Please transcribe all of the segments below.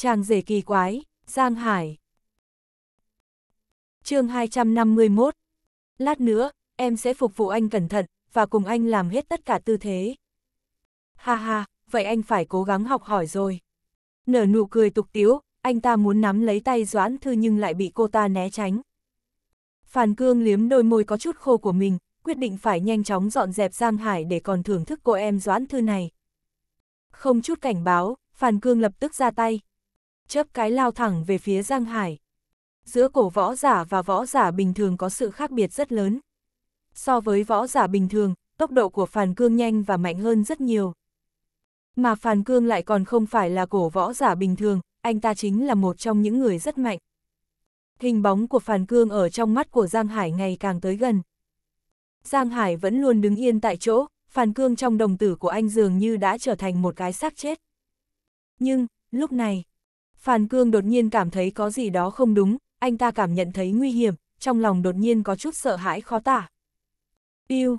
Chàng rể kỳ quái, Giang Hải. chương 251. Lát nữa, em sẽ phục vụ anh cẩn thận, và cùng anh làm hết tất cả tư thế. Ha ha, vậy anh phải cố gắng học hỏi rồi. Nở nụ cười tục tiếu, anh ta muốn nắm lấy tay Doãn Thư nhưng lại bị cô ta né tránh. Phàn Cương liếm đôi môi có chút khô của mình, quyết định phải nhanh chóng dọn dẹp Giang Hải để còn thưởng thức cô em Doãn Thư này. Không chút cảnh báo, Phàn Cương lập tức ra tay, chớp cái lao thẳng về phía Giang Hải. Giữa cổ võ giả và võ giả bình thường có sự khác biệt rất lớn. So với võ giả bình thường, tốc độ của Phàn Cương nhanh và mạnh hơn rất nhiều. Mà Phàn Cương lại còn không phải là cổ võ giả bình thường, anh ta chính là một trong những người rất mạnh. Hình bóng của Phàn Cương ở trong mắt của Giang Hải ngày càng tới gần. Giang Hải vẫn luôn đứng yên tại chỗ, Phàn Cương trong đồng tử của anh dường như đã trở thành một cái xác chết. Nhưng, lúc này, Phan Cương đột nhiên cảm thấy có gì đó không đúng, anh ta cảm nhận thấy nguy hiểm, trong lòng đột nhiên có chút sợ hãi khó tả. Yêu!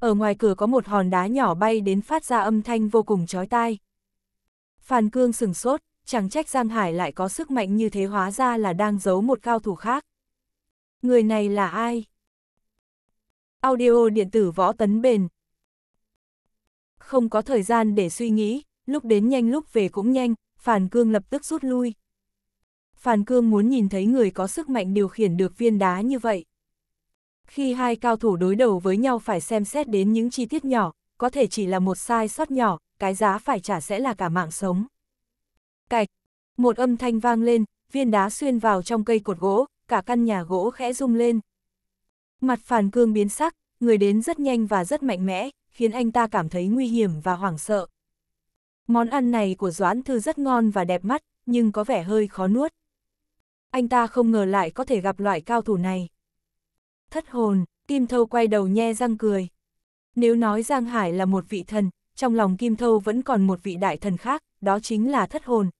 Ở ngoài cửa có một hòn đá nhỏ bay đến phát ra âm thanh vô cùng chói tai. Phan Cương sừng sốt, chẳng trách Giang Hải lại có sức mạnh như thế hóa ra là đang giấu một cao thủ khác. Người này là ai? Audio điện tử võ tấn bền. Không có thời gian để suy nghĩ, lúc đến nhanh lúc về cũng nhanh, Phản cương lập tức rút lui. Phản cương muốn nhìn thấy người có sức mạnh điều khiển được viên đá như vậy. Khi hai cao thủ đối đầu với nhau phải xem xét đến những chi tiết nhỏ, có thể chỉ là một sai sót nhỏ, cái giá phải trả sẽ là cả mạng sống. Cạch, một âm thanh vang lên, viên đá xuyên vào trong cây cột gỗ, cả căn nhà gỗ khẽ rung lên. Mặt phản cương biến sắc, người đến rất nhanh và rất mạnh mẽ, khiến anh ta cảm thấy nguy hiểm và hoảng sợ. Món ăn này của Doãn Thư rất ngon và đẹp mắt, nhưng có vẻ hơi khó nuốt. Anh ta không ngờ lại có thể gặp loại cao thủ này. Thất hồn, Kim Thâu quay đầu nhe răng cười. Nếu nói Giang Hải là một vị thần, trong lòng Kim Thâu vẫn còn một vị đại thần khác, đó chính là thất hồn.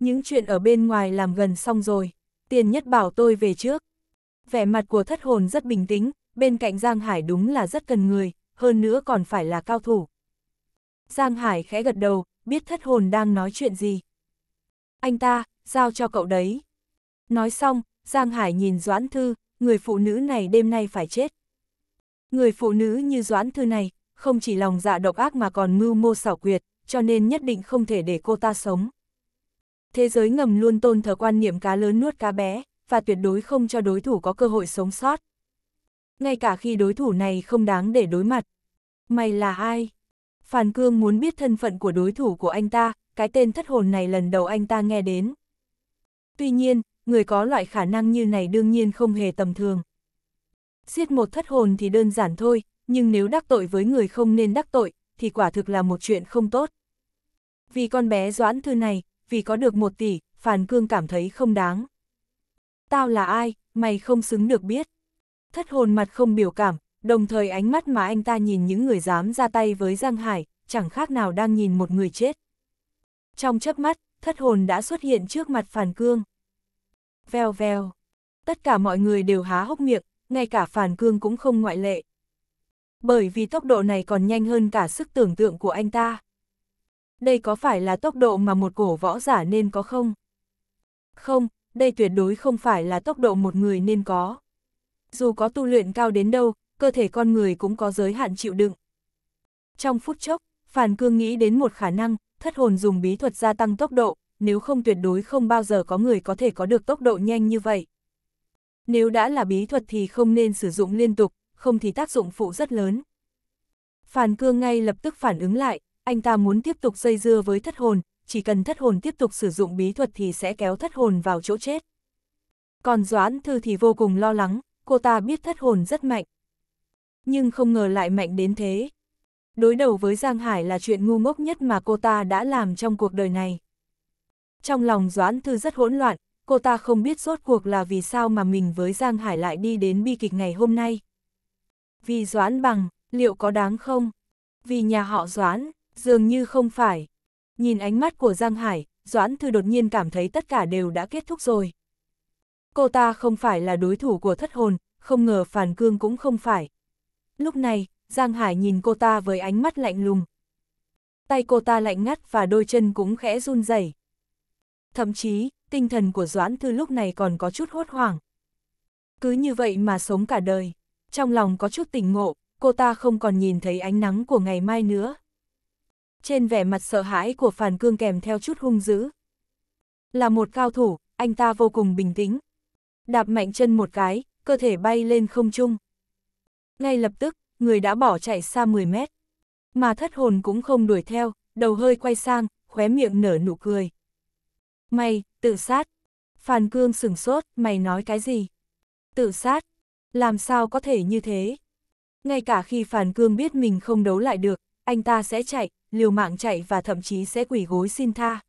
Những chuyện ở bên ngoài làm gần xong rồi, tiền nhất bảo tôi về trước. Vẻ mặt của thất hồn rất bình tĩnh, bên cạnh Giang Hải đúng là rất cần người, hơn nữa còn phải là cao thủ. Giang Hải khẽ gật đầu, biết thất hồn đang nói chuyện gì. Anh ta, giao cho cậu đấy. Nói xong, Giang Hải nhìn Doãn Thư, người phụ nữ này đêm nay phải chết. Người phụ nữ như Doãn Thư này, không chỉ lòng dạ độc ác mà còn mưu mô xảo quyệt, cho nên nhất định không thể để cô ta sống. Thế giới ngầm luôn tôn thờ quan niệm cá lớn nuốt cá bé, và tuyệt đối không cho đối thủ có cơ hội sống sót. Ngay cả khi đối thủ này không đáng để đối mặt. Mày là ai? Phàn Cương muốn biết thân phận của đối thủ của anh ta, cái tên thất hồn này lần đầu anh ta nghe đến. Tuy nhiên, người có loại khả năng như này đương nhiên không hề tầm thường. Giết một thất hồn thì đơn giản thôi, nhưng nếu đắc tội với người không nên đắc tội, thì quả thực là một chuyện không tốt. Vì con bé Doãn Thư này, vì có được một tỷ, Phàn Cương cảm thấy không đáng. Tao là ai, mày không xứng được biết. Thất hồn mặt không biểu cảm, đồng thời ánh mắt mà anh ta nhìn những người dám ra tay với Giang Hải, chẳng khác nào đang nhìn một người chết. Trong chớp mắt, thất hồn đã xuất hiện trước mặt Phản Cương. Vèo vèo, tất cả mọi người đều há hốc miệng, ngay cả Phản Cương cũng không ngoại lệ. Bởi vì tốc độ này còn nhanh hơn cả sức tưởng tượng của anh ta. Đây có phải là tốc độ mà một cổ võ giả nên có không? Không, đây tuyệt đối không phải là tốc độ một người nên có. Dù có tu luyện cao đến đâu, cơ thể con người cũng có giới hạn chịu đựng. Trong phút chốc, Phàn Cương nghĩ đến một khả năng, thất hồn dùng bí thuật gia tăng tốc độ, nếu không tuyệt đối không bao giờ có người có thể có được tốc độ nhanh như vậy. Nếu đã là bí thuật thì không nên sử dụng liên tục, không thì tác dụng phụ rất lớn. Phàn Cương ngay lập tức phản ứng lại, anh ta muốn tiếp tục dây dưa với thất hồn, chỉ cần thất hồn tiếp tục sử dụng bí thuật thì sẽ kéo thất hồn vào chỗ chết. Còn Doãn Thư thì vô cùng lo lắng, cô ta biết thất hồn rất mạnh, nhưng không ngờ lại mạnh đến thế. Đối đầu với Giang Hải là chuyện ngu ngốc nhất mà cô ta đã làm trong cuộc đời này. Trong lòng Doãn Thư rất hỗn loạn, cô ta không biết rốt cuộc là vì sao mà mình với Giang Hải lại đi đến bi kịch ngày hôm nay. Vì Doãn bằng, liệu có đáng không? Vì nhà họ Doãn, dường như không phải. Nhìn ánh mắt của Giang Hải, Doãn Thư đột nhiên cảm thấy tất cả đều đã kết thúc rồi. Cô ta không phải là đối thủ của thất hồn, không ngờ Phản Cương cũng không phải. Lúc này, Giang Hải nhìn cô ta với ánh mắt lạnh lùng. Tay cô ta lạnh ngắt và đôi chân cũng khẽ run rẩy. Thậm chí, tinh thần của Doãn Thư lúc này còn có chút hốt hoảng. Cứ như vậy mà sống cả đời. Trong lòng có chút tỉnh ngộ, cô ta không còn nhìn thấy ánh nắng của ngày mai nữa. Trên vẻ mặt sợ hãi của Phản Cương kèm theo chút hung dữ. Là một cao thủ, anh ta vô cùng bình tĩnh. Đạp mạnh chân một cái, cơ thể bay lên không trung. Ngay lập tức, người đã bỏ chạy xa 10 mét. Mà thất hồn cũng không đuổi theo, đầu hơi quay sang, khóe miệng nở nụ cười. Mày, tự sát. Phàn Cương sửng sốt, mày nói cái gì? Tự sát? Làm sao có thể như thế? Ngay cả khi Phàn Cương biết mình không đấu lại được, anh ta sẽ chạy, liều mạng chạy và thậm chí sẽ quỷ gối xin tha.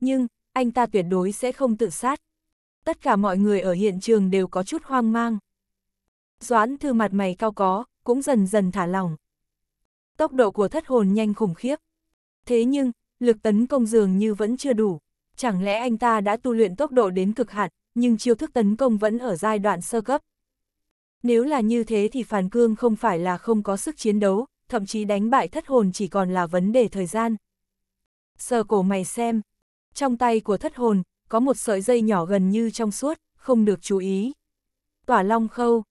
Nhưng, anh ta tuyệt đối sẽ không tự sát. Tất cả mọi người ở hiện trường đều có chút hoang mang. Doãn thư mặt mày cao có, cũng dần dần thả lỏng. Tốc độ của thất hồn nhanh khủng khiếp. Thế nhưng, lực tấn công dường như vẫn chưa đủ. Chẳng lẽ anh ta đã tu luyện tốc độ đến cực hạn, nhưng chiêu thức tấn công vẫn ở giai đoạn sơ cấp. Nếu là như thế thì Phản Cương không phải là không có sức chiến đấu, thậm chí đánh bại thất hồn chỉ còn là vấn đề thời gian. Sờ cổ mày xem, trong tay của thất hồn, có một sợi dây nhỏ gần như trong suốt, không được chú ý. Tỏa long khâu,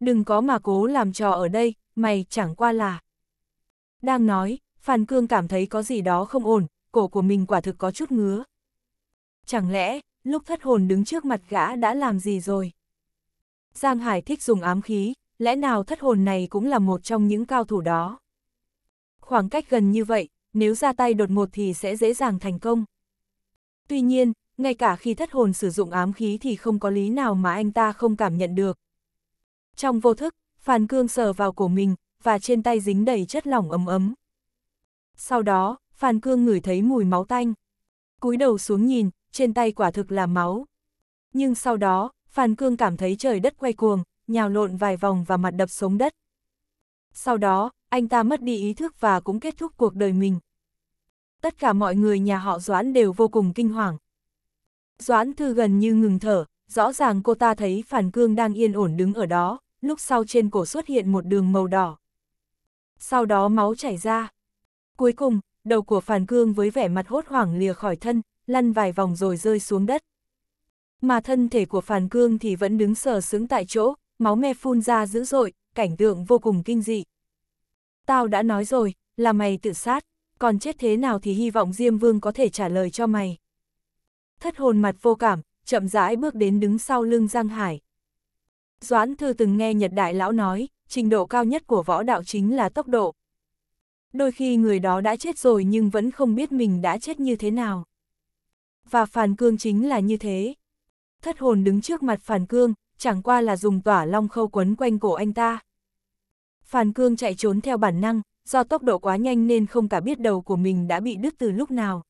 đừng có mà cố làm trò ở đây, mày chẳng qua là. Đang nói, Phan Cương cảm thấy có gì đó không ổn, cổ của mình quả thực có chút ngứa. Chẳng lẽ, lúc thất hồn đứng trước mặt gã đã làm gì rồi? Giang Hải thích dùng ám khí, lẽ nào thất hồn này cũng là một trong những cao thủ đó? Khoảng cách gần như vậy, nếu ra tay đột ngột thì sẽ dễ dàng thành công. Tuy nhiên, ngay cả khi thất hồn sử dụng ám khí thì không có lý nào mà anh ta không cảm nhận được, trong vô thức, Phan Cương sờ vào cổ mình, và trên tay dính đầy chất lỏng ấm ấm. Sau đó, Phan Cương ngửi thấy mùi máu tanh. cúi đầu xuống nhìn, trên tay quả thực là máu. Nhưng sau đó, Phan Cương cảm thấy trời đất quay cuồng, nhào lộn vài vòng và mặt đập sống đất. Sau đó, anh ta mất đi ý thức và cũng kết thúc cuộc đời mình. Tất cả mọi người nhà họ Doãn đều vô cùng kinh hoàng. Doãn Thư gần như ngừng thở, rõ ràng cô ta thấy Phản Cương đang yên ổn đứng ở đó, lúc sau trên cổ xuất hiện một đường màu đỏ. Sau đó máu chảy ra. Cuối cùng, đầu của Phản Cương với vẻ mặt hốt hoảng lìa khỏi thân, lăn vài vòng rồi rơi xuống đất. Mà thân thể của Phản Cương thì vẫn đứng sờ sững tại chỗ, máu me phun ra dữ dội, cảnh tượng vô cùng kinh dị. Tao đã nói rồi, là mày tự sát, còn chết thế nào thì hy vọng Diêm Vương có thể trả lời cho mày. Thất hồn mặt vô cảm, chậm rãi bước đến đứng sau lưng Giang Hải. Doãn Thư từng nghe Nhật Đại Lão nói, trình độ cao nhất của võ đạo chính là tốc độ. Đôi khi người đó đã chết rồi nhưng vẫn không biết mình đã chết như thế nào. Và Phản Cương chính là như thế. Thất hồn đứng trước mặt Phản Cương, chẳng qua là dùng tỏa long khâu quấn quanh cổ anh ta. Phản Cương chạy trốn theo bản năng, do tốc độ quá nhanh nên không cả biết đầu của mình đã bị đứt từ lúc nào.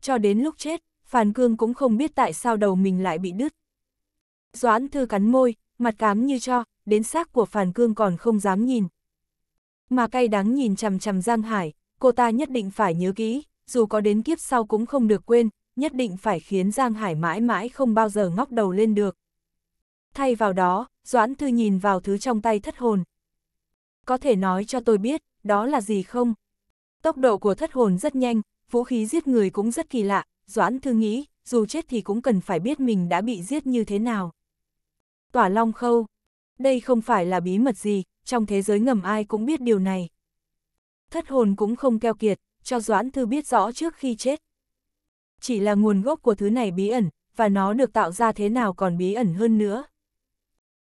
Cho đến lúc chết, Phản Cương cũng không biết tại sao đầu mình lại bị đứt. Doãn Thư cắn môi, mặt cám như cho, đến xác của phản cương còn không dám nhìn. Mà cay đắng nhìn chằm chằm Giang Hải, cô ta nhất định phải nhớ kỹ, dù có đến kiếp sau cũng không được quên, nhất định phải khiến Giang Hải mãi mãi không bao giờ ngóc đầu lên được. Thay vào đó, Doãn Thư nhìn vào thứ trong tay thất hồn. Có thể nói cho tôi biết, đó là gì không? Tốc độ của thất hồn rất nhanh, vũ khí giết người cũng rất kỳ lạ, Doãn Thư nghĩ, dù chết thì cũng cần phải biết mình đã bị giết như thế nào tỏa long khâu. Đây không phải là bí mật gì, trong thế giới ngầm ai cũng biết điều này. Thất hồn cũng không keo kiệt, cho Doãn Thư biết rõ trước khi chết. Chỉ là nguồn gốc của thứ này bí ẩn, và nó được tạo ra thế nào còn bí ẩn hơn nữa.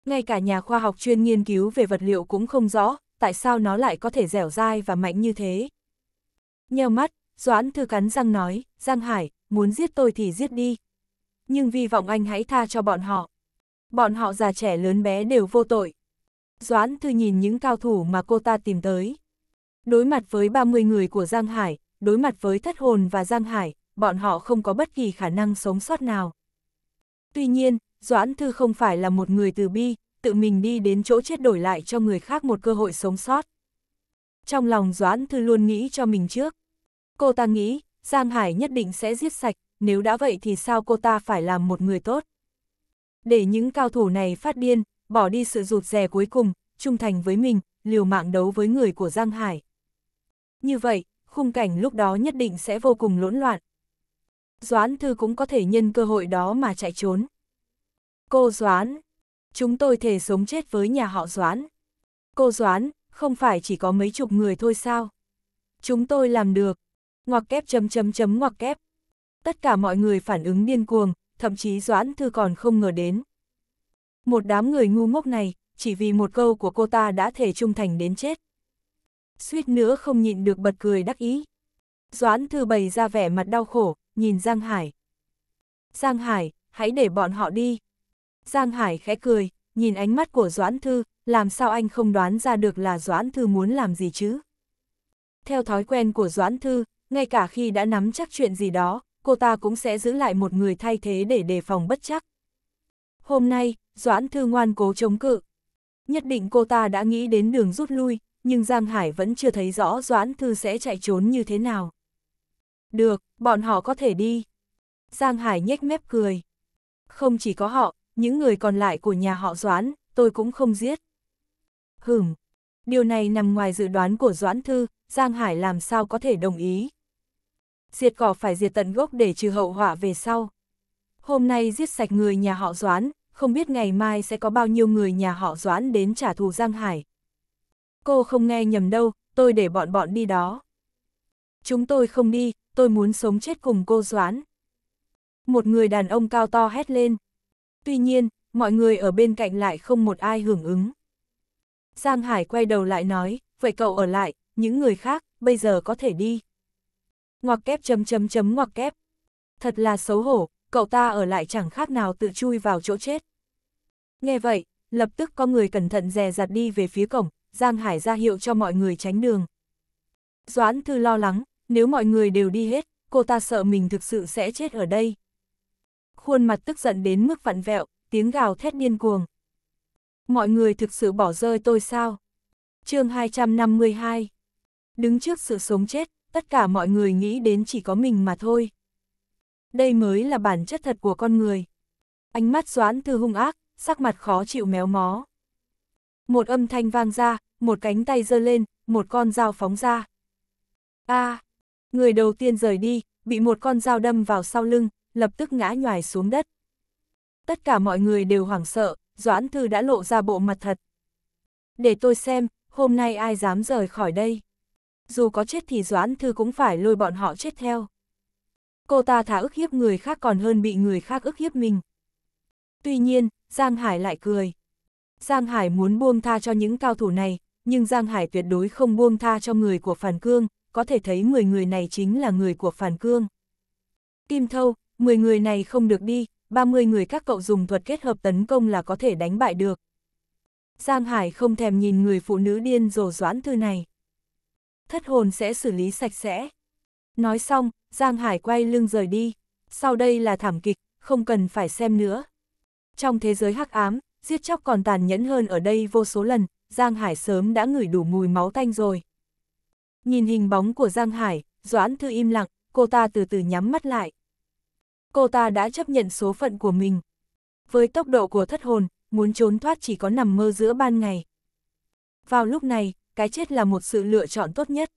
Ngay cả nhà khoa học chuyên nghiên cứu về vật liệu cũng không rõ, tại sao nó lại có thể dẻo dai và mạnh như thế. Nheo mắt, Doãn Thư cắn răng nói, Giang Hải, muốn giết tôi thì giết đi. Nhưng vi vọng anh hãy tha cho bọn họ. Bọn họ già trẻ lớn bé đều vô tội. Doãn Thư nhìn những cao thủ mà cô ta tìm tới. Đối mặt với 30 người của Giang Hải, đối mặt với Thất Hồn và Giang Hải, bọn họ không có bất kỳ khả năng sống sót nào. Tuy nhiên, Doãn Thư không phải là một người từ bi, tự mình đi đến chỗ chết đổi lại cho người khác một cơ hội sống sót. Trong lòng Doãn Thư luôn nghĩ cho mình trước. Cô ta nghĩ, Giang Hải nhất định sẽ giết sạch, nếu đã vậy thì sao cô ta phải làm một người tốt. Để những cao thủ này phát điên, bỏ đi sự rụt rè cuối cùng, trung thành với mình, liều mạng đấu với người của Giang Hải. Như vậy, khung cảnh lúc đó nhất định sẽ vô cùng lỗn loạn. Doãn Thư cũng có thể nhân cơ hội đó mà chạy trốn. Cô Doãn, chúng tôi thề sống chết với nhà họ Doãn. Cô Doãn, không phải chỉ có mấy chục người thôi sao? Chúng tôi làm được. Ngoặc kép chấm chấm chấm ngoặc kép. Tất cả mọi người phản ứng điên cuồng, thậm chí Doãn Thư còn không ngờ đến. Một đám người ngu ngốc này, chỉ vì một câu của cô ta đã thể trung thành đến chết. Suýt nữa không nhịn được bật cười đắc ý. Doãn Thư bày ra vẻ mặt đau khổ, nhìn Giang Hải. Giang Hải, hãy để bọn họ đi. Giang Hải khẽ cười, nhìn ánh mắt của Doãn Thư, làm sao anh không đoán ra được là Doãn Thư muốn làm gì chứ? Theo thói quen của Doãn Thư, ngay cả khi đã nắm chắc chuyện gì đó, cô ta cũng sẽ giữ lại một người thay thế để đề phòng bất chắc. Hôm nay, Doãn Thư ngoan cố chống cự. Nhất định cô ta đã nghĩ đến đường rút lui, nhưng Giang Hải vẫn chưa thấy rõ Doãn Thư sẽ chạy trốn như thế nào. Được, bọn họ có thể đi. Giang Hải nhếch mép cười. Không chỉ có họ, những người còn lại của nhà họ Doãn, tôi cũng không giết. Hửm, điều này nằm ngoài dự đoán của Doãn Thư, Giang Hải làm sao có thể đồng ý diệt cỏ phải diệt tận gốc để trừ hậu họa về sau. Hôm nay giết sạch người nhà họ Doãn, không biết ngày mai sẽ có bao nhiêu người nhà họ Doãn đến trả thù Giang Hải. Cô không nghe nhầm đâu, tôi để bọn bọn đi đó. Chúng tôi không đi, tôi muốn sống chết cùng cô Doãn. Một người đàn ông cao to hét lên. Tuy nhiên, mọi người ở bên cạnh lại không một ai hưởng ứng. Giang Hải quay đầu lại nói, vậy cậu ở lại, những người khác, bây giờ có thể đi ngoặc kép chấm chấm chấm ngoặc kép. Thật là xấu hổ, cậu ta ở lại chẳng khác nào tự chui vào chỗ chết. Nghe vậy, lập tức có người cẩn thận dè dặt đi về phía cổng, Giang Hải ra hiệu cho mọi người tránh đường. Doãn Thư lo lắng, nếu mọi người đều đi hết, cô ta sợ mình thực sự sẽ chết ở đây. Khuôn mặt tức giận đến mức vặn vẹo, tiếng gào thét điên cuồng. Mọi người thực sự bỏ rơi tôi sao? chương 252 Đứng trước sự sống chết, tất cả mọi người nghĩ đến chỉ có mình mà thôi. Đây mới là bản chất thật của con người. Ánh mắt doãn thư hung ác, sắc mặt khó chịu méo mó. Một âm thanh vang ra, một cánh tay giơ lên, một con dao phóng ra. A, à, người đầu tiên rời đi, bị một con dao đâm vào sau lưng, lập tức ngã nhòi xuống đất. Tất cả mọi người đều hoảng sợ, Doãn Thư đã lộ ra bộ mặt thật. Để tôi xem, hôm nay ai dám rời khỏi đây dù có chết thì Doãn Thư cũng phải lôi bọn họ chết theo. Cô ta thả ức hiếp người khác còn hơn bị người khác ức hiếp mình. Tuy nhiên, Giang Hải lại cười. Giang Hải muốn buông tha cho những cao thủ này, nhưng Giang Hải tuyệt đối không buông tha cho người của Phản Cương, có thể thấy 10 người này chính là người của Phản Cương. Kim Thâu, 10 người này không được đi, 30 người các cậu dùng thuật kết hợp tấn công là có thể đánh bại được. Giang Hải không thèm nhìn người phụ nữ điên rồ doãn thư này thất hồn sẽ xử lý sạch sẽ. Nói xong, Giang Hải quay lưng rời đi. Sau đây là thảm kịch, không cần phải xem nữa. Trong thế giới hắc ám, giết chóc còn tàn nhẫn hơn ở đây vô số lần, Giang Hải sớm đã ngửi đủ mùi máu tanh rồi. Nhìn hình bóng của Giang Hải, Doãn Thư im lặng, cô ta từ từ nhắm mắt lại. Cô ta đã chấp nhận số phận của mình. Với tốc độ của thất hồn, muốn trốn thoát chỉ có nằm mơ giữa ban ngày. Vào lúc này, cái chết là một sự lựa chọn tốt nhất.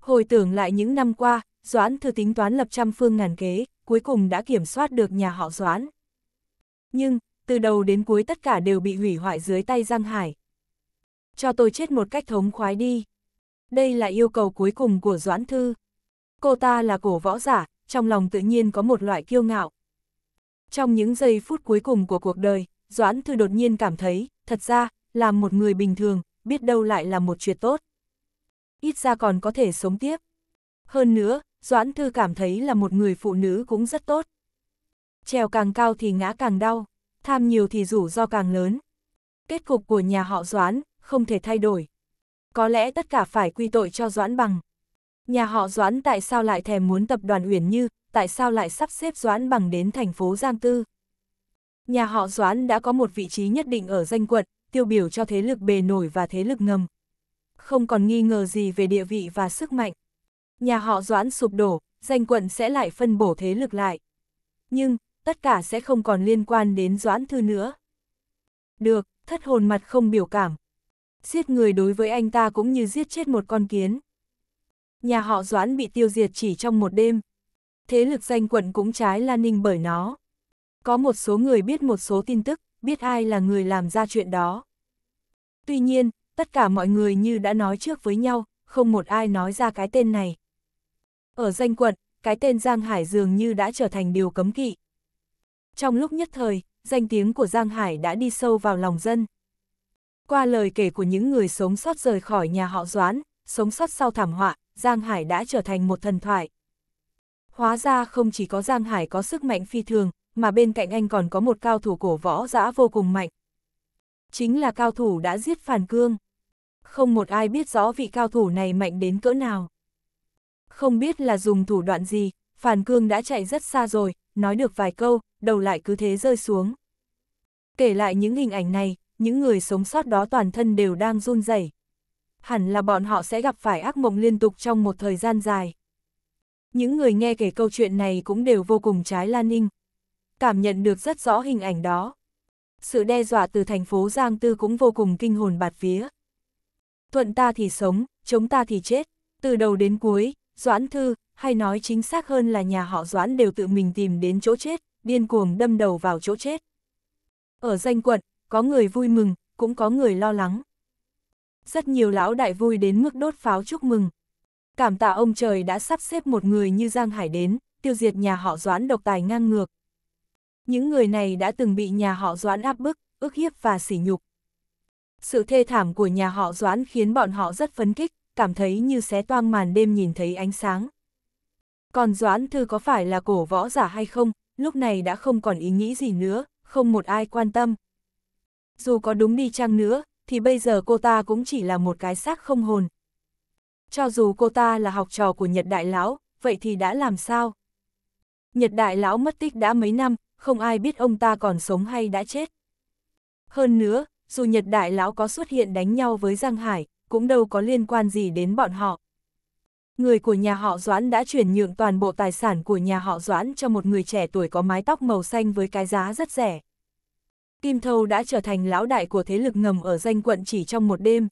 Hồi tưởng lại những năm qua, Doãn Thư tính toán lập trăm phương ngàn kế, cuối cùng đã kiểm soát được nhà họ Doãn. Nhưng, từ đầu đến cuối tất cả đều bị hủy hoại dưới tay Giang Hải. Cho tôi chết một cách thống khoái đi. Đây là yêu cầu cuối cùng của Doãn Thư. Cô ta là cổ võ giả, trong lòng tự nhiên có một loại kiêu ngạo. Trong những giây phút cuối cùng của cuộc đời, Doãn Thư đột nhiên cảm thấy, thật ra, là một người bình thường, biết đâu lại là một chuyện tốt. Ít ra còn có thể sống tiếp. Hơn nữa, Doãn Thư cảm thấy là một người phụ nữ cũng rất tốt. Trèo càng cao thì ngã càng đau, tham nhiều thì rủi ro càng lớn. Kết cục của nhà họ Doãn không thể thay đổi. Có lẽ tất cả phải quy tội cho Doãn Bằng. Nhà họ Doãn tại sao lại thèm muốn tập đoàn Uyển Như, tại sao lại sắp xếp Doãn Bằng đến thành phố Giang Tư? Nhà họ Doãn đã có một vị trí nhất định ở danh quận, tiêu biểu cho thế lực bề nổi và thế lực ngầm. Không còn nghi ngờ gì về địa vị và sức mạnh. Nhà họ Doãn sụp đổ, danh quận sẽ lại phân bổ thế lực lại. Nhưng, tất cả sẽ không còn liên quan đến Doãn Thư nữa. Được, thất hồn mặt không biểu cảm. Giết người đối với anh ta cũng như giết chết một con kiến. Nhà họ Doãn bị tiêu diệt chỉ trong một đêm. Thế lực danh quận cũng trái Lan Ninh bởi nó. Có một số người biết một số tin tức, biết ai là người làm ra chuyện đó. Tuy nhiên, tất cả mọi người như đã nói trước với nhau, không một ai nói ra cái tên này. Ở danh quận, cái tên Giang Hải dường như đã trở thành điều cấm kỵ. Trong lúc nhất thời, danh tiếng của Giang Hải đã đi sâu vào lòng dân. Qua lời kể của những người sống sót rời khỏi nhà họ Doãn, sống sót sau thảm họa, Giang Hải đã trở thành một thần thoại. Hóa ra không chỉ có Giang Hải có sức mạnh phi thường, mà bên cạnh anh còn có một cao thủ cổ võ giã vô cùng mạnh. Chính là cao thủ đã giết Phản Cương. Không một ai biết rõ vị cao thủ này mạnh đến cỡ nào. Không biết là dùng thủ đoạn gì, Phản Cương đã chạy rất xa rồi, nói được vài câu, đầu lại cứ thế rơi xuống. Kể lại những hình ảnh này, những người sống sót đó toàn thân đều đang run rẩy. Hẳn là bọn họ sẽ gặp phải ác mộng liên tục trong một thời gian dài. Những người nghe kể câu chuyện này cũng đều vô cùng trái Lan Ninh, cảm nhận được rất rõ hình ảnh đó. Sự đe dọa từ thành phố Giang Tư cũng vô cùng kinh hồn bạt vía. Thuận ta thì sống, chống ta thì chết, từ đầu đến cuối, Doãn Thư, hay nói chính xác hơn là nhà họ Doãn đều tự mình tìm đến chỗ chết, điên cuồng đâm đầu vào chỗ chết. Ở danh quận, có người vui mừng, cũng có người lo lắng. Rất nhiều lão đại vui đến mức đốt pháo chúc mừng. Cảm tạ ông trời đã sắp xếp một người như Giang Hải đến, tiêu diệt nhà họ Doãn độc tài ngang ngược, những người này đã từng bị nhà họ Doãn áp bức, ức hiếp và sỉ nhục. Sự thê thảm của nhà họ Doãn khiến bọn họ rất phấn kích, cảm thấy như xé toang màn đêm nhìn thấy ánh sáng. Còn Doãn Thư có phải là cổ võ giả hay không, lúc này đã không còn ý nghĩ gì nữa, không một ai quan tâm. Dù có đúng đi chăng nữa, thì bây giờ cô ta cũng chỉ là một cái xác không hồn. Cho dù cô ta là học trò của Nhật Đại Lão, vậy thì đã làm sao? Nhật Đại Lão mất tích đã mấy năm, không ai biết ông ta còn sống hay đã chết. Hơn nữa, dù Nhật Đại Lão có xuất hiện đánh nhau với Giang Hải, cũng đâu có liên quan gì đến bọn họ. Người của nhà họ Doãn đã chuyển nhượng toàn bộ tài sản của nhà họ Doãn cho một người trẻ tuổi có mái tóc màu xanh với cái giá rất rẻ. Kim Thâu đã trở thành lão đại của thế lực ngầm ở danh quận chỉ trong một đêm.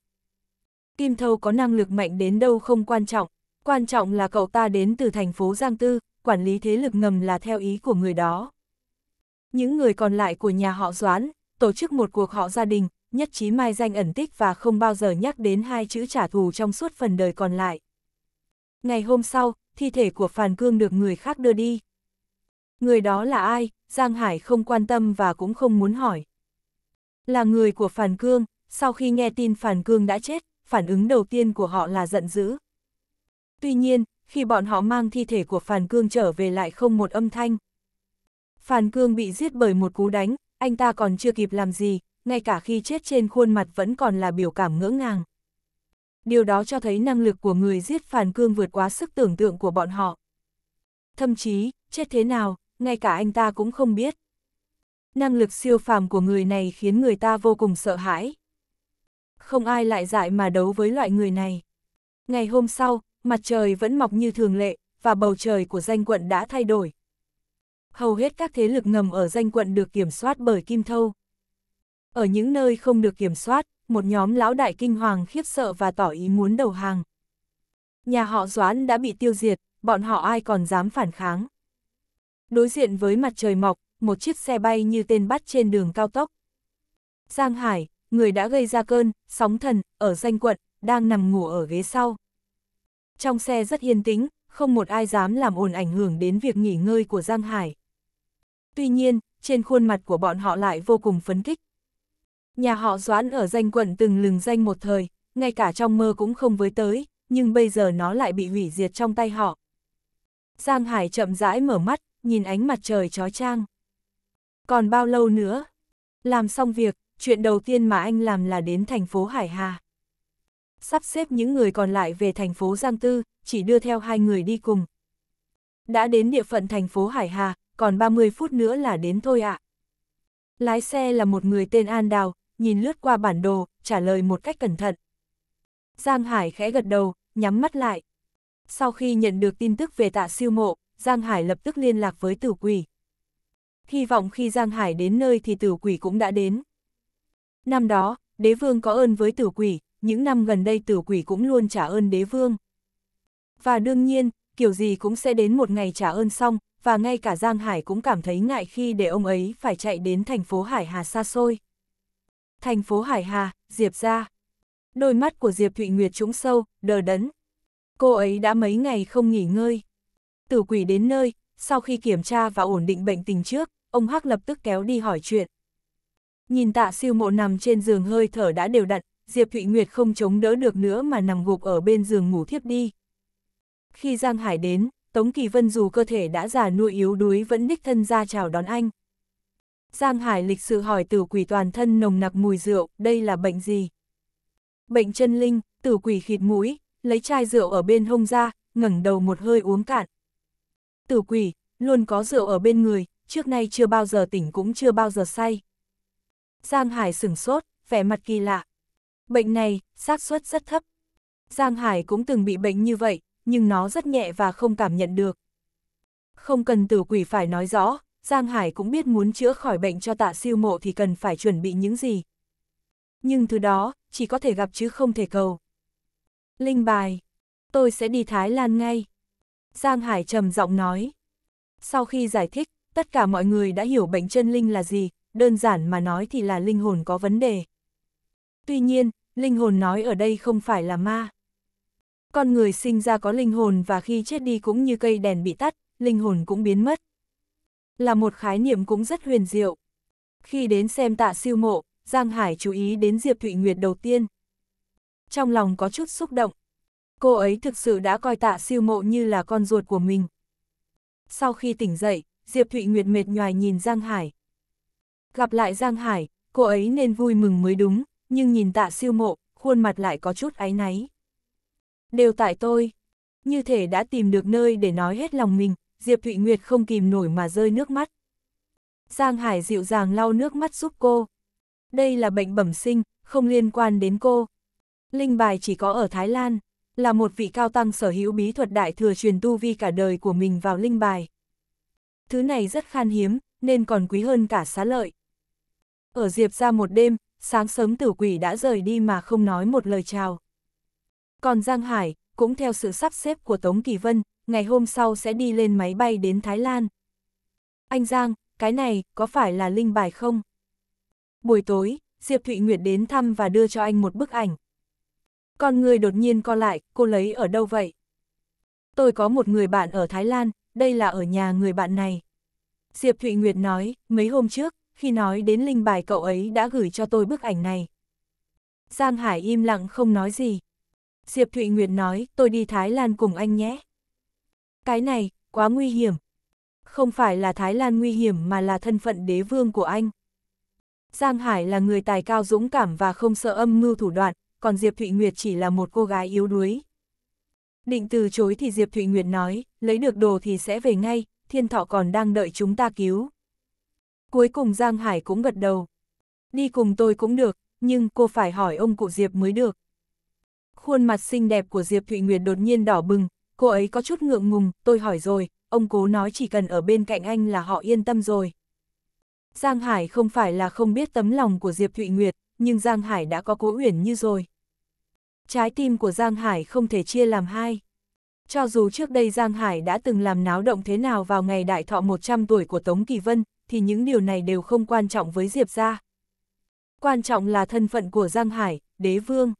Kim Thâu có năng lực mạnh đến đâu không quan trọng, quan trọng là cậu ta đến từ thành phố Giang Tư, quản lý thế lực ngầm là theo ý của người đó. Những người còn lại của nhà họ Doãn, tổ chức một cuộc họ gia đình, nhất trí mai danh ẩn tích và không bao giờ nhắc đến hai chữ trả thù trong suốt phần đời còn lại. Ngày hôm sau, thi thể của Phàn Cương được người khác đưa đi. Người đó là ai, Giang Hải không quan tâm và cũng không muốn hỏi. Là người của Phàn Cương, sau khi nghe tin Phàn Cương đã chết, phản ứng đầu tiên của họ là giận dữ. Tuy nhiên, khi bọn họ mang thi thể của Phàn Cương trở về lại không một âm thanh. Phan Cương bị giết bởi một cú đánh, anh ta còn chưa kịp làm gì, ngay cả khi chết trên khuôn mặt vẫn còn là biểu cảm ngỡ ngàng. Điều đó cho thấy năng lực của người giết Phan Cương vượt quá sức tưởng tượng của bọn họ. Thậm chí, chết thế nào, ngay cả anh ta cũng không biết. Năng lực siêu phàm của người này khiến người ta vô cùng sợ hãi. Không ai lại dại mà đấu với loại người này. Ngày hôm sau, mặt trời vẫn mọc như thường lệ, và bầu trời của danh quận đã thay đổi hầu hết các thế lực ngầm ở danh quận được kiểm soát bởi Kim Thâu. Ở những nơi không được kiểm soát, một nhóm lão đại kinh hoàng khiếp sợ và tỏ ý muốn đầu hàng. Nhà họ Doãn đã bị tiêu diệt, bọn họ ai còn dám phản kháng. Đối diện với mặt trời mọc, một chiếc xe bay như tên bắt trên đường cao tốc. Giang Hải, người đã gây ra cơn, sóng thần, ở danh quận, đang nằm ngủ ở ghế sau. Trong xe rất yên tĩnh, không một ai dám làm ồn ảnh hưởng đến việc nghỉ ngơi của Giang Hải. Tuy nhiên, trên khuôn mặt của bọn họ lại vô cùng phấn khích. Nhà họ Doãn ở danh quận từng lừng danh một thời, ngay cả trong mơ cũng không với tới, nhưng bây giờ nó lại bị hủy diệt trong tay họ. Giang Hải chậm rãi mở mắt, nhìn ánh mặt trời trói trang. Còn bao lâu nữa? Làm xong việc, chuyện đầu tiên mà anh làm là đến thành phố Hải Hà. Sắp xếp những người còn lại về thành phố Giang Tư, chỉ đưa theo hai người đi cùng. Đã đến địa phận thành phố Hải Hà, còn 30 phút nữa là đến thôi ạ. Lái xe là một người tên An Đào, nhìn lướt qua bản đồ, trả lời một cách cẩn thận. Giang Hải khẽ gật đầu, nhắm mắt lại. Sau khi nhận được tin tức về tạ siêu mộ, Giang Hải lập tức liên lạc với tử quỷ. Hy vọng khi Giang Hải đến nơi thì tử quỷ cũng đã đến. Năm đó, đế vương có ơn với tử quỷ, những năm gần đây tử quỷ cũng luôn trả ơn đế vương. Và đương nhiên, kiểu gì cũng sẽ đến một ngày trả ơn xong, và ngay cả Giang Hải cũng cảm thấy ngại khi để ông ấy phải chạy đến thành phố Hải Hà xa xôi. Thành phố Hải Hà, Diệp ra. Đôi mắt của Diệp Thụy Nguyệt trũng sâu, đờ đẫn. Cô ấy đã mấy ngày không nghỉ ngơi. Tử quỷ đến nơi, sau khi kiểm tra và ổn định bệnh tình trước, ông Hắc lập tức kéo đi hỏi chuyện. Nhìn tạ siêu mộ nằm trên giường hơi thở đã đều đặn, Diệp Thụy Nguyệt không chống đỡ được nữa mà nằm gục ở bên giường ngủ thiếp đi. Khi Giang Hải đến, Tống Kỳ Vân dù cơ thể đã già nua yếu đuối vẫn đích thân ra chào đón anh. Giang Hải lịch sự hỏi tử quỷ toàn thân nồng nặc mùi rượu, đây là bệnh gì? Bệnh chân linh, tử quỷ khịt mũi, lấy chai rượu ở bên hông ra, ngẩng đầu một hơi uống cạn. Tử quỷ, luôn có rượu ở bên người, trước nay chưa bao giờ tỉnh cũng chưa bao giờ say. Giang Hải sửng sốt, vẻ mặt kỳ lạ. Bệnh này, xác suất rất thấp. Giang Hải cũng từng bị bệnh như vậy, nhưng nó rất nhẹ và không cảm nhận được. Không cần tử quỷ phải nói rõ, Giang Hải cũng biết muốn chữa khỏi bệnh cho tạ siêu mộ thì cần phải chuẩn bị những gì. Nhưng thứ đó, chỉ có thể gặp chứ không thể cầu. Linh bài, tôi sẽ đi Thái Lan ngay. Giang Hải trầm giọng nói. Sau khi giải thích, tất cả mọi người đã hiểu bệnh chân linh là gì, đơn giản mà nói thì là linh hồn có vấn đề. Tuy nhiên, linh hồn nói ở đây không phải là ma. Con người sinh ra có linh hồn và khi chết đi cũng như cây đèn bị tắt, linh hồn cũng biến mất. Là một khái niệm cũng rất huyền diệu. Khi đến xem tạ siêu mộ, Giang Hải chú ý đến Diệp Thụy Nguyệt đầu tiên. Trong lòng có chút xúc động. Cô ấy thực sự đã coi tạ siêu mộ như là con ruột của mình. Sau khi tỉnh dậy, Diệp Thụy Nguyệt mệt nhoài nhìn Giang Hải. Gặp lại Giang Hải, cô ấy nên vui mừng mới đúng, nhưng nhìn tạ siêu mộ, khuôn mặt lại có chút áy náy đều tại tôi. Như thể đã tìm được nơi để nói hết lòng mình, Diệp Thụy Nguyệt không kìm nổi mà rơi nước mắt. Giang Hải dịu dàng lau nước mắt giúp cô. Đây là bệnh bẩm sinh, không liên quan đến cô. Linh bài chỉ có ở Thái Lan, là một vị cao tăng sở hữu bí thuật đại thừa truyền tu vi cả đời của mình vào linh bài. Thứ này rất khan hiếm, nên còn quý hơn cả xá lợi. Ở Diệp ra một đêm, sáng sớm tử quỷ đã rời đi mà không nói một lời chào. Còn Giang Hải, cũng theo sự sắp xếp của Tống Kỳ Vân, ngày hôm sau sẽ đi lên máy bay đến Thái Lan. Anh Giang, cái này có phải là linh bài không? Buổi tối, Diệp Thụy Nguyệt đến thăm và đưa cho anh một bức ảnh. Con người đột nhiên co lại, cô lấy ở đâu vậy? Tôi có một người bạn ở Thái Lan, đây là ở nhà người bạn này. Diệp Thụy Nguyệt nói, mấy hôm trước, khi nói đến linh bài cậu ấy đã gửi cho tôi bức ảnh này. Giang Hải im lặng không nói gì. Diệp Thụy Nguyệt nói, tôi đi Thái Lan cùng anh nhé. Cái này, quá nguy hiểm. Không phải là Thái Lan nguy hiểm mà là thân phận đế vương của anh. Giang Hải là người tài cao dũng cảm và không sợ âm mưu thủ đoạn, còn Diệp Thụy Nguyệt chỉ là một cô gái yếu đuối. Định từ chối thì Diệp Thụy Nguyệt nói, lấy được đồ thì sẽ về ngay, thiên thọ còn đang đợi chúng ta cứu. Cuối cùng Giang Hải cũng gật đầu. Đi cùng tôi cũng được, nhưng cô phải hỏi ông cụ Diệp mới được. Khuôn mặt xinh đẹp của Diệp Thụy Nguyệt đột nhiên đỏ bừng, cô ấy có chút ngượng ngùng, tôi hỏi rồi, ông cố nói chỉ cần ở bên cạnh anh là họ yên tâm rồi. Giang Hải không phải là không biết tấm lòng của Diệp Thụy Nguyệt, nhưng Giang Hải đã có cố uyển như rồi. Trái tim của Giang Hải không thể chia làm hai. Cho dù trước đây Giang Hải đã từng làm náo động thế nào vào ngày đại thọ 100 tuổi của Tống Kỳ Vân, thì những điều này đều không quan trọng với Diệp gia. Quan trọng là thân phận của Giang Hải, đế vương.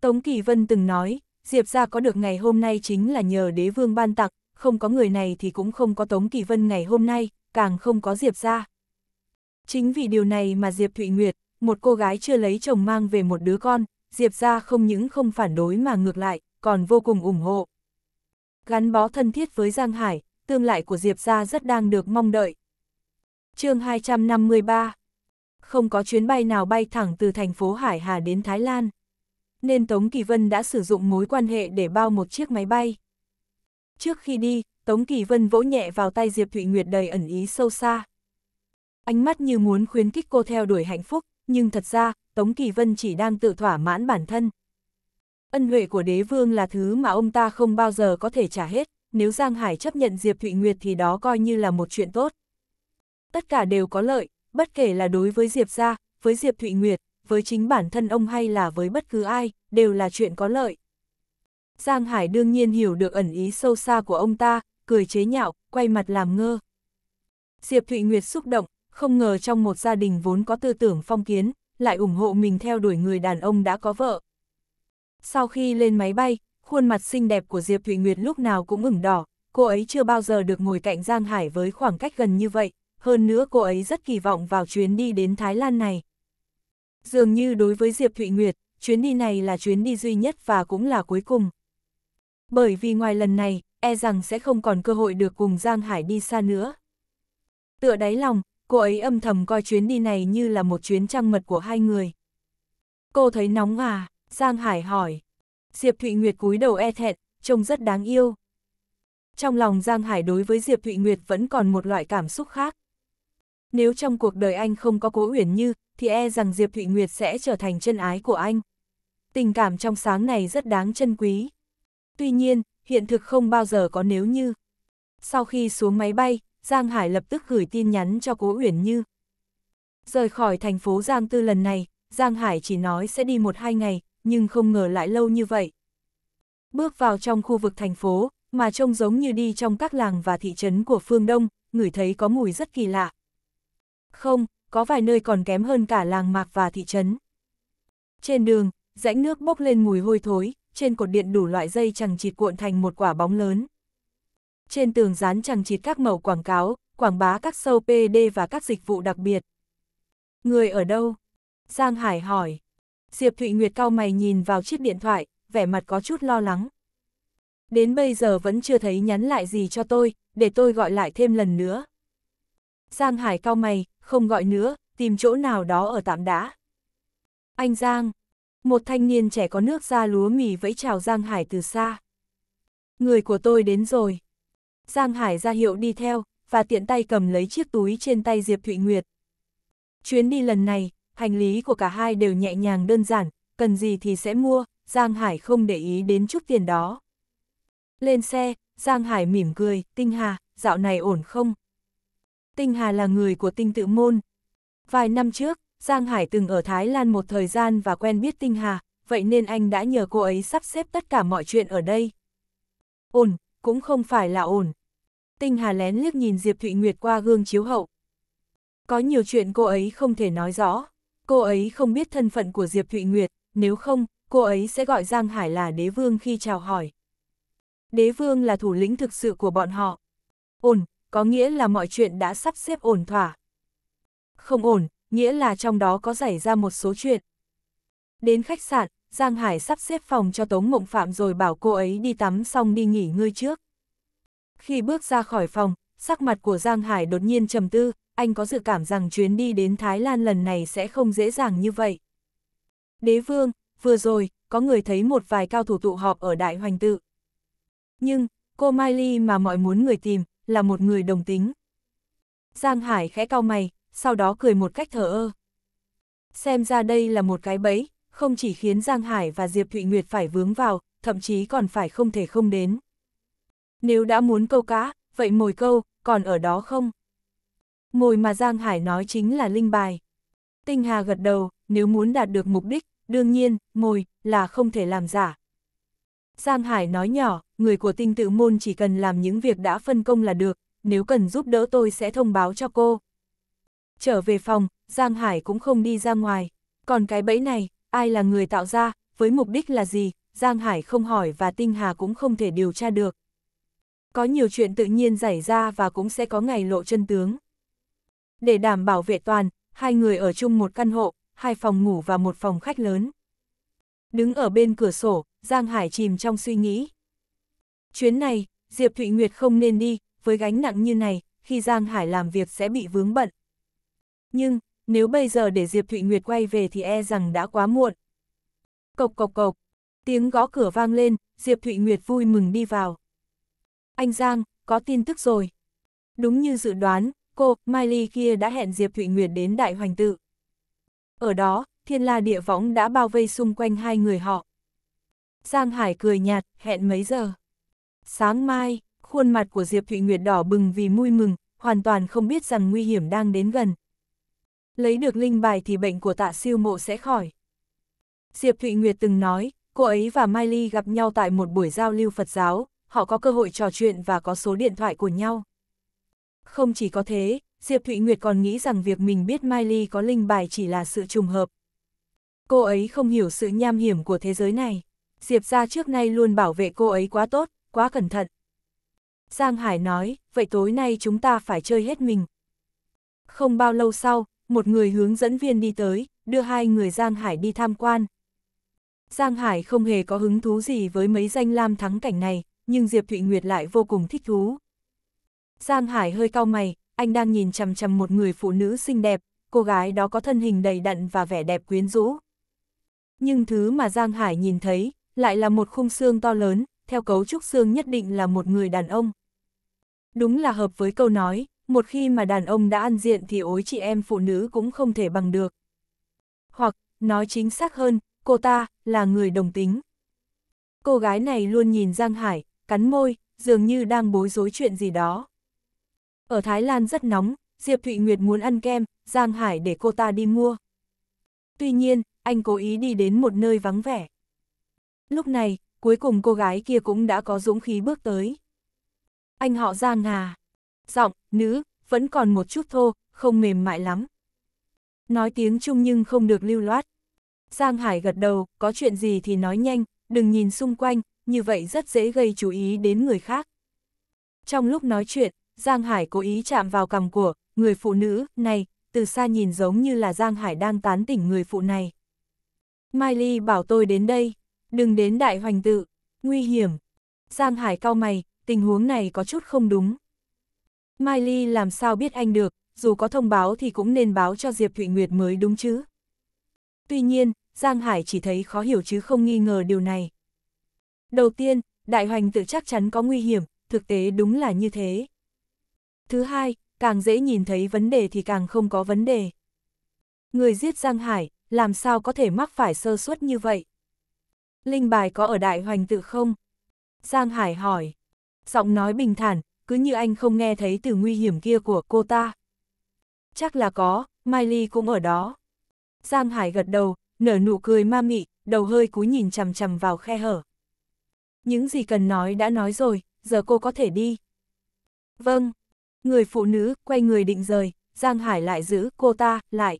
Tống Kỳ Vân từng nói, Diệp ra có được ngày hôm nay chính là nhờ đế vương ban tặng, không có người này thì cũng không có Tống Kỳ Vân ngày hôm nay, càng không có Diệp ra. Chính vì điều này mà Diệp Thụy Nguyệt, một cô gái chưa lấy chồng mang về một đứa con, Diệp ra không những không phản đối mà ngược lại, còn vô cùng ủng hộ. Gắn bó thân thiết với Giang Hải, tương lại của Diệp ra rất đang được mong đợi. chương 253 Không có chuyến bay nào bay thẳng từ thành phố Hải Hà đến Thái Lan nên Tống Kỳ Vân đã sử dụng mối quan hệ để bao một chiếc máy bay. Trước khi đi, Tống Kỳ Vân vỗ nhẹ vào tay Diệp Thụy Nguyệt đầy ẩn ý sâu xa. Ánh mắt như muốn khuyến khích cô theo đuổi hạnh phúc, nhưng thật ra, Tống Kỳ Vân chỉ đang tự thỏa mãn bản thân. Ân huệ của đế vương là thứ mà ông ta không bao giờ có thể trả hết, nếu Giang Hải chấp nhận Diệp Thụy Nguyệt thì đó coi như là một chuyện tốt. Tất cả đều có lợi, bất kể là đối với Diệp gia, với Diệp Thụy Nguyệt, với chính bản thân ông hay là với bất cứ ai, đều là chuyện có lợi. Giang Hải đương nhiên hiểu được ẩn ý sâu xa của ông ta, cười chế nhạo, quay mặt làm ngơ. Diệp Thụy Nguyệt xúc động, không ngờ trong một gia đình vốn có tư tưởng phong kiến, lại ủng hộ mình theo đuổi người đàn ông đã có vợ. Sau khi lên máy bay, khuôn mặt xinh đẹp của Diệp Thụy Nguyệt lúc nào cũng ửng đỏ, cô ấy chưa bao giờ được ngồi cạnh Giang Hải với khoảng cách gần như vậy, hơn nữa cô ấy rất kỳ vọng vào chuyến đi đến Thái Lan này. Dường như đối với Diệp Thụy Nguyệt, chuyến đi này là chuyến đi duy nhất và cũng là cuối cùng. Bởi vì ngoài lần này, e rằng sẽ không còn cơ hội được cùng Giang Hải đi xa nữa. Tựa đáy lòng, cô ấy âm thầm coi chuyến đi này như là một chuyến trăng mật của hai người. Cô thấy nóng à? Giang Hải hỏi. Diệp Thụy Nguyệt cúi đầu e thẹn, trông rất đáng yêu. Trong lòng Giang Hải đối với Diệp Thụy Nguyệt vẫn còn một loại cảm xúc khác. Nếu trong cuộc đời anh không có Cố Uyển Như, thì e rằng Diệp Thụy Nguyệt sẽ trở thành chân ái của anh. Tình cảm trong sáng này rất đáng trân quý. Tuy nhiên, hiện thực không bao giờ có nếu như. Sau khi xuống máy bay, Giang Hải lập tức gửi tin nhắn cho Cố Uyển Như. Rời khỏi thành phố Giang Tư lần này, Giang Hải chỉ nói sẽ đi một hai ngày, nhưng không ngờ lại lâu như vậy. Bước vào trong khu vực thành phố, mà trông giống như đi trong các làng và thị trấn của phương Đông, ngửi thấy có mùi rất kỳ lạ. Không, có vài nơi còn kém hơn cả làng mạc và thị trấn. Trên đường, rãnh nước bốc lên mùi hôi thối, trên cột điện đủ loại dây chẳng chịt cuộn thành một quả bóng lớn. Trên tường dán chẳng chịt các mẫu quảng cáo, quảng bá các sâu PD và các dịch vụ đặc biệt. Người ở đâu? Giang Hải hỏi. Diệp Thụy Nguyệt cao mày nhìn vào chiếc điện thoại, vẻ mặt có chút lo lắng. Đến bây giờ vẫn chưa thấy nhắn lại gì cho tôi, để tôi gọi lại thêm lần nữa. Giang Hải cao mày, không gọi nữa, tìm chỗ nào đó ở tạm đã. Anh Giang, một thanh niên trẻ có nước da lúa mì vẫy chào Giang Hải từ xa. Người của tôi đến rồi. Giang Hải ra hiệu đi theo, và tiện tay cầm lấy chiếc túi trên tay Diệp Thụy Nguyệt. Chuyến đi lần này, hành lý của cả hai đều nhẹ nhàng đơn giản, cần gì thì sẽ mua, Giang Hải không để ý đến chút tiền đó. Lên xe, Giang Hải mỉm cười, Tinh Hà, dạo này ổn không? Tinh Hà là người của tinh tự môn. Vài năm trước, Giang Hải từng ở Thái Lan một thời gian và quen biết Tinh Hà, vậy nên anh đã nhờ cô ấy sắp xếp tất cả mọi chuyện ở đây. Ổn, cũng không phải là ổn. Tinh Hà lén liếc nhìn Diệp Thụy Nguyệt qua gương chiếu hậu. Có nhiều chuyện cô ấy không thể nói rõ. Cô ấy không biết thân phận của Diệp Thụy Nguyệt, nếu không, cô ấy sẽ gọi Giang Hải là đế vương khi chào hỏi. Đế vương là thủ lĩnh thực sự của bọn họ. Ổn, có nghĩa là mọi chuyện đã sắp xếp ổn thỏa. Không ổn, nghĩa là trong đó có xảy ra một số chuyện. Đến khách sạn, Giang Hải sắp xếp phòng cho Tống Mộng Phạm rồi bảo cô ấy đi tắm xong đi nghỉ ngơi trước. Khi bước ra khỏi phòng, sắc mặt của Giang Hải đột nhiên trầm tư, anh có dự cảm rằng chuyến đi đến Thái Lan lần này sẽ không dễ dàng như vậy. Đế vương, vừa rồi, có người thấy một vài cao thủ tụ họp ở Đại Hoành Tự. Nhưng, cô Miley mà mọi muốn người tìm, là một người đồng tính. Giang Hải khẽ cau mày, sau đó cười một cách thở ơ. Xem ra đây là một cái bẫy, không chỉ khiến Giang Hải và Diệp Thụy Nguyệt phải vướng vào, thậm chí còn phải không thể không đến. Nếu đã muốn câu cá, vậy mồi câu, còn ở đó không? Mồi mà Giang Hải nói chính là linh bài. Tinh Hà gật đầu, nếu muốn đạt được mục đích, đương nhiên, mồi, là không thể làm giả, Giang Hải nói nhỏ, người của tinh tự môn chỉ cần làm những việc đã phân công là được, nếu cần giúp đỡ tôi sẽ thông báo cho cô. Trở về phòng, Giang Hải cũng không đi ra ngoài. Còn cái bẫy này, ai là người tạo ra, với mục đích là gì, Giang Hải không hỏi và Tinh Hà cũng không thể điều tra được. Có nhiều chuyện tự nhiên xảy ra và cũng sẽ có ngày lộ chân tướng. Để đảm bảo vệ toàn, hai người ở chung một căn hộ, hai phòng ngủ và một phòng khách lớn. Đứng ở bên cửa sổ, Giang Hải chìm trong suy nghĩ. Chuyến này, Diệp Thụy Nguyệt không nên đi, với gánh nặng như này, khi Giang Hải làm việc sẽ bị vướng bận. Nhưng, nếu bây giờ để Diệp Thụy Nguyệt quay về thì e rằng đã quá muộn. Cộc cộc cộc, tiếng gõ cửa vang lên, Diệp Thụy Nguyệt vui mừng đi vào. Anh Giang, có tin tức rồi. Đúng như dự đoán, cô, Miley kia đã hẹn Diệp Thụy Nguyệt đến Đại Hoành Tự. Ở đó, thiên la địa võng đã bao vây xung quanh hai người họ. Giang Hải cười nhạt, hẹn mấy giờ. Sáng mai, khuôn mặt của Diệp Thụy Nguyệt đỏ bừng vì vui mừng, hoàn toàn không biết rằng nguy hiểm đang đến gần. Lấy được linh bài thì bệnh của tạ siêu mộ sẽ khỏi. Diệp Thụy Nguyệt từng nói, cô ấy và Mai Ly gặp nhau tại một buổi giao lưu Phật giáo, họ có cơ hội trò chuyện và có số điện thoại của nhau. Không chỉ có thế, Diệp Thụy Nguyệt còn nghĩ rằng việc mình biết Mai Ly có linh bài chỉ là sự trùng hợp, cô ấy không hiểu sự nham hiểm của thế giới này. Diệp ra trước nay luôn bảo vệ cô ấy quá tốt, quá cẩn thận. Giang Hải nói, vậy tối nay chúng ta phải chơi hết mình. Không bao lâu sau, một người hướng dẫn viên đi tới, đưa hai người Giang Hải đi tham quan. Giang Hải không hề có hứng thú gì với mấy danh lam thắng cảnh này, nhưng Diệp Thụy Nguyệt lại vô cùng thích thú. Giang Hải hơi cau mày, anh đang nhìn chằm chằm một người phụ nữ xinh đẹp, cô gái đó có thân hình đầy đặn và vẻ đẹp quyến rũ nhưng thứ mà Giang Hải nhìn thấy lại là một khung xương to lớn, theo cấu trúc xương nhất định là một người đàn ông. Đúng là hợp với câu nói, một khi mà đàn ông đã ăn diện thì ối chị em phụ nữ cũng không thể bằng được. Hoặc, nói chính xác hơn, cô ta là người đồng tính. Cô gái này luôn nhìn Giang Hải, cắn môi, dường như đang bối rối chuyện gì đó. Ở Thái Lan rất nóng, Diệp Thụy Nguyệt muốn ăn kem, Giang Hải để cô ta đi mua. Tuy nhiên, anh cố ý đi đến một nơi vắng vẻ. Lúc này, cuối cùng cô gái kia cũng đã có dũng khí bước tới. Anh họ Giang à? Giọng, nữ, vẫn còn một chút thô, không mềm mại lắm. Nói tiếng Trung nhưng không được lưu loát. Giang Hải gật đầu, có chuyện gì thì nói nhanh, đừng nhìn xung quanh, như vậy rất dễ gây chú ý đến người khác. Trong lúc nói chuyện, Giang Hải cố ý chạm vào cằm của người phụ nữ này, từ xa nhìn giống như là Giang Hải đang tán tỉnh người phụ này. Miley bảo tôi đến đây, đừng đến đại hoành tự, nguy hiểm. Giang Hải cao mày, tình huống này có chút không đúng. Miley làm sao biết anh được, dù có thông báo thì cũng nên báo cho Diệp Thụy Nguyệt mới đúng chứ. Tuy nhiên, Giang Hải chỉ thấy khó hiểu chứ không nghi ngờ điều này. Đầu tiên, đại hoành tự chắc chắn có nguy hiểm, thực tế đúng là như thế. Thứ hai, càng dễ nhìn thấy vấn đề thì càng không có vấn đề. Người giết Giang Hải, làm sao có thể mắc phải sơ suất như vậy? Linh bài có ở đại hoành tự không? Giang Hải hỏi. Giọng nói bình thản, cứ như anh không nghe thấy từ nguy hiểm kia của cô ta. Chắc là có, Mai Ly cũng ở đó. Giang Hải gật đầu, nở nụ cười ma mị, đầu hơi cúi nhìn chằm chằm vào khe hở. Những gì cần nói đã nói rồi, giờ cô có thể đi. Vâng. Người phụ nữ quay người định rời, Giang Hải lại giữ cô ta, lại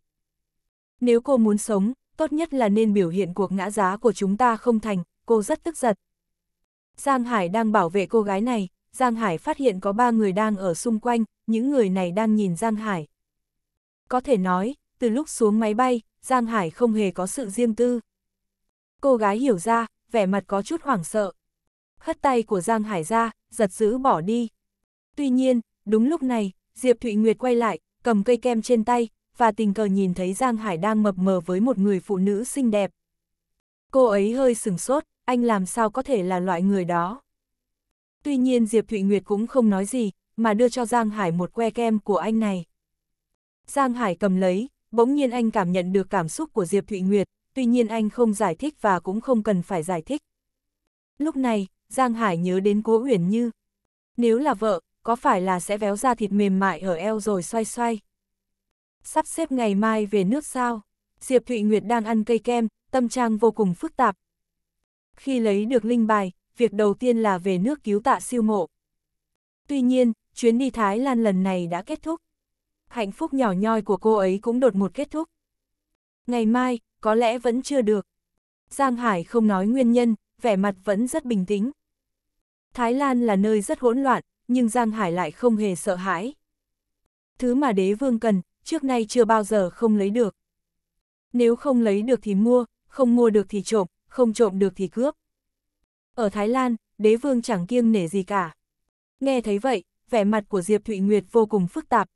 nếu cô muốn sống, tốt nhất là nên biểu hiện cuộc ngã giá của chúng ta không thành, cô rất tức giật. Giang Hải đang bảo vệ cô gái này, Giang Hải phát hiện có ba người đang ở xung quanh, những người này đang nhìn Giang Hải. Có thể nói, từ lúc xuống máy bay, Giang Hải không hề có sự riêng tư. Cô gái hiểu ra, vẻ mặt có chút hoảng sợ. Hất tay của Giang Hải ra, giật giữ bỏ đi. Tuy nhiên, đúng lúc này, Diệp Thụy Nguyệt quay lại, cầm cây kem trên tay, và tình cờ nhìn thấy Giang Hải đang mập mờ với một người phụ nữ xinh đẹp. Cô ấy hơi sừng sốt, anh làm sao có thể là loại người đó. Tuy nhiên Diệp Thụy Nguyệt cũng không nói gì, mà đưa cho Giang Hải một que kem của anh này. Giang Hải cầm lấy, bỗng nhiên anh cảm nhận được cảm xúc của Diệp Thụy Nguyệt, tuy nhiên anh không giải thích và cũng không cần phải giải thích. Lúc này, Giang Hải nhớ đến Cố Uyển Như. Nếu là vợ, có phải là sẽ véo ra thịt mềm mại ở eo rồi xoay xoay? Sắp xếp ngày mai về nước sao? Diệp Thụy Nguyệt đang ăn cây kem, tâm trạng vô cùng phức tạp. Khi lấy được linh bài, việc đầu tiên là về nước cứu tạ siêu mộ. Tuy nhiên, chuyến đi Thái Lan lần này đã kết thúc. Hạnh phúc nhỏ nhoi của cô ấy cũng đột một kết thúc. Ngày mai, có lẽ vẫn chưa được. Giang Hải không nói nguyên nhân, vẻ mặt vẫn rất bình tĩnh. Thái Lan là nơi rất hỗn loạn, nhưng Giang Hải lại không hề sợ hãi. Thứ mà đế vương cần trước nay chưa bao giờ không lấy được. Nếu không lấy được thì mua, không mua được thì trộm, không trộm được thì cướp. Ở Thái Lan, đế vương chẳng kiêng nể gì cả. Nghe thấy vậy, vẻ mặt của Diệp Thụy Nguyệt vô cùng phức tạp.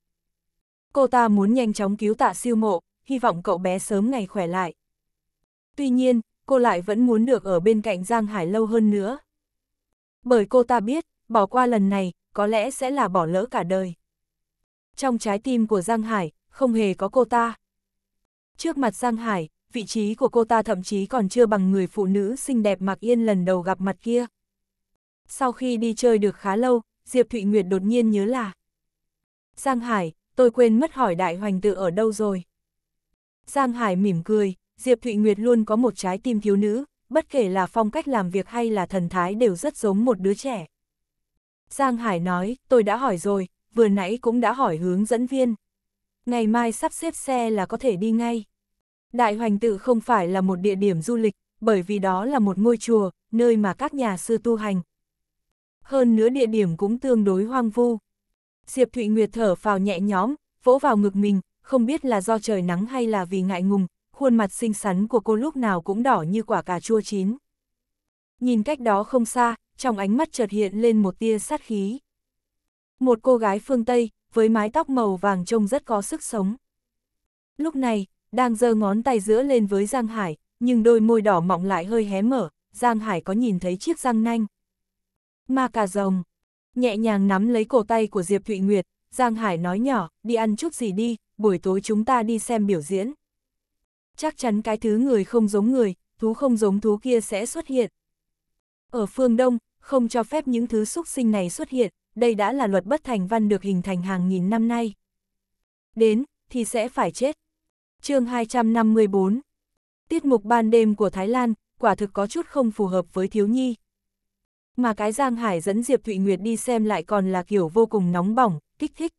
Cô ta muốn nhanh chóng cứu tạ siêu mộ, hy vọng cậu bé sớm ngày khỏe lại. Tuy nhiên, cô lại vẫn muốn được ở bên cạnh Giang Hải lâu hơn nữa. Bởi cô ta biết, bỏ qua lần này, có lẽ sẽ là bỏ lỡ cả đời trong trái tim của Giang Hải, không hề có cô ta. Trước mặt Giang Hải, vị trí của cô ta thậm chí còn chưa bằng người phụ nữ xinh đẹp mặc yên lần đầu gặp mặt kia. Sau khi đi chơi được khá lâu, Diệp Thụy Nguyệt đột nhiên nhớ là Giang Hải, tôi quên mất hỏi đại hoành tự ở đâu rồi. Giang Hải mỉm cười, Diệp Thụy Nguyệt luôn có một trái tim thiếu nữ, bất kể là phong cách làm việc hay là thần thái đều rất giống một đứa trẻ. Giang Hải nói, tôi đã hỏi rồi, vừa nãy cũng đã hỏi hướng dẫn viên. Ngày mai sắp xếp xe là có thể đi ngay. Đại Hoành Tự không phải là một địa điểm du lịch, bởi vì đó là một ngôi chùa, nơi mà các nhà sư tu hành. Hơn nữa địa điểm cũng tương đối hoang vu. Diệp Thụy Nguyệt thở phào nhẹ nhõm, vỗ vào ngực mình, không biết là do trời nắng hay là vì ngại ngùng, khuôn mặt xinh xắn của cô lúc nào cũng đỏ như quả cà chua chín. Nhìn cách đó không xa, trong ánh mắt chợt hiện lên một tia sát khí. Một cô gái phương Tây, với mái tóc màu vàng trông rất có sức sống. Lúc này, đang giơ ngón tay giữa lên với Giang Hải, nhưng đôi môi đỏ mọng lại hơi hé mở, Giang Hải có nhìn thấy chiếc răng nanh. Ma cà rồng, nhẹ nhàng nắm lấy cổ tay của Diệp Thụy Nguyệt, Giang Hải nói nhỏ, đi ăn chút gì đi, buổi tối chúng ta đi xem biểu diễn. Chắc chắn cái thứ người không giống người, thú không giống thú kia sẽ xuất hiện. Ở phương Đông, không cho phép những thứ xúc sinh này xuất hiện, đây đã là luật bất thành văn được hình thành hàng nghìn năm nay. Đến, thì sẽ phải chết. chương 254 Tiết mục ban đêm của Thái Lan, quả thực có chút không phù hợp với thiếu nhi. Mà cái Giang Hải dẫn Diệp Thụy Nguyệt đi xem lại còn là kiểu vô cùng nóng bỏng, kích thích.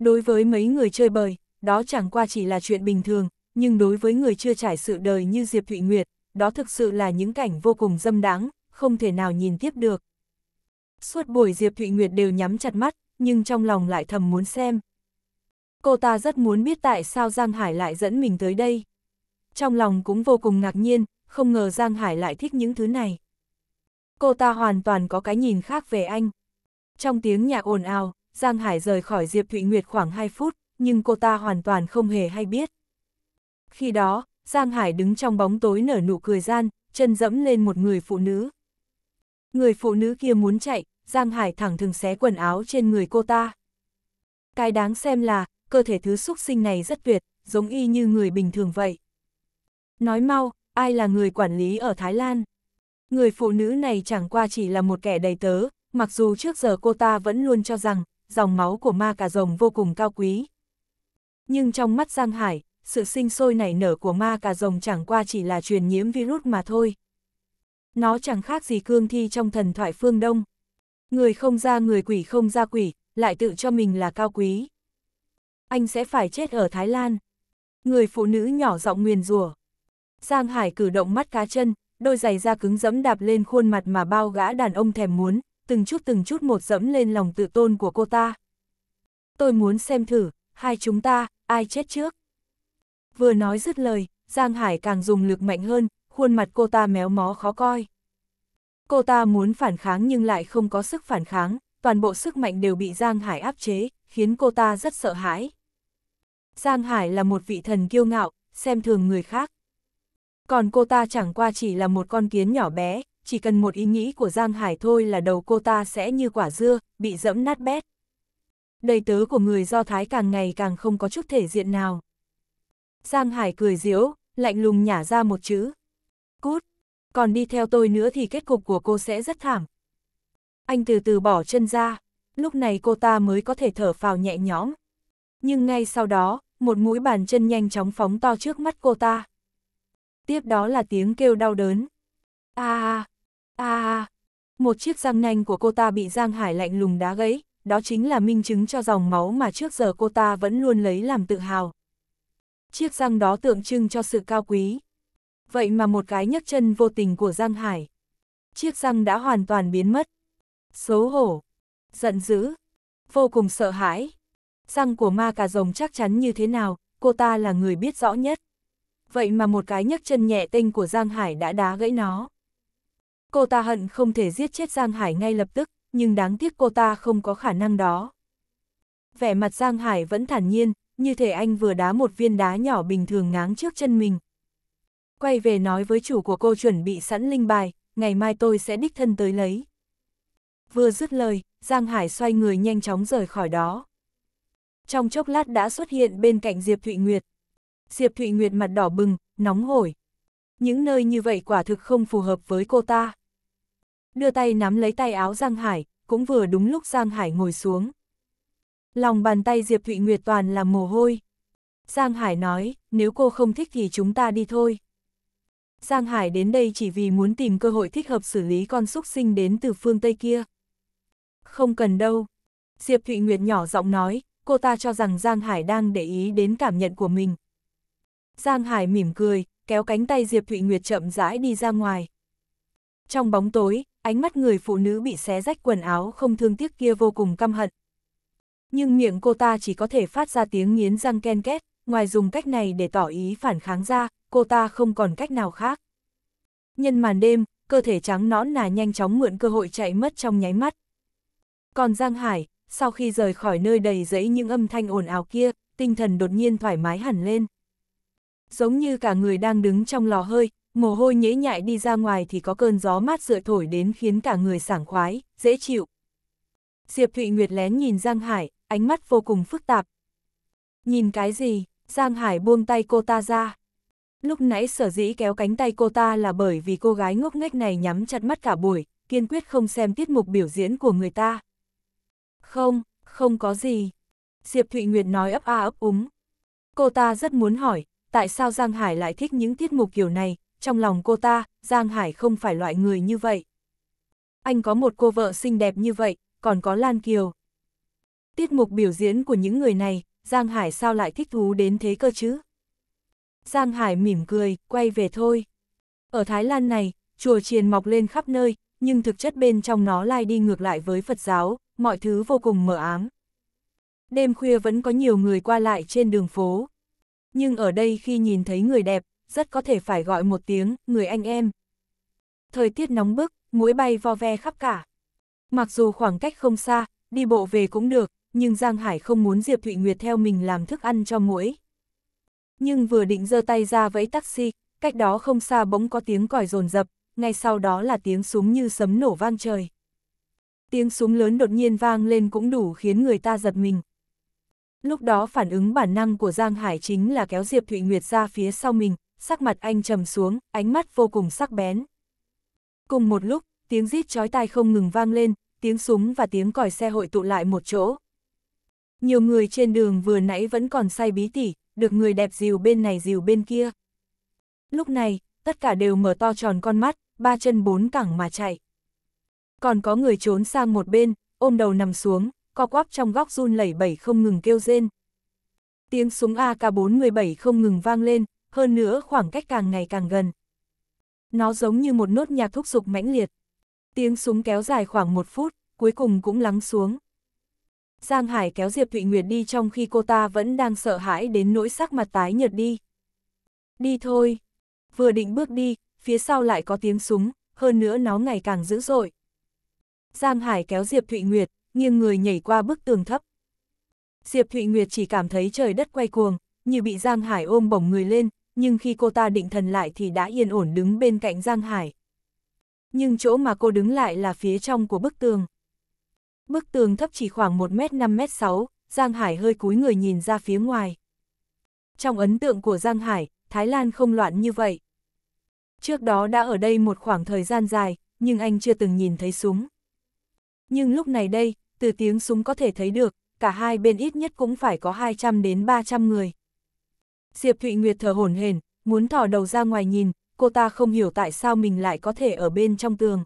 Đối với mấy người chơi bời, đó chẳng qua chỉ là chuyện bình thường, nhưng đối với người chưa trải sự đời như Diệp Thụy Nguyệt, đó thực sự là những cảnh vô cùng dâm đáng, không thể nào nhìn tiếp được. Suốt buổi Diệp Thụy Nguyệt đều nhắm chặt mắt, nhưng trong lòng lại thầm muốn xem. Cô ta rất muốn biết tại sao Giang Hải lại dẫn mình tới đây. Trong lòng cũng vô cùng ngạc nhiên, không ngờ Giang Hải lại thích những thứ này. Cô ta hoàn toàn có cái nhìn khác về anh. Trong tiếng nhạc ồn ào, Giang Hải rời khỏi Diệp Thụy Nguyệt khoảng 2 phút, nhưng cô ta hoàn toàn không hề hay biết. Khi đó, Giang Hải đứng trong bóng tối nở nụ cười gian, chân dẫm lên một người phụ nữ. Người phụ nữ kia muốn chạy, Giang Hải thẳng thừng xé quần áo trên người cô ta. Cái đáng xem là, cơ thể thứ xúc sinh này rất tuyệt, giống y như người bình thường vậy. Nói mau, ai là người quản lý ở Thái Lan? Người phụ nữ này chẳng qua chỉ là một kẻ đầy tớ, mặc dù trước giờ cô ta vẫn luôn cho rằng, dòng máu của ma cà rồng vô cùng cao quý. Nhưng trong mắt Giang Hải, sự sinh sôi nảy nở của ma cà rồng chẳng qua chỉ là truyền nhiễm virus mà thôi. Nó chẳng khác gì cương thi trong thần thoại phương Đông. Người không ra người quỷ không ra quỷ, lại tự cho mình là cao quý. Anh sẽ phải chết ở Thái Lan. Người phụ nữ nhỏ giọng nguyền rủa. Giang Hải cử động mắt cá chân, đôi giày da cứng dẫm đạp lên khuôn mặt mà bao gã đàn ông thèm muốn, từng chút từng chút một dẫm lên lòng tự tôn của cô ta. Tôi muốn xem thử, hai chúng ta, ai chết trước? Vừa nói dứt lời, Giang Hải càng dùng lực mạnh hơn, khuôn mặt cô ta méo mó khó coi. Cô ta muốn phản kháng nhưng lại không có sức phản kháng, toàn bộ sức mạnh đều bị Giang Hải áp chế, khiến cô ta rất sợ hãi. Giang Hải là một vị thần kiêu ngạo, xem thường người khác. Còn cô ta chẳng qua chỉ là một con kiến nhỏ bé, chỉ cần một ý nghĩ của Giang Hải thôi là đầu cô ta sẽ như quả dưa, bị dẫm nát bét. Đầy tớ của người Do Thái càng ngày càng không có chút thể diện nào. Giang Hải cười diễu, lạnh lùng nhả ra một chữ, còn đi theo tôi nữa thì kết cục của cô sẽ rất thảm. Anh từ từ bỏ chân ra, lúc này cô ta mới có thể thở phào nhẹ nhõm. Nhưng ngay sau đó, một mũi bàn chân nhanh chóng phóng to trước mắt cô ta. Tiếp đó là tiếng kêu đau đớn. a a a Một chiếc răng nanh của cô ta bị Giang Hải lạnh lùng đá gãy, đó chính là minh chứng cho dòng máu mà trước giờ cô ta vẫn luôn lấy làm tự hào. Chiếc răng đó tượng trưng cho sự cao quý, vậy mà một cái nhấc chân vô tình của Giang Hải. Chiếc răng đã hoàn toàn biến mất. Xấu hổ, giận dữ, vô cùng sợ hãi. Răng của ma cà rồng chắc chắn như thế nào, cô ta là người biết rõ nhất. Vậy mà một cái nhấc chân nhẹ tinh của Giang Hải đã đá gãy nó. Cô ta hận không thể giết chết Giang Hải ngay lập tức, nhưng đáng tiếc cô ta không có khả năng đó. Vẻ mặt Giang Hải vẫn thản nhiên, như thể anh vừa đá một viên đá nhỏ bình thường ngáng trước chân mình, quay về nói với chủ của cô chuẩn bị sẵn linh bài, ngày mai tôi sẽ đích thân tới lấy. Vừa dứt lời, Giang Hải xoay người nhanh chóng rời khỏi đó. Trong chốc lát đã xuất hiện bên cạnh Diệp Thụy Nguyệt. Diệp Thụy Nguyệt mặt đỏ bừng, nóng hổi. Những nơi như vậy quả thực không phù hợp với cô ta. Đưa tay nắm lấy tay áo Giang Hải, cũng vừa đúng lúc Giang Hải ngồi xuống. Lòng bàn tay Diệp Thụy Nguyệt toàn là mồ hôi. Giang Hải nói, nếu cô không thích thì chúng ta đi thôi. Giang Hải đến đây chỉ vì muốn tìm cơ hội thích hợp xử lý con xúc sinh đến từ phương Tây kia. Không cần đâu. Diệp Thụy Nguyệt nhỏ giọng nói, cô ta cho rằng Giang Hải đang để ý đến cảm nhận của mình. Giang Hải mỉm cười, kéo cánh tay Diệp Thụy Nguyệt chậm rãi đi ra ngoài. Trong bóng tối, ánh mắt người phụ nữ bị xé rách quần áo không thương tiếc kia vô cùng căm hận. Nhưng miệng cô ta chỉ có thể phát ra tiếng nghiến răng ken két, ngoài dùng cách này để tỏ ý phản kháng ra, cô ta không còn cách nào khác. Nhân màn đêm, cơ thể trắng nõn nà nhanh chóng mượn cơ hội chạy mất trong nháy mắt. Còn Giang Hải, sau khi rời khỏi nơi đầy rẫy những âm thanh ồn ào kia, tinh thần đột nhiên thoải mái hẳn lên. Giống như cả người đang đứng trong lò hơi, mồ hôi nhễ nhại đi ra ngoài thì có cơn gió mát rượi thổi đến khiến cả người sảng khoái, dễ chịu. Diệp Thụy Nguyệt lén nhìn Giang Hải, ánh mắt vô cùng phức tạp. Nhìn cái gì, Giang Hải buông tay cô ta ra lúc nãy sở dĩ kéo cánh tay cô ta là bởi vì cô gái ngốc nghếch này nhắm chặt mắt cả buổi, kiên quyết không xem tiết mục biểu diễn của người ta. Không, không có gì. Diệp Thụy Nguyệt nói ấp a ấp úng. Cô ta rất muốn hỏi, tại sao Giang Hải lại thích những tiết mục kiểu này, trong lòng cô ta, Giang Hải không phải loại người như vậy. Anh có một cô vợ xinh đẹp như vậy, còn có Lan Kiều. Tiết mục biểu diễn của những người này, Giang Hải sao lại thích thú đến thế cơ chứ? Giang Hải mỉm cười, quay về thôi. Ở Thái Lan này, chùa chiền mọc lên khắp nơi, nhưng thực chất bên trong nó lai đi ngược lại với Phật giáo, mọi thứ vô cùng mờ ám. Đêm khuya vẫn có nhiều người qua lại trên đường phố. Nhưng ở đây khi nhìn thấy người đẹp, rất có thể phải gọi một tiếng, người anh em. Thời tiết nóng bức, muỗi bay vo ve khắp cả. Mặc dù khoảng cách không xa, đi bộ về cũng được, nhưng Giang Hải không muốn Diệp Thụy Nguyệt theo mình làm thức ăn cho muỗi. Nhưng vừa định giơ tay ra vẫy taxi, cách đó không xa bỗng có tiếng còi rồn rập, ngay sau đó là tiếng súng như sấm nổ vang trời. Tiếng súng lớn đột nhiên vang lên cũng đủ khiến người ta giật mình. Lúc đó phản ứng bản năng của Giang Hải chính là kéo Diệp Thụy Nguyệt ra phía sau mình, sắc mặt anh trầm xuống, ánh mắt vô cùng sắc bén. Cùng một lúc, tiếng rít chói tai không ngừng vang lên, tiếng súng và tiếng còi xe hội tụ lại một chỗ, nhiều người trên đường vừa nãy vẫn còn say bí tỉ, được người đẹp dìu bên này dìu bên kia. Lúc này, tất cả đều mở to tròn con mắt, ba chân bốn cẳng mà chạy. Còn có người trốn sang một bên, ôm đầu nằm xuống, co quắp trong góc run lẩy bẩy không ngừng kêu rên. Tiếng súng AK-417 không ngừng vang lên, hơn nữa khoảng cách càng ngày càng gần. Nó giống như một nốt nhạc thúc giục mãnh liệt. Tiếng súng kéo dài khoảng một phút, cuối cùng cũng lắng xuống. Giang Hải kéo Diệp Thụy Nguyệt đi trong khi cô ta vẫn đang sợ hãi đến nỗi sắc mặt tái nhợt đi. Đi thôi. Vừa định bước đi, phía sau lại có tiếng súng, hơn nữa nó ngày càng dữ dội. Giang Hải kéo Diệp Thụy Nguyệt, nghiêng người nhảy qua bức tường thấp. Diệp Thụy Nguyệt chỉ cảm thấy trời đất quay cuồng, như bị Giang Hải ôm bổng người lên, nhưng khi cô ta định thần lại thì đã yên ổn đứng bên cạnh Giang Hải. Nhưng chỗ mà cô đứng lại là phía trong của bức tường. Bức tường thấp chỉ khoảng 1 m 5 m 6, Giang Hải hơi cúi người nhìn ra phía ngoài. Trong ấn tượng của Giang Hải, Thái Lan không loạn như vậy. Trước đó đã ở đây một khoảng thời gian dài, nhưng anh chưa từng nhìn thấy súng. Nhưng lúc này đây, từ tiếng súng có thể thấy được, cả hai bên ít nhất cũng phải có 200 đến 300 người. Diệp Thụy Nguyệt thở hổn hển, muốn thỏ đầu ra ngoài nhìn, cô ta không hiểu tại sao mình lại có thể ở bên trong tường.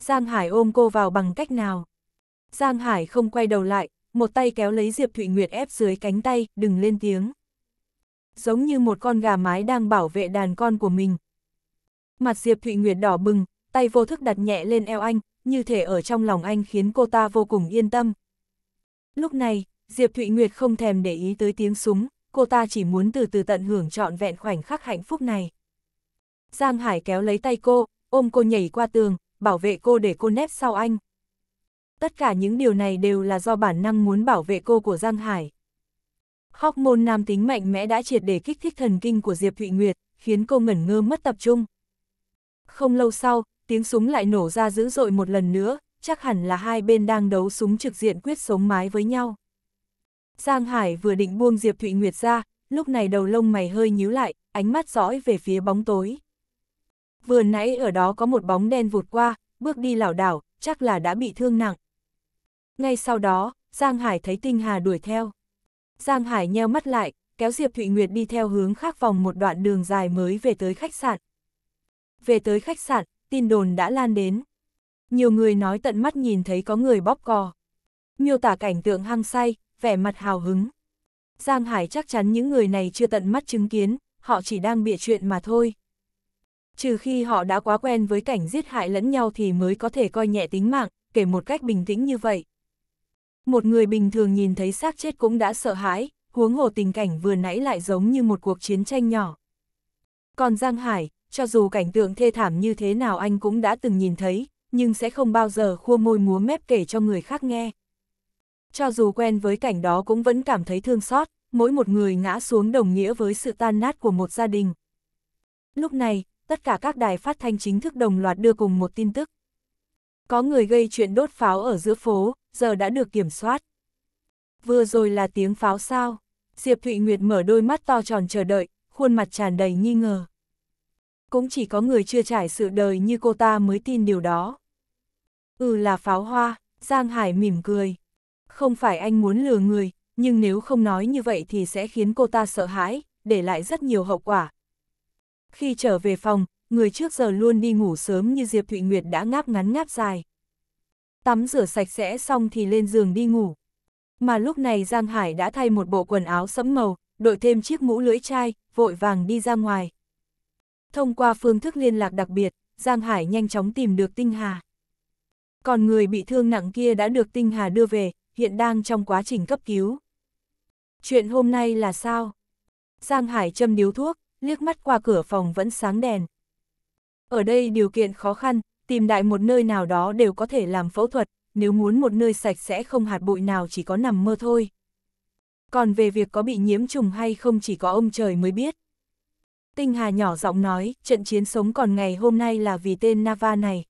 Giang Hải ôm cô vào bằng cách nào? Giang Hải không quay đầu lại, một tay kéo lấy Diệp Thụy Nguyệt ép dưới cánh tay, đừng lên tiếng. Giống như một con gà mái đang bảo vệ đàn con của mình. Mặt Diệp Thụy Nguyệt đỏ bừng, tay vô thức đặt nhẹ lên eo anh, như thể ở trong lòng anh khiến cô ta vô cùng yên tâm. Lúc này, Diệp Thụy Nguyệt không thèm để ý tới tiếng súng, cô ta chỉ muốn từ từ tận hưởng trọn vẹn khoảnh khắc hạnh phúc này. Giang Hải kéo lấy tay cô, ôm cô nhảy qua tường, bảo vệ cô để cô nép sau anh. Tất cả những điều này đều là do bản năng muốn bảo vệ cô của Giang Hải. Hóc môn nam tính mạnh mẽ đã triệt để kích thích thần kinh của Diệp Thụy Nguyệt, khiến cô ngẩn ngơ mất tập trung. Không lâu sau, tiếng súng lại nổ ra dữ dội một lần nữa, chắc hẳn là hai bên đang đấu súng trực diện quyết sống mái với nhau. Giang Hải vừa định buông Diệp Thụy Nguyệt ra, lúc này đầu lông mày hơi nhíu lại, ánh mắt dõi về phía bóng tối. Vừa nãy ở đó có một bóng đen vụt qua, bước đi lảo đảo, chắc là đã bị thương nặng. Ngay sau đó, Giang Hải thấy Tinh Hà đuổi theo. Giang Hải nheo mắt lại, kéo Diệp Thụy Nguyệt đi theo hướng khác vòng một đoạn đường dài mới về tới khách sạn. Về tới khách sạn, tin đồn đã lan đến. Nhiều người nói tận mắt nhìn thấy có người bóp cò. Miêu tả cảnh tượng hăng say, vẻ mặt hào hứng. Giang Hải chắc chắn những người này chưa tận mắt chứng kiến, họ chỉ đang bịa chuyện mà thôi. Trừ khi họ đã quá quen với cảnh giết hại lẫn nhau thì mới có thể coi nhẹ tính mạng, kể một cách bình tĩnh như vậy một người bình thường nhìn thấy xác chết cũng đã sợ hãi, huống hồ tình cảnh vừa nãy lại giống như một cuộc chiến tranh nhỏ. Còn Giang Hải, cho dù cảnh tượng thê thảm như thế nào anh cũng đã từng nhìn thấy, nhưng sẽ không bao giờ khua môi múa mép kể cho người khác nghe. Cho dù quen với cảnh đó cũng vẫn cảm thấy thương xót, mỗi một người ngã xuống đồng nghĩa với sự tan nát của một gia đình. Lúc này, tất cả các đài phát thanh chính thức đồng loạt đưa cùng một tin tức. Có người gây chuyện đốt pháo ở giữa phố, giờ đã được kiểm soát. Vừa rồi là tiếng pháo sao? Diệp Thụy Nguyệt mở đôi mắt to tròn chờ đợi, khuôn mặt tràn đầy nghi ngờ. Cũng chỉ có người chưa trải sự đời như cô ta mới tin điều đó. Ừ là pháo hoa, Giang Hải mỉm cười. Không phải anh muốn lừa người, nhưng nếu không nói như vậy thì sẽ khiến cô ta sợ hãi, để lại rất nhiều hậu quả. Khi trở về phòng, người trước giờ luôn đi ngủ sớm như Diệp Thụy Nguyệt đã ngáp ngắn ngáp dài, tắm rửa sạch sẽ xong thì lên giường đi ngủ. Mà lúc này Giang Hải đã thay một bộ quần áo sẫm màu, đội thêm chiếc mũ lưỡi chai, vội vàng đi ra ngoài. Thông qua phương thức liên lạc đặc biệt, Giang Hải nhanh chóng tìm được Tinh Hà. Còn người bị thương nặng kia đã được Tinh Hà đưa về, hiện đang trong quá trình cấp cứu. Chuyện hôm nay là sao? Giang Hải châm điếu thuốc, liếc mắt qua cửa phòng vẫn sáng đèn. Ở đây điều kiện khó khăn, tìm đại một nơi nào đó đều có thể làm phẫu thuật, nếu muốn một nơi sạch sẽ không hạt bụi nào chỉ có nằm mơ thôi. Còn về việc có bị nhiễm trùng hay không chỉ có ông trời mới biết. Tinh Hà nhỏ giọng nói, trận chiến sống còn ngày hôm nay là vì tên Nava này.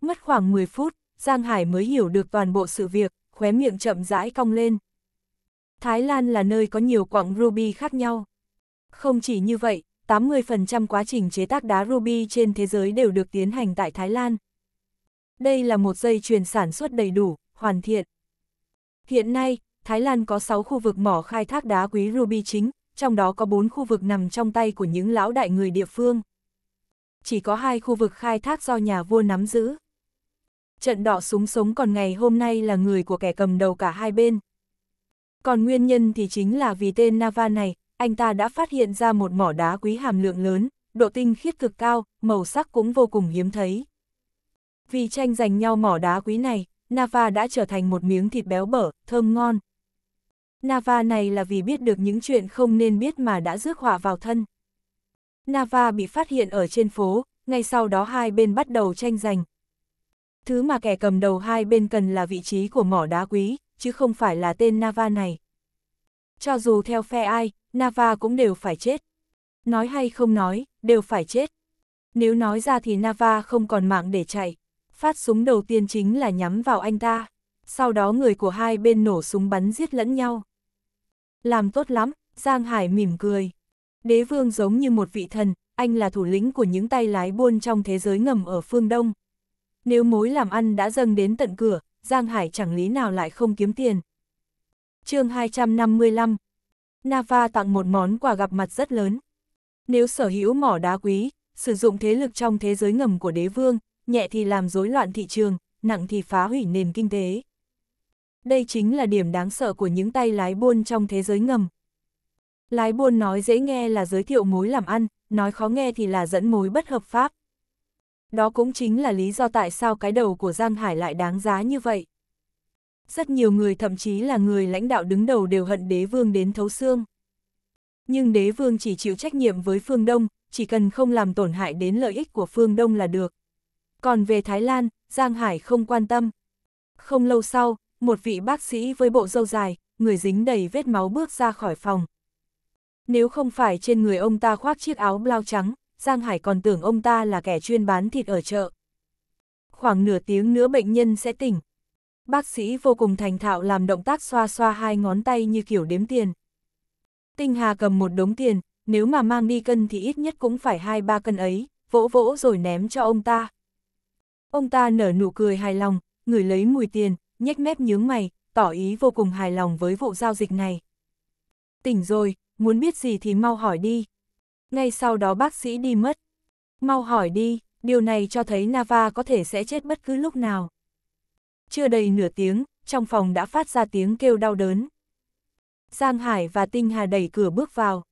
Mất khoảng 10 phút, Giang Hải mới hiểu được toàn bộ sự việc, khóe miệng chậm rãi cong lên. Thái Lan là nơi có nhiều quặng ruby khác nhau. Không chỉ như vậy, 80% quá trình chế tác đá ruby trên thế giới đều được tiến hành tại Thái Lan. Đây là một dây chuyền sản xuất đầy đủ, hoàn thiện. Hiện nay, Thái Lan có 6 khu vực mỏ khai thác đá quý ruby chính, trong đó có 4 khu vực nằm trong tay của những lão đại người địa phương. Chỉ có hai khu vực khai thác do nhà vua nắm giữ. Trận đỏ súng sống còn ngày hôm nay là người của kẻ cầm đầu cả hai bên. Còn nguyên nhân thì chính là vì tên Nava này, anh ta đã phát hiện ra một mỏ đá quý hàm lượng lớn, độ tinh khiết cực cao, màu sắc cũng vô cùng hiếm thấy. Vì tranh giành nhau mỏ đá quý này, Nava đã trở thành một miếng thịt béo bở, thơm ngon. Nava này là vì biết được những chuyện không nên biết mà đã rước họa vào thân. Nava bị phát hiện ở trên phố, ngay sau đó hai bên bắt đầu tranh giành. Thứ mà kẻ cầm đầu hai bên cần là vị trí của mỏ đá quý, chứ không phải là tên Nava này. Cho dù theo phe ai, Nava cũng đều phải chết. Nói hay không nói, đều phải chết. Nếu nói ra thì Nava không còn mạng để chạy. Phát súng đầu tiên chính là nhắm vào anh ta. Sau đó người của hai bên nổ súng bắn giết lẫn nhau. Làm tốt lắm, Giang Hải mỉm cười. Đế vương giống như một vị thần, anh là thủ lĩnh của những tay lái buôn trong thế giới ngầm ở phương Đông. Nếu mối làm ăn đã dâng đến tận cửa, Giang Hải chẳng lý nào lại không kiếm tiền. chương 255, Nava tặng một món quà gặp mặt rất lớn. Nếu sở hữu mỏ đá quý, sử dụng thế lực trong thế giới ngầm của đế vương, nhẹ thì làm rối loạn thị trường, nặng thì phá hủy nền kinh tế. Đây chính là điểm đáng sợ của những tay lái buôn trong thế giới ngầm. Lái buôn nói dễ nghe là giới thiệu mối làm ăn, nói khó nghe thì là dẫn mối bất hợp pháp. Đó cũng chính là lý do tại sao cái đầu của Giang Hải lại đáng giá như vậy. Rất nhiều người thậm chí là người lãnh đạo đứng đầu đều hận đế vương đến thấu xương. Nhưng đế vương chỉ chịu trách nhiệm với phương Đông, chỉ cần không làm tổn hại đến lợi ích của phương Đông là được. Còn về Thái Lan, Giang Hải không quan tâm. Không lâu sau, một vị bác sĩ với bộ râu dài, người dính đầy vết máu bước ra khỏi phòng. Nếu không phải trên người ông ta khoác chiếc áo blau trắng, Giang Hải còn tưởng ông ta là kẻ chuyên bán thịt ở chợ. Khoảng nửa tiếng nữa bệnh nhân sẽ tỉnh, Bác sĩ vô cùng thành thạo làm động tác xoa xoa hai ngón tay như kiểu đếm tiền. Tinh Hà cầm một đống tiền, nếu mà mang đi cân thì ít nhất cũng phải hai ba cân ấy, vỗ vỗ rồi ném cho ông ta. Ông ta nở nụ cười hài lòng, người lấy mùi tiền, nhếch mép nhướng mày, tỏ ý vô cùng hài lòng với vụ giao dịch này. Tỉnh rồi, muốn biết gì thì mau hỏi đi. Ngay sau đó bác sĩ đi mất. Mau hỏi đi, điều này cho thấy Nava có thể sẽ chết bất cứ lúc nào chưa đầy nửa tiếng, trong phòng đã phát ra tiếng kêu đau đớn. Giang Hải và Tinh Hà đẩy cửa bước vào.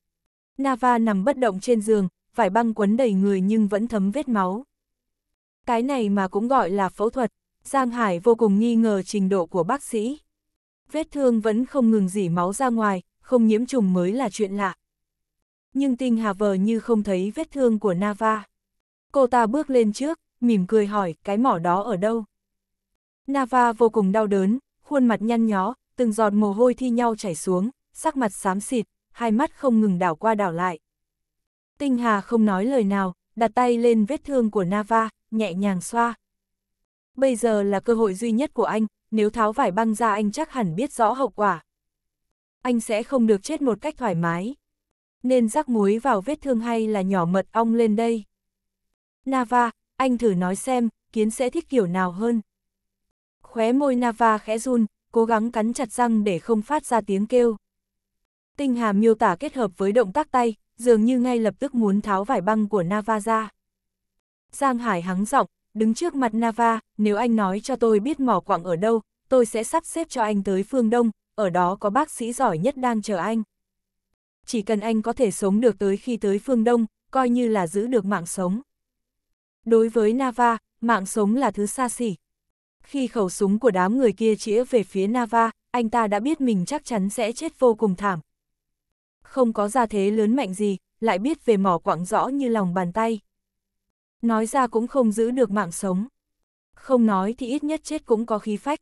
Nava nằm bất động trên giường, vải băng quấn đầy người nhưng vẫn thấm vết máu. Cái này mà cũng gọi là phẫu thuật, Giang Hải vô cùng nghi ngờ trình độ của bác sĩ. Vết thương vẫn không ngừng dỉ máu ra ngoài, không nhiễm trùng mới là chuyện lạ. Nhưng Tinh Hà vờ như không thấy vết thương của Nava. Cô ta bước lên trước, mỉm cười hỏi cái mỏ đó ở đâu. Nava vô cùng đau đớn, khuôn mặt nhăn nhó, từng giọt mồ hôi thi nhau chảy xuống, sắc mặt xám xịt, hai mắt không ngừng đảo qua đảo lại. Tinh Hà không nói lời nào, đặt tay lên vết thương của Nava, nhẹ nhàng xoa. Bây giờ là cơ hội duy nhất của anh, nếu tháo vải băng ra anh chắc hẳn biết rõ hậu quả. Anh sẽ không được chết một cách thoải mái. Nên rắc muối vào vết thương hay là nhỏ mật ong lên đây. Nava, anh thử nói xem, kiến sẽ thích kiểu nào hơn khóe môi Nava khẽ run, cố gắng cắn chặt răng để không phát ra tiếng kêu. Tinh hà miêu tả kết hợp với động tác tay, dường như ngay lập tức muốn tháo vải băng của Nava ra. Giang Hải hắng giọng, đứng trước mặt Nava, nếu anh nói cho tôi biết mỏ quặng ở đâu, tôi sẽ sắp xếp cho anh tới phương Đông, ở đó có bác sĩ giỏi nhất đang chờ anh. Chỉ cần anh có thể sống được tới khi tới phương Đông, coi như là giữ được mạng sống. Đối với Nava, mạng sống là thứ xa xỉ, khi khẩu súng của đám người kia chĩa về phía Nava, anh ta đã biết mình chắc chắn sẽ chết vô cùng thảm. Không có gia thế lớn mạnh gì, lại biết về mỏ quặng rõ như lòng bàn tay. Nói ra cũng không giữ được mạng sống. Không nói thì ít nhất chết cũng có khí phách.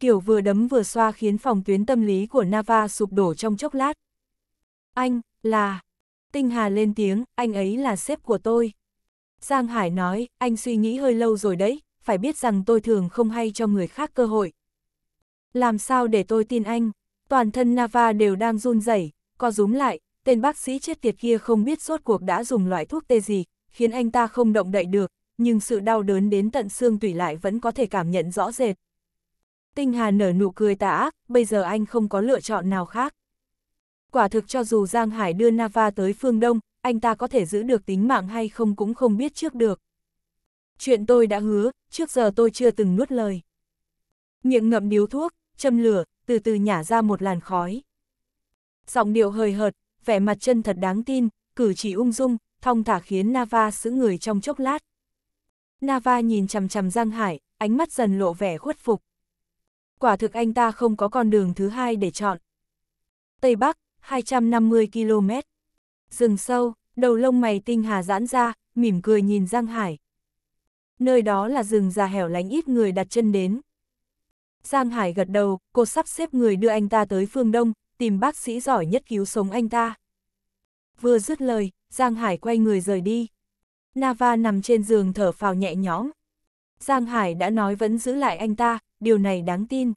Kiểu vừa đấm vừa xoa khiến phòng tuyến tâm lý của Nava sụp đổ trong chốc lát. Anh, là... Tinh Hà lên tiếng, anh ấy là sếp của tôi. Giang Hải nói, anh suy nghĩ hơi lâu rồi đấy, phải biết rằng tôi thường không hay cho người khác cơ hội. Làm sao để tôi tin anh? Toàn thân Nava đều đang run rẩy, co rúm lại, tên bác sĩ chết tiệt kia không biết suốt cuộc đã dùng loại thuốc tê gì, khiến anh ta không động đậy được, nhưng sự đau đớn đến tận xương tủy lại vẫn có thể cảm nhận rõ rệt. Tinh Hà nở nụ cười tà ác, bây giờ anh không có lựa chọn nào khác. Quả thực cho dù Giang Hải đưa Nava tới phương Đông, anh ta có thể giữ được tính mạng hay không cũng không biết trước được. Chuyện tôi đã hứa, trước giờ tôi chưa từng nuốt lời. Miệng ngậm điếu thuốc, châm lửa, từ từ nhả ra một làn khói. Giọng điệu hời hợt, vẻ mặt chân thật đáng tin, cử chỉ ung dung, thong thả khiến Nava giữ người trong chốc lát. Nava nhìn chằm chằm Giang Hải, ánh mắt dần lộ vẻ khuất phục. Quả thực anh ta không có con đường thứ hai để chọn. Tây Bắc, 250 km. Rừng sâu, đầu lông mày tinh hà giãn ra, mỉm cười nhìn Giang Hải nơi đó là rừng già hẻo lánh ít người đặt chân đến. Giang Hải gật đầu, cô sắp xếp người đưa anh ta tới phương Đông, tìm bác sĩ giỏi nhất cứu sống anh ta. Vừa dứt lời, Giang Hải quay người rời đi. Nava nằm trên giường thở phào nhẹ nhõm. Giang Hải đã nói vẫn giữ lại anh ta, điều này đáng tin.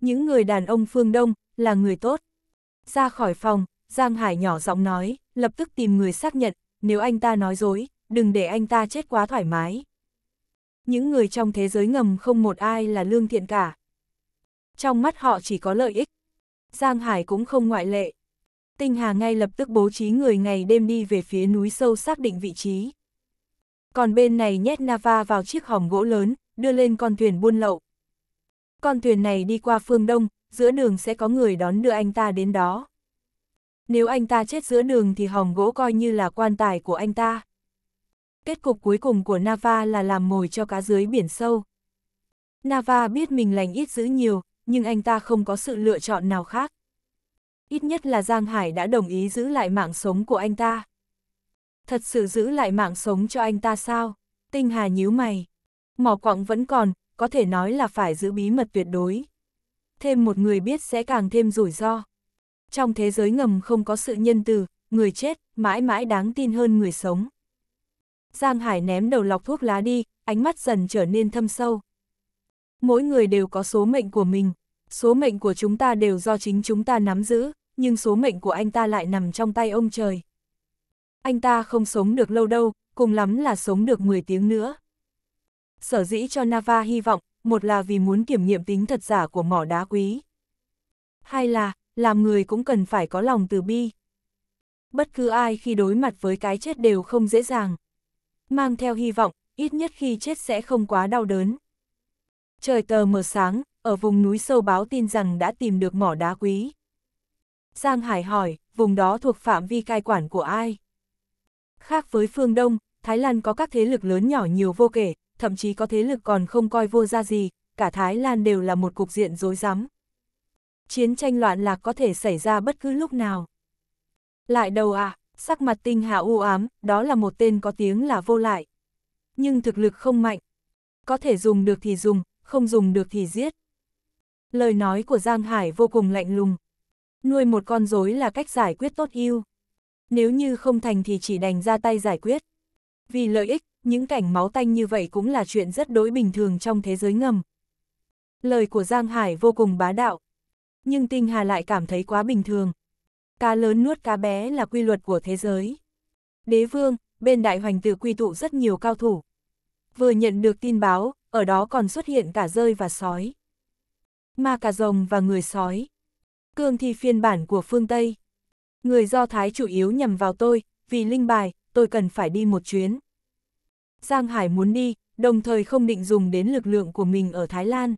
Những người đàn ông phương Đông là người tốt. Ra khỏi phòng, Giang Hải nhỏ giọng nói, lập tức tìm người xác nhận, nếu anh ta nói dối, đừng để anh ta chết quá thoải mái những người trong thế giới ngầm không một ai là lương thiện cả. Trong mắt họ chỉ có lợi ích. Giang Hải cũng không ngoại lệ. Tinh Hà ngay lập tức bố trí người ngày đêm đi về phía núi sâu xác định vị trí. Còn bên này nhét Nava vào chiếc hòm gỗ lớn, đưa lên con thuyền buôn lậu. Con thuyền này đi qua phương Đông, giữa đường sẽ có người đón đưa anh ta đến đó. Nếu anh ta chết giữa đường thì hòm gỗ coi như là quan tài của anh ta kết cục cuối cùng của Nava là làm mồi cho cá dưới biển sâu. Nava biết mình lành ít giữ nhiều, nhưng anh ta không có sự lựa chọn nào khác. Ít nhất là Giang Hải đã đồng ý giữ lại mạng sống của anh ta. Thật sự giữ lại mạng sống cho anh ta sao? Tinh Hà nhíu mày. Mỏ quặng vẫn còn, có thể nói là phải giữ bí mật tuyệt đối. Thêm một người biết sẽ càng thêm rủi ro. Trong thế giới ngầm không có sự nhân từ, người chết mãi mãi đáng tin hơn người sống. Giang Hải ném đầu lọc thuốc lá đi, ánh mắt dần trở nên thâm sâu. Mỗi người đều có số mệnh của mình, số mệnh của chúng ta đều do chính chúng ta nắm giữ, nhưng số mệnh của anh ta lại nằm trong tay ông trời. Anh ta không sống được lâu đâu, cùng lắm là sống được 10 tiếng nữa. Sở dĩ cho Nava hy vọng, một là vì muốn kiểm nghiệm tính thật giả của mỏ đá quý. Hai là, làm người cũng cần phải có lòng từ bi. Bất cứ ai khi đối mặt với cái chết đều không dễ dàng, mang theo hy vọng, ít nhất khi chết sẽ không quá đau đớn. Trời tờ mờ sáng, ở vùng núi sâu báo tin rằng đã tìm được mỏ đá quý. Giang Hải hỏi, vùng đó thuộc phạm vi cai quản của ai? Khác với phương Đông, Thái Lan có các thế lực lớn nhỏ nhiều vô kể, thậm chí có thế lực còn không coi vô ra gì, cả Thái Lan đều là một cục diện rối rắm. Chiến tranh loạn lạc có thể xảy ra bất cứ lúc nào. Lại đầu à, Sắc mặt tinh hà u ám, đó là một tên có tiếng là vô lại. Nhưng thực lực không mạnh. Có thể dùng được thì dùng, không dùng được thì giết. Lời nói của Giang Hải vô cùng lạnh lùng. Nuôi một con rối là cách giải quyết tốt yêu. Nếu như không thành thì chỉ đành ra tay giải quyết. Vì lợi ích, những cảnh máu tanh như vậy cũng là chuyện rất đối bình thường trong thế giới ngầm. Lời của Giang Hải vô cùng bá đạo. Nhưng Tinh Hà lại cảm thấy quá bình thường cá lớn nuốt cá bé là quy luật của thế giới. Đế vương, bên đại hoành tự quy tụ rất nhiều cao thủ. Vừa nhận được tin báo, ở đó còn xuất hiện cả rơi và sói. Ma cà rồng và người sói. Cương thi phiên bản của phương Tây. Người Do Thái chủ yếu nhằm vào tôi, vì linh bài, tôi cần phải đi một chuyến. Giang Hải muốn đi, đồng thời không định dùng đến lực lượng của mình ở Thái Lan.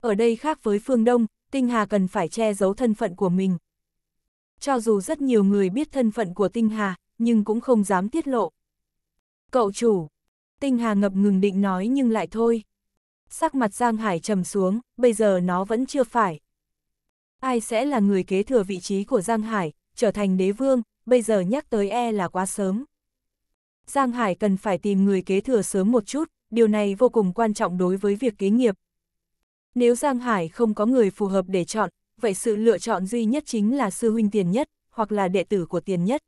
Ở đây khác với phương Đông, Tinh Hà cần phải che giấu thân phận của mình cho dù rất nhiều người biết thân phận của Tinh Hà, nhưng cũng không dám tiết lộ. Cậu chủ, Tinh Hà ngập ngừng định nói nhưng lại thôi. Sắc mặt Giang Hải trầm xuống, bây giờ nó vẫn chưa phải. Ai sẽ là người kế thừa vị trí của Giang Hải, trở thành đế vương, bây giờ nhắc tới e là quá sớm. Giang Hải cần phải tìm người kế thừa sớm một chút, điều này vô cùng quan trọng đối với việc kế nghiệp. Nếu Giang Hải không có người phù hợp để chọn, vậy sự lựa chọn duy nhất chính là sư huynh tiền nhất, hoặc là đệ tử của tiền nhất.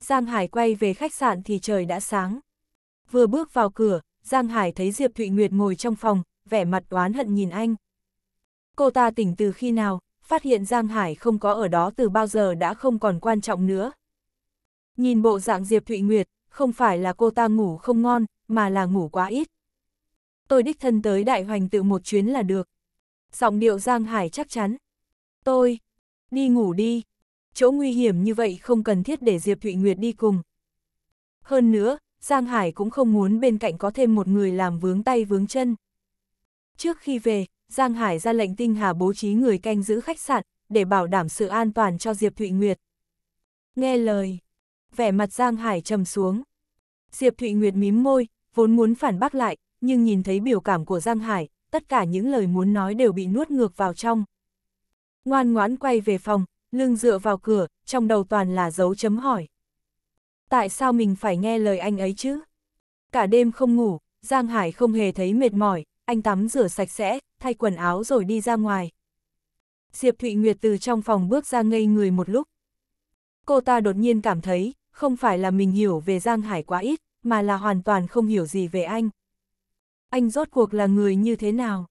Giang Hải quay về khách sạn thì trời đã sáng. Vừa bước vào cửa, Giang Hải thấy Diệp Thụy Nguyệt ngồi trong phòng, vẻ mặt oán hận nhìn anh. Cô ta tỉnh từ khi nào, phát hiện Giang Hải không có ở đó từ bao giờ đã không còn quan trọng nữa. Nhìn bộ dạng Diệp Thụy Nguyệt, không phải là cô ta ngủ không ngon, mà là ngủ quá ít. Tôi đích thân tới đại hoành tự một chuyến là được. Giọng điệu Giang Hải chắc chắn tôi, đi ngủ đi, chỗ nguy hiểm như vậy không cần thiết để Diệp Thụy Nguyệt đi cùng. Hơn nữa, Giang Hải cũng không muốn bên cạnh có thêm một người làm vướng tay vướng chân. Trước khi về, Giang Hải ra lệnh Tinh Hà bố trí người canh giữ khách sạn, để bảo đảm sự an toàn cho Diệp Thụy Nguyệt. Nghe lời, vẻ mặt Giang Hải trầm xuống. Diệp Thụy Nguyệt mím môi, vốn muốn phản bác lại, nhưng nhìn thấy biểu cảm của Giang Hải, tất cả những lời muốn nói đều bị nuốt ngược vào trong ngoan ngoãn quay về phòng, lưng dựa vào cửa, trong đầu toàn là dấu chấm hỏi. Tại sao mình phải nghe lời anh ấy chứ? Cả đêm không ngủ, Giang Hải không hề thấy mệt mỏi, anh tắm rửa sạch sẽ, thay quần áo rồi đi ra ngoài. Diệp Thụy Nguyệt từ trong phòng bước ra ngây người một lúc. Cô ta đột nhiên cảm thấy, không phải là mình hiểu về Giang Hải quá ít, mà là hoàn toàn không hiểu gì về anh. Anh rốt cuộc là người như thế nào?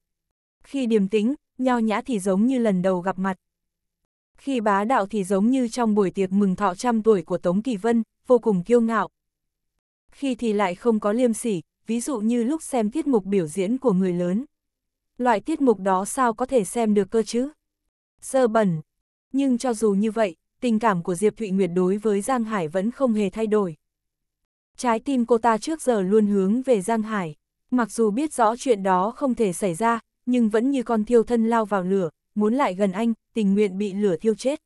Khi điềm tĩnh, nho nhã thì giống như lần đầu gặp mặt. Khi bá đạo thì giống như trong buổi tiệc mừng thọ trăm tuổi của Tống Kỳ Vân, vô cùng kiêu ngạo. Khi thì lại không có liêm sỉ, ví dụ như lúc xem tiết mục biểu diễn của người lớn. Loại tiết mục đó sao có thể xem được cơ chứ? Sơ bẩn. Nhưng cho dù như vậy, tình cảm của Diệp Thụy Nguyệt đối với Giang Hải vẫn không hề thay đổi. Trái tim cô ta trước giờ luôn hướng về Giang Hải. Mặc dù biết rõ chuyện đó không thể xảy ra, nhưng vẫn như con thiêu thân lao vào lửa, muốn lại gần anh, tình nguyện bị lửa thiêu chết.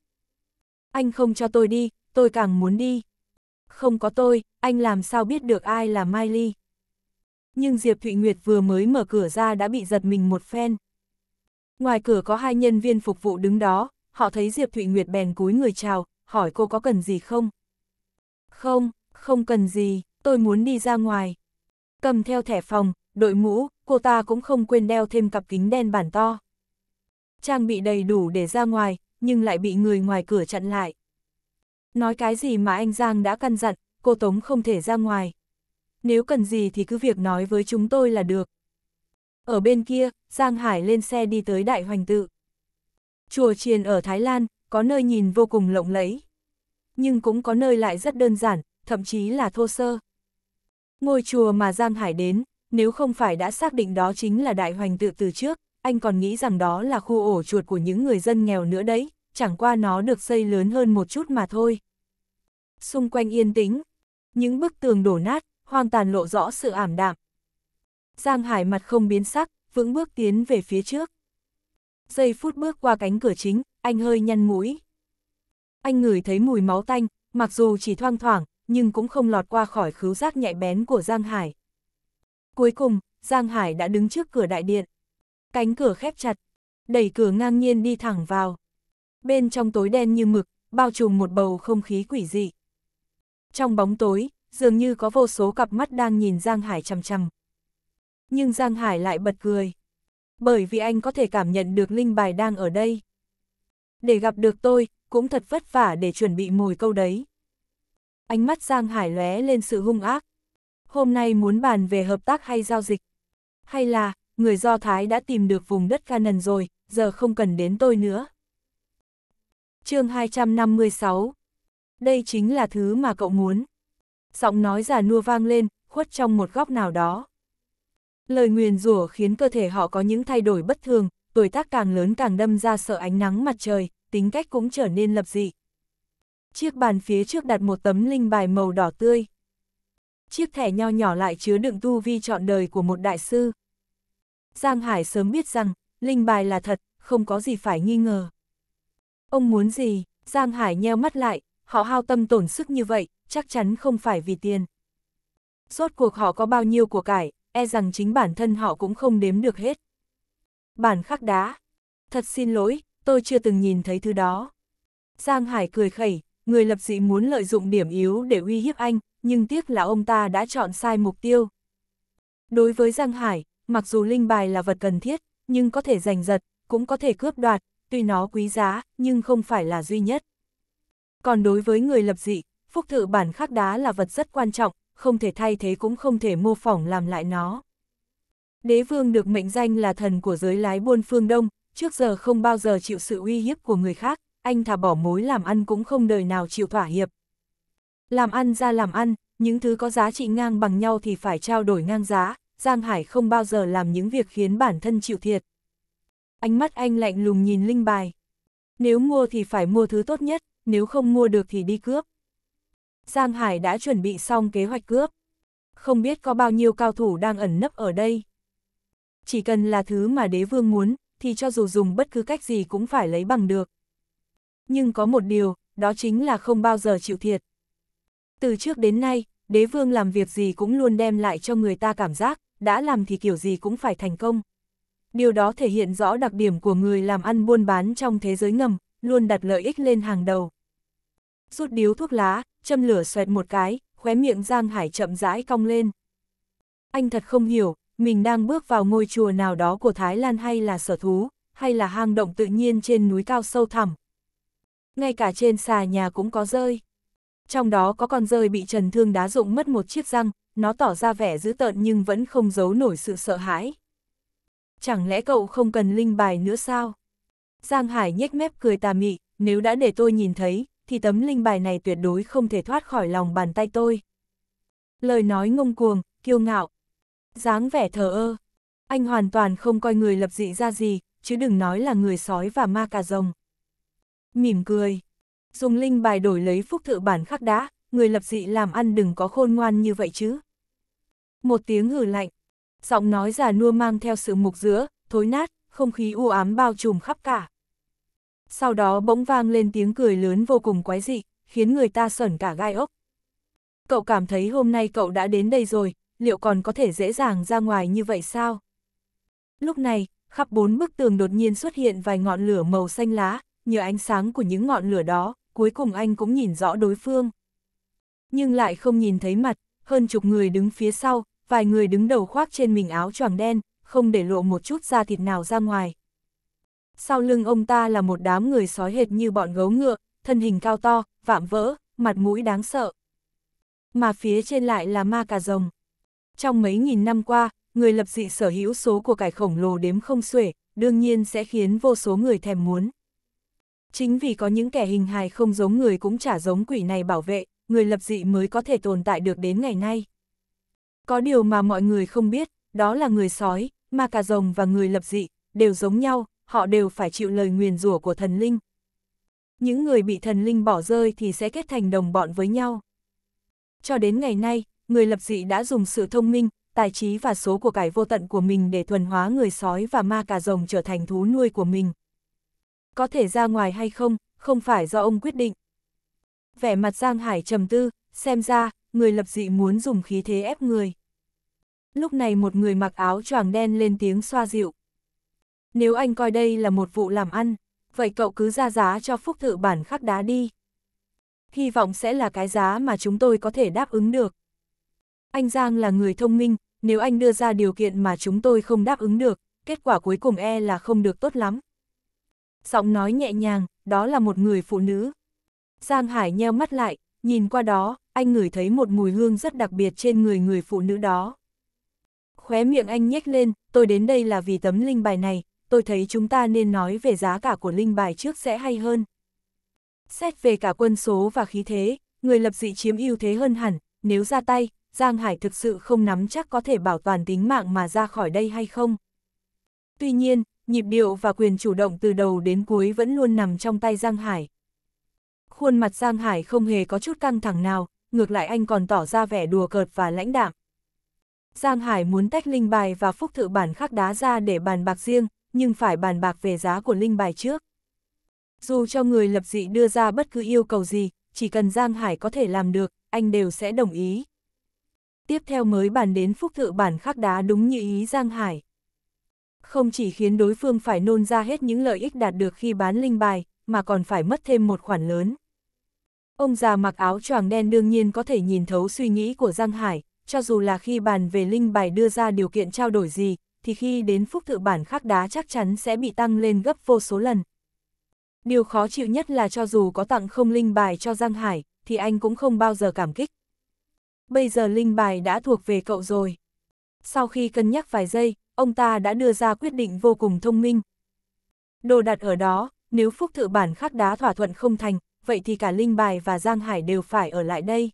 Anh không cho tôi đi, tôi càng muốn đi. Không có tôi, anh làm sao biết được ai là Mai Ly. Nhưng Diệp Thụy Nguyệt vừa mới mở cửa ra đã bị giật mình một phen. Ngoài cửa có hai nhân viên phục vụ đứng đó, họ thấy Diệp Thụy Nguyệt bèn cúi người chào, hỏi cô có cần gì không? Không, không cần gì, tôi muốn đi ra ngoài. Cầm theo thẻ phòng, đội mũ, cô ta cũng không quên đeo thêm cặp kính đen bản to. Trang bị đầy đủ để ra ngoài, nhưng lại bị người ngoài cửa chặn lại. Nói cái gì mà anh Giang đã căn dặn, cô Tống không thể ra ngoài. Nếu cần gì thì cứ việc nói với chúng tôi là được. Ở bên kia, Giang Hải lên xe đi tới Đại Hoành Tự. Chùa chiền ở Thái Lan, có nơi nhìn vô cùng lộng lẫy. Nhưng cũng có nơi lại rất đơn giản, thậm chí là thô sơ. Ngôi chùa mà Giang Hải đến, nếu không phải đã xác định đó chính là đại hoành tự từ trước, anh còn nghĩ rằng đó là khu ổ chuột của những người dân nghèo nữa đấy, chẳng qua nó được xây lớn hơn một chút mà thôi. Xung quanh yên tĩnh, những bức tường đổ nát, hoang tàn lộ rõ sự ảm đạm. Giang Hải mặt không biến sắc, vững bước tiến về phía trước. Giây phút bước qua cánh cửa chính, anh hơi nhăn mũi. Anh ngửi thấy mùi máu tanh, mặc dù chỉ thoang thoảng, nhưng cũng không lọt qua khỏi khứu giác nhạy bén của Giang Hải. Cuối cùng, Giang Hải đã đứng trước cửa đại điện. Cánh cửa khép chặt, đẩy cửa ngang nhiên đi thẳng vào. Bên trong tối đen như mực, bao trùm một bầu không khí quỷ dị. Trong bóng tối, dường như có vô số cặp mắt đang nhìn Giang Hải chằm chằm. Nhưng Giang Hải lại bật cười. Bởi vì anh có thể cảm nhận được linh bài đang ở đây. Để gặp được tôi, cũng thật vất vả để chuẩn bị mồi câu đấy. Ánh mắt Giang Hải lóe lên sự hung ác, hôm nay muốn bàn về hợp tác hay giao dịch. Hay là, người Do Thái đã tìm được vùng đất Canaan rồi, giờ không cần đến tôi nữa. chương 256 Đây chính là thứ mà cậu muốn. Giọng nói già nua vang lên, khuất trong một góc nào đó. Lời nguyền rủa khiến cơ thể họ có những thay đổi bất thường, tuổi tác càng lớn càng đâm ra sợ ánh nắng mặt trời, tính cách cũng trở nên lập dị. Chiếc bàn phía trước đặt một tấm linh bài màu đỏ tươi chiếc thẻ nho nhỏ lại chứa đựng tu vi trọn đời của một đại sư. Giang Hải sớm biết rằng, linh bài là thật, không có gì phải nghi ngờ. Ông muốn gì? Giang Hải nheo mắt lại, họ hao tâm tổn sức như vậy, chắc chắn không phải vì tiền. Rốt cuộc họ có bao nhiêu của cải, e rằng chính bản thân họ cũng không đếm được hết. Bản khắc đá. Thật xin lỗi, tôi chưa từng nhìn thấy thứ đó. Giang Hải cười khẩy, người lập dị muốn lợi dụng điểm yếu để uy hiếp anh, nhưng tiếc là ông ta đã chọn sai mục tiêu. Đối với Giang Hải, mặc dù linh bài là vật cần thiết, nhưng có thể giành giật, cũng có thể cướp đoạt, tuy nó quý giá, nhưng không phải là duy nhất. Còn đối với người lập dị, phúc thự bản khắc đá là vật rất quan trọng, không thể thay thế cũng không thể mô phỏng làm lại nó. Đế vương được mệnh danh là thần của giới lái buôn phương Đông, trước giờ không bao giờ chịu sự uy hiếp của người khác, anh thả bỏ mối làm ăn cũng không đời nào chịu thỏa hiệp. Làm ăn ra làm ăn, những thứ có giá trị ngang bằng nhau thì phải trao đổi ngang giá, Giang Hải không bao giờ làm những việc khiến bản thân chịu thiệt. Ánh mắt anh lạnh lùng nhìn Linh Bài. Nếu mua thì phải mua thứ tốt nhất, nếu không mua được thì đi cướp. Giang Hải đã chuẩn bị xong kế hoạch cướp. Không biết có bao nhiêu cao thủ đang ẩn nấp ở đây. Chỉ cần là thứ mà đế vương muốn, thì cho dù dùng bất cứ cách gì cũng phải lấy bằng được. Nhưng có một điều, đó chính là không bao giờ chịu thiệt, từ trước đến nay, đế vương làm việc gì cũng luôn đem lại cho người ta cảm giác, đã làm thì kiểu gì cũng phải thành công. Điều đó thể hiện rõ đặc điểm của người làm ăn buôn bán trong thế giới ngầm, luôn đặt lợi ích lên hàng đầu. Rút điếu thuốc lá, châm lửa xoẹt một cái, khóe miệng Giang Hải chậm rãi cong lên. Anh thật không hiểu, mình đang bước vào ngôi chùa nào đó của Thái Lan hay là sở thú, hay là hang động tự nhiên trên núi cao sâu thẳm. Ngay cả trên xà nhà cũng có rơi trong đó có con rơi bị trần thương đá dụng mất một chiếc răng, nó tỏ ra vẻ dữ tợn nhưng vẫn không giấu nổi sự sợ hãi. Chẳng lẽ cậu không cần linh bài nữa sao? Giang Hải nhếch mép cười tà mị, nếu đã để tôi nhìn thấy, thì tấm linh bài này tuyệt đối không thể thoát khỏi lòng bàn tay tôi. Lời nói ngông cuồng, kiêu ngạo, dáng vẻ thờ ơ. Anh hoàn toàn không coi người lập dị ra gì, chứ đừng nói là người sói và ma cà rồng. Mỉm cười, Dùng linh bài đổi lấy phúc thự bản khắc đã, người lập dị làm ăn đừng có khôn ngoan như vậy chứ. Một tiếng hử lạnh, giọng nói già nua mang theo sự mục giữa, thối nát, không khí u ám bao trùm khắp cả. Sau đó bỗng vang lên tiếng cười lớn vô cùng quái dị, khiến người ta sởn cả gai ốc. Cậu cảm thấy hôm nay cậu đã đến đây rồi, liệu còn có thể dễ dàng ra ngoài như vậy sao? Lúc này, khắp bốn bức tường đột nhiên xuất hiện vài ngọn lửa màu xanh lá, nhờ ánh sáng của những ngọn lửa đó, cuối cùng anh cũng nhìn rõ đối phương. Nhưng lại không nhìn thấy mặt, hơn chục người đứng phía sau, vài người đứng đầu khoác trên mình áo choàng đen, không để lộ một chút da thịt nào ra ngoài. Sau lưng ông ta là một đám người sói hệt như bọn gấu ngựa, thân hình cao to, vạm vỡ, mặt mũi đáng sợ. Mà phía trên lại là ma cà rồng. Trong mấy nghìn năm qua, người lập dị sở hữu số của cải khổng lồ đếm không xuể, đương nhiên sẽ khiến vô số người thèm muốn. Chính vì có những kẻ hình hài không giống người cũng chả giống quỷ này bảo vệ, người lập dị mới có thể tồn tại được đến ngày nay. Có điều mà mọi người không biết, đó là người sói, ma cà rồng và người lập dị, đều giống nhau, họ đều phải chịu lời nguyền rủa của thần linh. Những người bị thần linh bỏ rơi thì sẽ kết thành đồng bọn với nhau. Cho đến ngày nay, người lập dị đã dùng sự thông minh, tài trí và số của cải vô tận của mình để thuần hóa người sói và ma cà rồng trở thành thú nuôi của mình có thể ra ngoài hay không, không phải do ông quyết định. Vẻ mặt Giang Hải trầm tư, xem ra, người lập dị muốn dùng khí thế ép người. Lúc này một người mặc áo choàng đen lên tiếng xoa dịu. Nếu anh coi đây là một vụ làm ăn, vậy cậu cứ ra giá cho phúc thự bản khắc đá đi. Hy vọng sẽ là cái giá mà chúng tôi có thể đáp ứng được. Anh Giang là người thông minh, nếu anh đưa ra điều kiện mà chúng tôi không đáp ứng được, kết quả cuối cùng e là không được tốt lắm. Giọng nói nhẹ nhàng, đó là một người phụ nữ. Giang Hải nheo mắt lại, nhìn qua đó, anh ngửi thấy một mùi hương rất đặc biệt trên người người phụ nữ đó. Khóe miệng anh nhếch lên, tôi đến đây là vì tấm linh bài này, tôi thấy chúng ta nên nói về giá cả của linh bài trước sẽ hay hơn. Xét về cả quân số và khí thế, người lập dị chiếm ưu thế hơn hẳn, nếu ra tay, Giang Hải thực sự không nắm chắc có thể bảo toàn tính mạng mà ra khỏi đây hay không. Tuy nhiên, nhịp điệu và quyền chủ động từ đầu đến cuối vẫn luôn nằm trong tay Giang Hải. Khuôn mặt Giang Hải không hề có chút căng thẳng nào, ngược lại anh còn tỏ ra vẻ đùa cợt và lãnh đạm. Giang Hải muốn tách linh bài và phúc thự bản khắc đá ra để bàn bạc riêng, nhưng phải bàn bạc về giá của linh bài trước. Dù cho người lập dị đưa ra bất cứ yêu cầu gì, chỉ cần Giang Hải có thể làm được, anh đều sẽ đồng ý. Tiếp theo mới bàn đến phúc thự bản khắc đá đúng như ý Giang Hải không chỉ khiến đối phương phải nôn ra hết những lợi ích đạt được khi bán linh bài, mà còn phải mất thêm một khoản lớn. Ông già mặc áo choàng đen đương nhiên có thể nhìn thấu suy nghĩ của Giang Hải, cho dù là khi bàn về linh bài đưa ra điều kiện trao đổi gì, thì khi đến phúc tự bản khắc đá chắc chắn sẽ bị tăng lên gấp vô số lần. Điều khó chịu nhất là cho dù có tặng không linh bài cho Giang Hải, thì anh cũng không bao giờ cảm kích. Bây giờ linh bài đã thuộc về cậu rồi. Sau khi cân nhắc vài giây, ông ta đã đưa ra quyết định vô cùng thông minh. Đồ đặt ở đó, nếu phúc thự bản khắc đá thỏa thuận không thành, vậy thì cả Linh Bài và Giang Hải đều phải ở lại đây.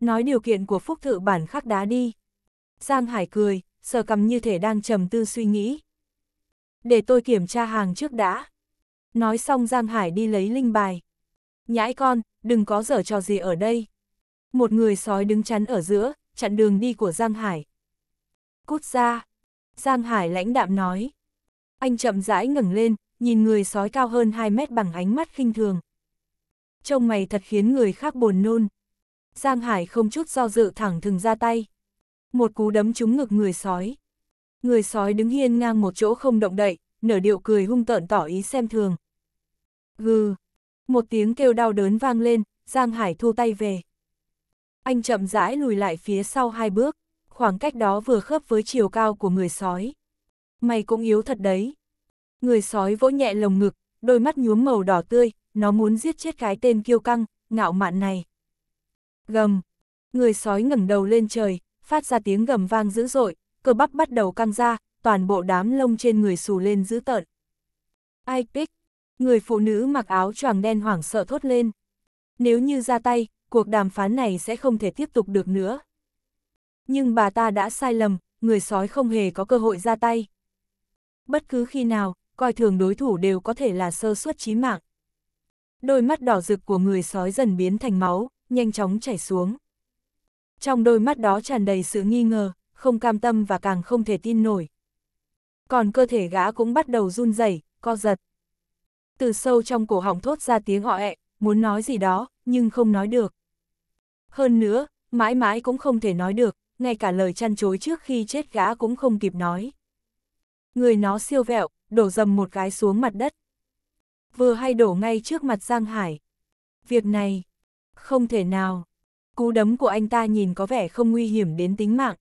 Nói điều kiện của phúc thự bản khắc đá đi. Giang Hải cười, sờ cầm như thể đang trầm tư suy nghĩ. Để tôi kiểm tra hàng trước đã. Nói xong Giang Hải đi lấy Linh Bài. Nhãi con, đừng có dở trò gì ở đây. Một người sói đứng chắn ở giữa, chặn đường đi của Giang Hải. Cút ra, Giang Hải lãnh đạm nói. Anh chậm rãi ngẩng lên, nhìn người sói cao hơn 2 mét bằng ánh mắt khinh thường. Trông mày thật khiến người khác buồn nôn. Giang Hải không chút do dự thẳng thừng ra tay. Một cú đấm trúng ngực người sói. Người sói đứng hiên ngang một chỗ không động đậy, nở điệu cười hung tợn tỏ ý xem thường. Gừ, một tiếng kêu đau đớn vang lên, Giang Hải thu tay về. Anh chậm rãi lùi lại phía sau hai bước khoảng cách đó vừa khớp với chiều cao của người sói. Mày cũng yếu thật đấy. Người sói vỗ nhẹ lồng ngực, đôi mắt nhuốm màu đỏ tươi, nó muốn giết chết cái tên kiêu căng, ngạo mạn này. Gầm. Người sói ngẩng đầu lên trời, phát ra tiếng gầm vang dữ dội, cơ bắp bắt đầu căng ra, toàn bộ đám lông trên người xù lên dữ tợn. Ai pick? Người phụ nữ mặc áo choàng đen hoảng sợ thốt lên. Nếu như ra tay, cuộc đàm phán này sẽ không thể tiếp tục được nữa nhưng bà ta đã sai lầm, người sói không hề có cơ hội ra tay. Bất cứ khi nào, coi thường đối thủ đều có thể là sơ suất chí mạng. Đôi mắt đỏ rực của người sói dần biến thành máu, nhanh chóng chảy xuống. Trong đôi mắt đó tràn đầy sự nghi ngờ, không cam tâm và càng không thể tin nổi. Còn cơ thể gã cũng bắt đầu run rẩy, co giật. Từ sâu trong cổ họng thốt ra tiếng ọ ẹ, muốn nói gì đó, nhưng không nói được. Hơn nữa, mãi mãi cũng không thể nói được, ngay cả lời chăn chối trước khi chết gã cũng không kịp nói. Người nó siêu vẹo, đổ dầm một cái xuống mặt đất. Vừa hay đổ ngay trước mặt Giang Hải. Việc này, không thể nào. Cú đấm của anh ta nhìn có vẻ không nguy hiểm đến tính mạng.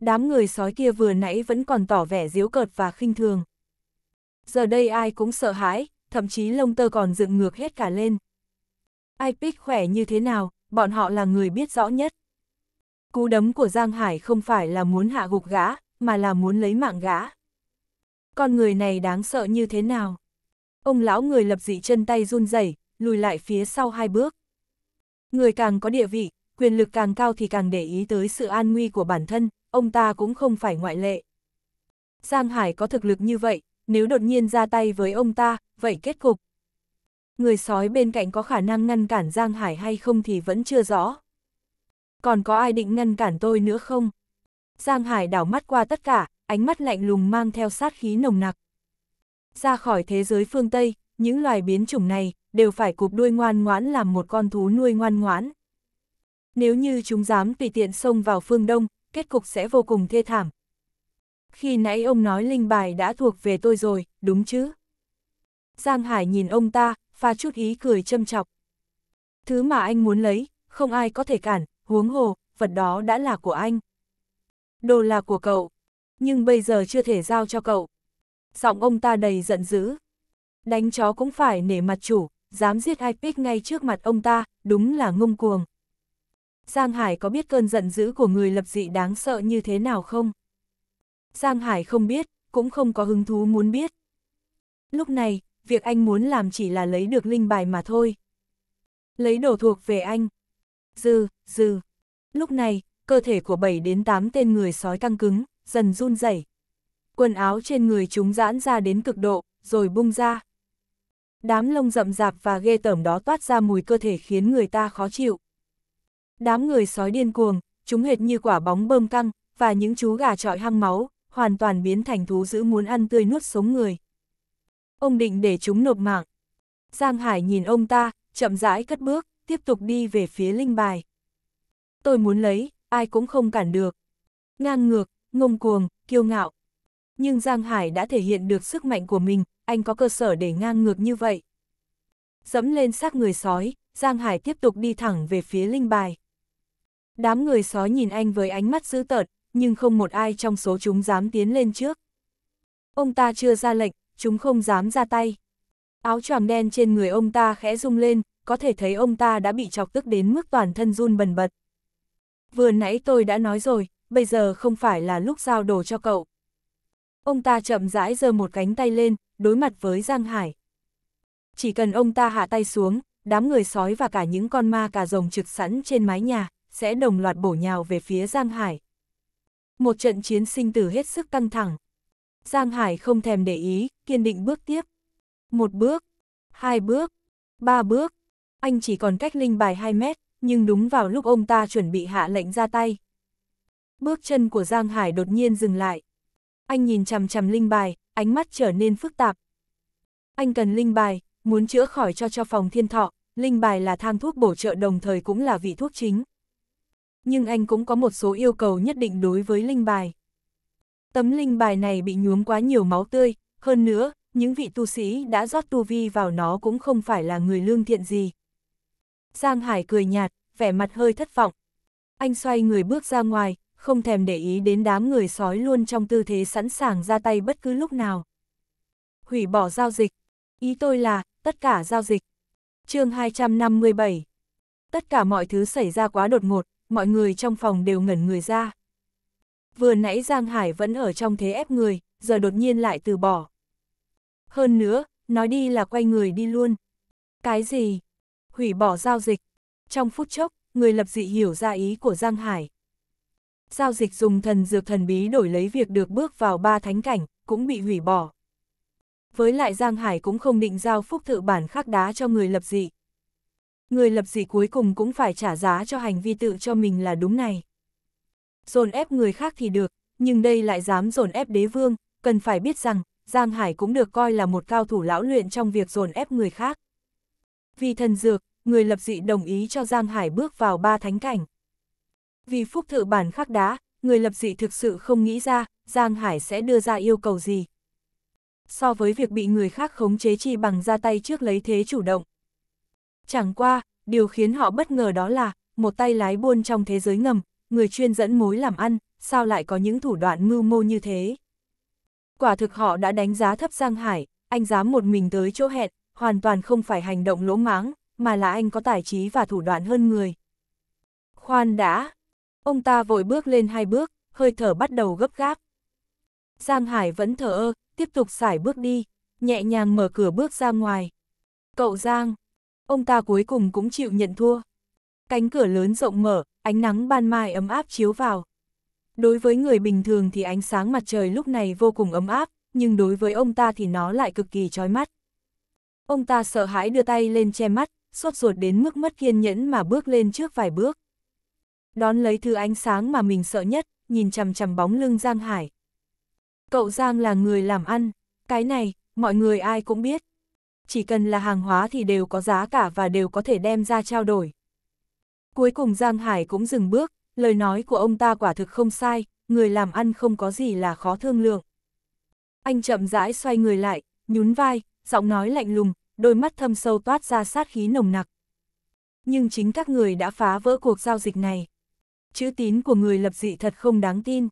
Đám người sói kia vừa nãy vẫn còn tỏ vẻ diếu cợt và khinh thường. Giờ đây ai cũng sợ hãi, thậm chí lông tơ còn dựng ngược hết cả lên. Ai pick khỏe như thế nào, bọn họ là người biết rõ nhất. Cú đấm của Giang Hải không phải là muốn hạ gục gã, mà là muốn lấy mạng gã. Con người này đáng sợ như thế nào? Ông lão người lập dị chân tay run rẩy, lùi lại phía sau hai bước. Người càng có địa vị, quyền lực càng cao thì càng để ý tới sự an nguy của bản thân, ông ta cũng không phải ngoại lệ. Giang Hải có thực lực như vậy, nếu đột nhiên ra tay với ông ta, vậy kết cục. Người sói bên cạnh có khả năng ngăn cản Giang Hải hay không thì vẫn chưa rõ còn có ai định ngăn cản tôi nữa không? Giang Hải đảo mắt qua tất cả, ánh mắt lạnh lùng mang theo sát khí nồng nặc. Ra khỏi thế giới phương Tây, những loài biến chủng này đều phải cụp đuôi ngoan ngoãn làm một con thú nuôi ngoan ngoãn. Nếu như chúng dám tùy tiện xông vào phương Đông, kết cục sẽ vô cùng thê thảm. Khi nãy ông nói linh bài đã thuộc về tôi rồi, đúng chứ? Giang Hải nhìn ông ta, pha chút ý cười châm chọc. Thứ mà anh muốn lấy, không ai có thể cản, huống hồ, vật đó đã là của anh. Đồ là của cậu, nhưng bây giờ chưa thể giao cho cậu. Giọng ông ta đầy giận dữ. Đánh chó cũng phải nể mặt chủ, dám giết hai Hypix ngay trước mặt ông ta, đúng là ngông cuồng. Giang Hải có biết cơn giận dữ của người lập dị đáng sợ như thế nào không? Giang Hải không biết, cũng không có hứng thú muốn biết. Lúc này, việc anh muốn làm chỉ là lấy được linh bài mà thôi. Lấy đồ thuộc về anh dư, dư. Lúc này, cơ thể của 7 đến 8 tên người sói căng cứng, dần run rẩy. Quần áo trên người chúng giãn ra đến cực độ, rồi bung ra. Đám lông rậm rạp và ghê tởm đó toát ra mùi cơ thể khiến người ta khó chịu. Đám người sói điên cuồng, chúng hệt như quả bóng bơm căng, và những chú gà trọi hăng máu, hoàn toàn biến thành thú dữ muốn ăn tươi nuốt sống người. Ông định để chúng nộp mạng. Giang Hải nhìn ông ta, chậm rãi cất bước tiếp tục đi về phía linh bài. Tôi muốn lấy, ai cũng không cản được. Ngang ngược, ngông cuồng, kiêu ngạo. Nhưng Giang Hải đã thể hiện được sức mạnh của mình, anh có cơ sở để ngang ngược như vậy. Dẫm lên xác người sói, Giang Hải tiếp tục đi thẳng về phía linh bài. Đám người sói nhìn anh với ánh mắt dữ tợn, nhưng không một ai trong số chúng dám tiến lên trước. Ông ta chưa ra lệnh, chúng không dám ra tay. Áo choàng đen trên người ông ta khẽ rung lên, có thể thấy ông ta đã bị chọc tức đến mức toàn thân run bần bật. Vừa nãy tôi đã nói rồi, bây giờ không phải là lúc giao đồ cho cậu. Ông ta chậm rãi giơ một cánh tay lên, đối mặt với Giang Hải. Chỉ cần ông ta hạ tay xuống, đám người sói và cả những con ma cà rồng trực sẵn trên mái nhà, sẽ đồng loạt bổ nhào về phía Giang Hải. Một trận chiến sinh tử hết sức căng thẳng. Giang Hải không thèm để ý, kiên định bước tiếp. Một bước, hai bước, ba bước, anh chỉ còn cách linh bài 2 mét, nhưng đúng vào lúc ông ta chuẩn bị hạ lệnh ra tay. Bước chân của Giang Hải đột nhiên dừng lại. Anh nhìn chằm chằm linh bài, ánh mắt trở nên phức tạp. Anh cần linh bài, muốn chữa khỏi cho cho phòng thiên thọ, linh bài là thang thuốc bổ trợ đồng thời cũng là vị thuốc chính. Nhưng anh cũng có một số yêu cầu nhất định đối với linh bài. Tấm linh bài này bị nhuốm quá nhiều máu tươi, hơn nữa, những vị tu sĩ đã rót tu vi vào nó cũng không phải là người lương thiện gì, Giang Hải cười nhạt, vẻ mặt hơi thất vọng. Anh xoay người bước ra ngoài, không thèm để ý đến đám người sói luôn trong tư thế sẵn sàng ra tay bất cứ lúc nào. Hủy bỏ giao dịch. Ý tôi là, tất cả giao dịch. chương 257. Tất cả mọi thứ xảy ra quá đột ngột, mọi người trong phòng đều ngẩn người ra. Vừa nãy Giang Hải vẫn ở trong thế ép người, giờ đột nhiên lại từ bỏ. Hơn nữa, nói đi là quay người đi luôn. Cái gì? hủy bỏ giao dịch. Trong phút chốc, người lập dị hiểu ra ý của Giang Hải. Giao dịch dùng thần dược thần bí đổi lấy việc được bước vào ba thánh cảnh, cũng bị hủy bỏ. Với lại Giang Hải cũng không định giao phúc thự bản khắc đá cho người lập dị. Người lập dị cuối cùng cũng phải trả giá cho hành vi tự cho mình là đúng này. Dồn ép người khác thì được, nhưng đây lại dám dồn ép đế vương, cần phải biết rằng, Giang Hải cũng được coi là một cao thủ lão luyện trong việc dồn ép người khác. Vì thần dược, người lập dị đồng ý cho Giang Hải bước vào ba thánh cảnh. Vì phúc thự bản khắc đá, người lập dị thực sự không nghĩ ra, Giang Hải sẽ đưa ra yêu cầu gì. So với việc bị người khác khống chế chi bằng ra tay trước lấy thế chủ động. Chẳng qua, điều khiến họ bất ngờ đó là, một tay lái buôn trong thế giới ngầm, người chuyên dẫn mối làm ăn, sao lại có những thủ đoạn mưu mô như thế. Quả thực họ đã đánh giá thấp Giang Hải, anh dám một mình tới chỗ hẹn, hoàn toàn không phải hành động lỗ mãng, mà là anh có tài trí và thủ đoạn hơn người. Khoan đã! Ông ta vội bước lên hai bước, hơi thở bắt đầu gấp gáp. Giang Hải vẫn thở ơ, tiếp tục xải bước đi, nhẹ nhàng mở cửa bước ra ngoài. Cậu Giang! Ông ta cuối cùng cũng chịu nhận thua. Cánh cửa lớn rộng mở, ánh nắng ban mai ấm áp chiếu vào. Đối với người bình thường thì ánh sáng mặt trời lúc này vô cùng ấm áp, nhưng đối với ông ta thì nó lại cực kỳ chói mắt. Ông ta sợ hãi đưa tay lên che mắt, sốt ruột đến mức mất kiên nhẫn mà bước lên trước vài bước. Đón lấy thứ ánh sáng mà mình sợ nhất, nhìn chằm chằm bóng lưng Giang Hải. Cậu Giang là người làm ăn, cái này, mọi người ai cũng biết. Chỉ cần là hàng hóa thì đều có giá cả và đều có thể đem ra trao đổi. Cuối cùng Giang Hải cũng dừng bước, lời nói của ông ta quả thực không sai, người làm ăn không có gì là khó thương lượng. Anh chậm rãi xoay người lại, nhún vai, giọng nói lạnh lùng, đôi mắt thâm sâu toát ra sát khí nồng nặc. Nhưng chính các người đã phá vỡ cuộc giao dịch này. Chữ tín của người lập dị thật không đáng tin.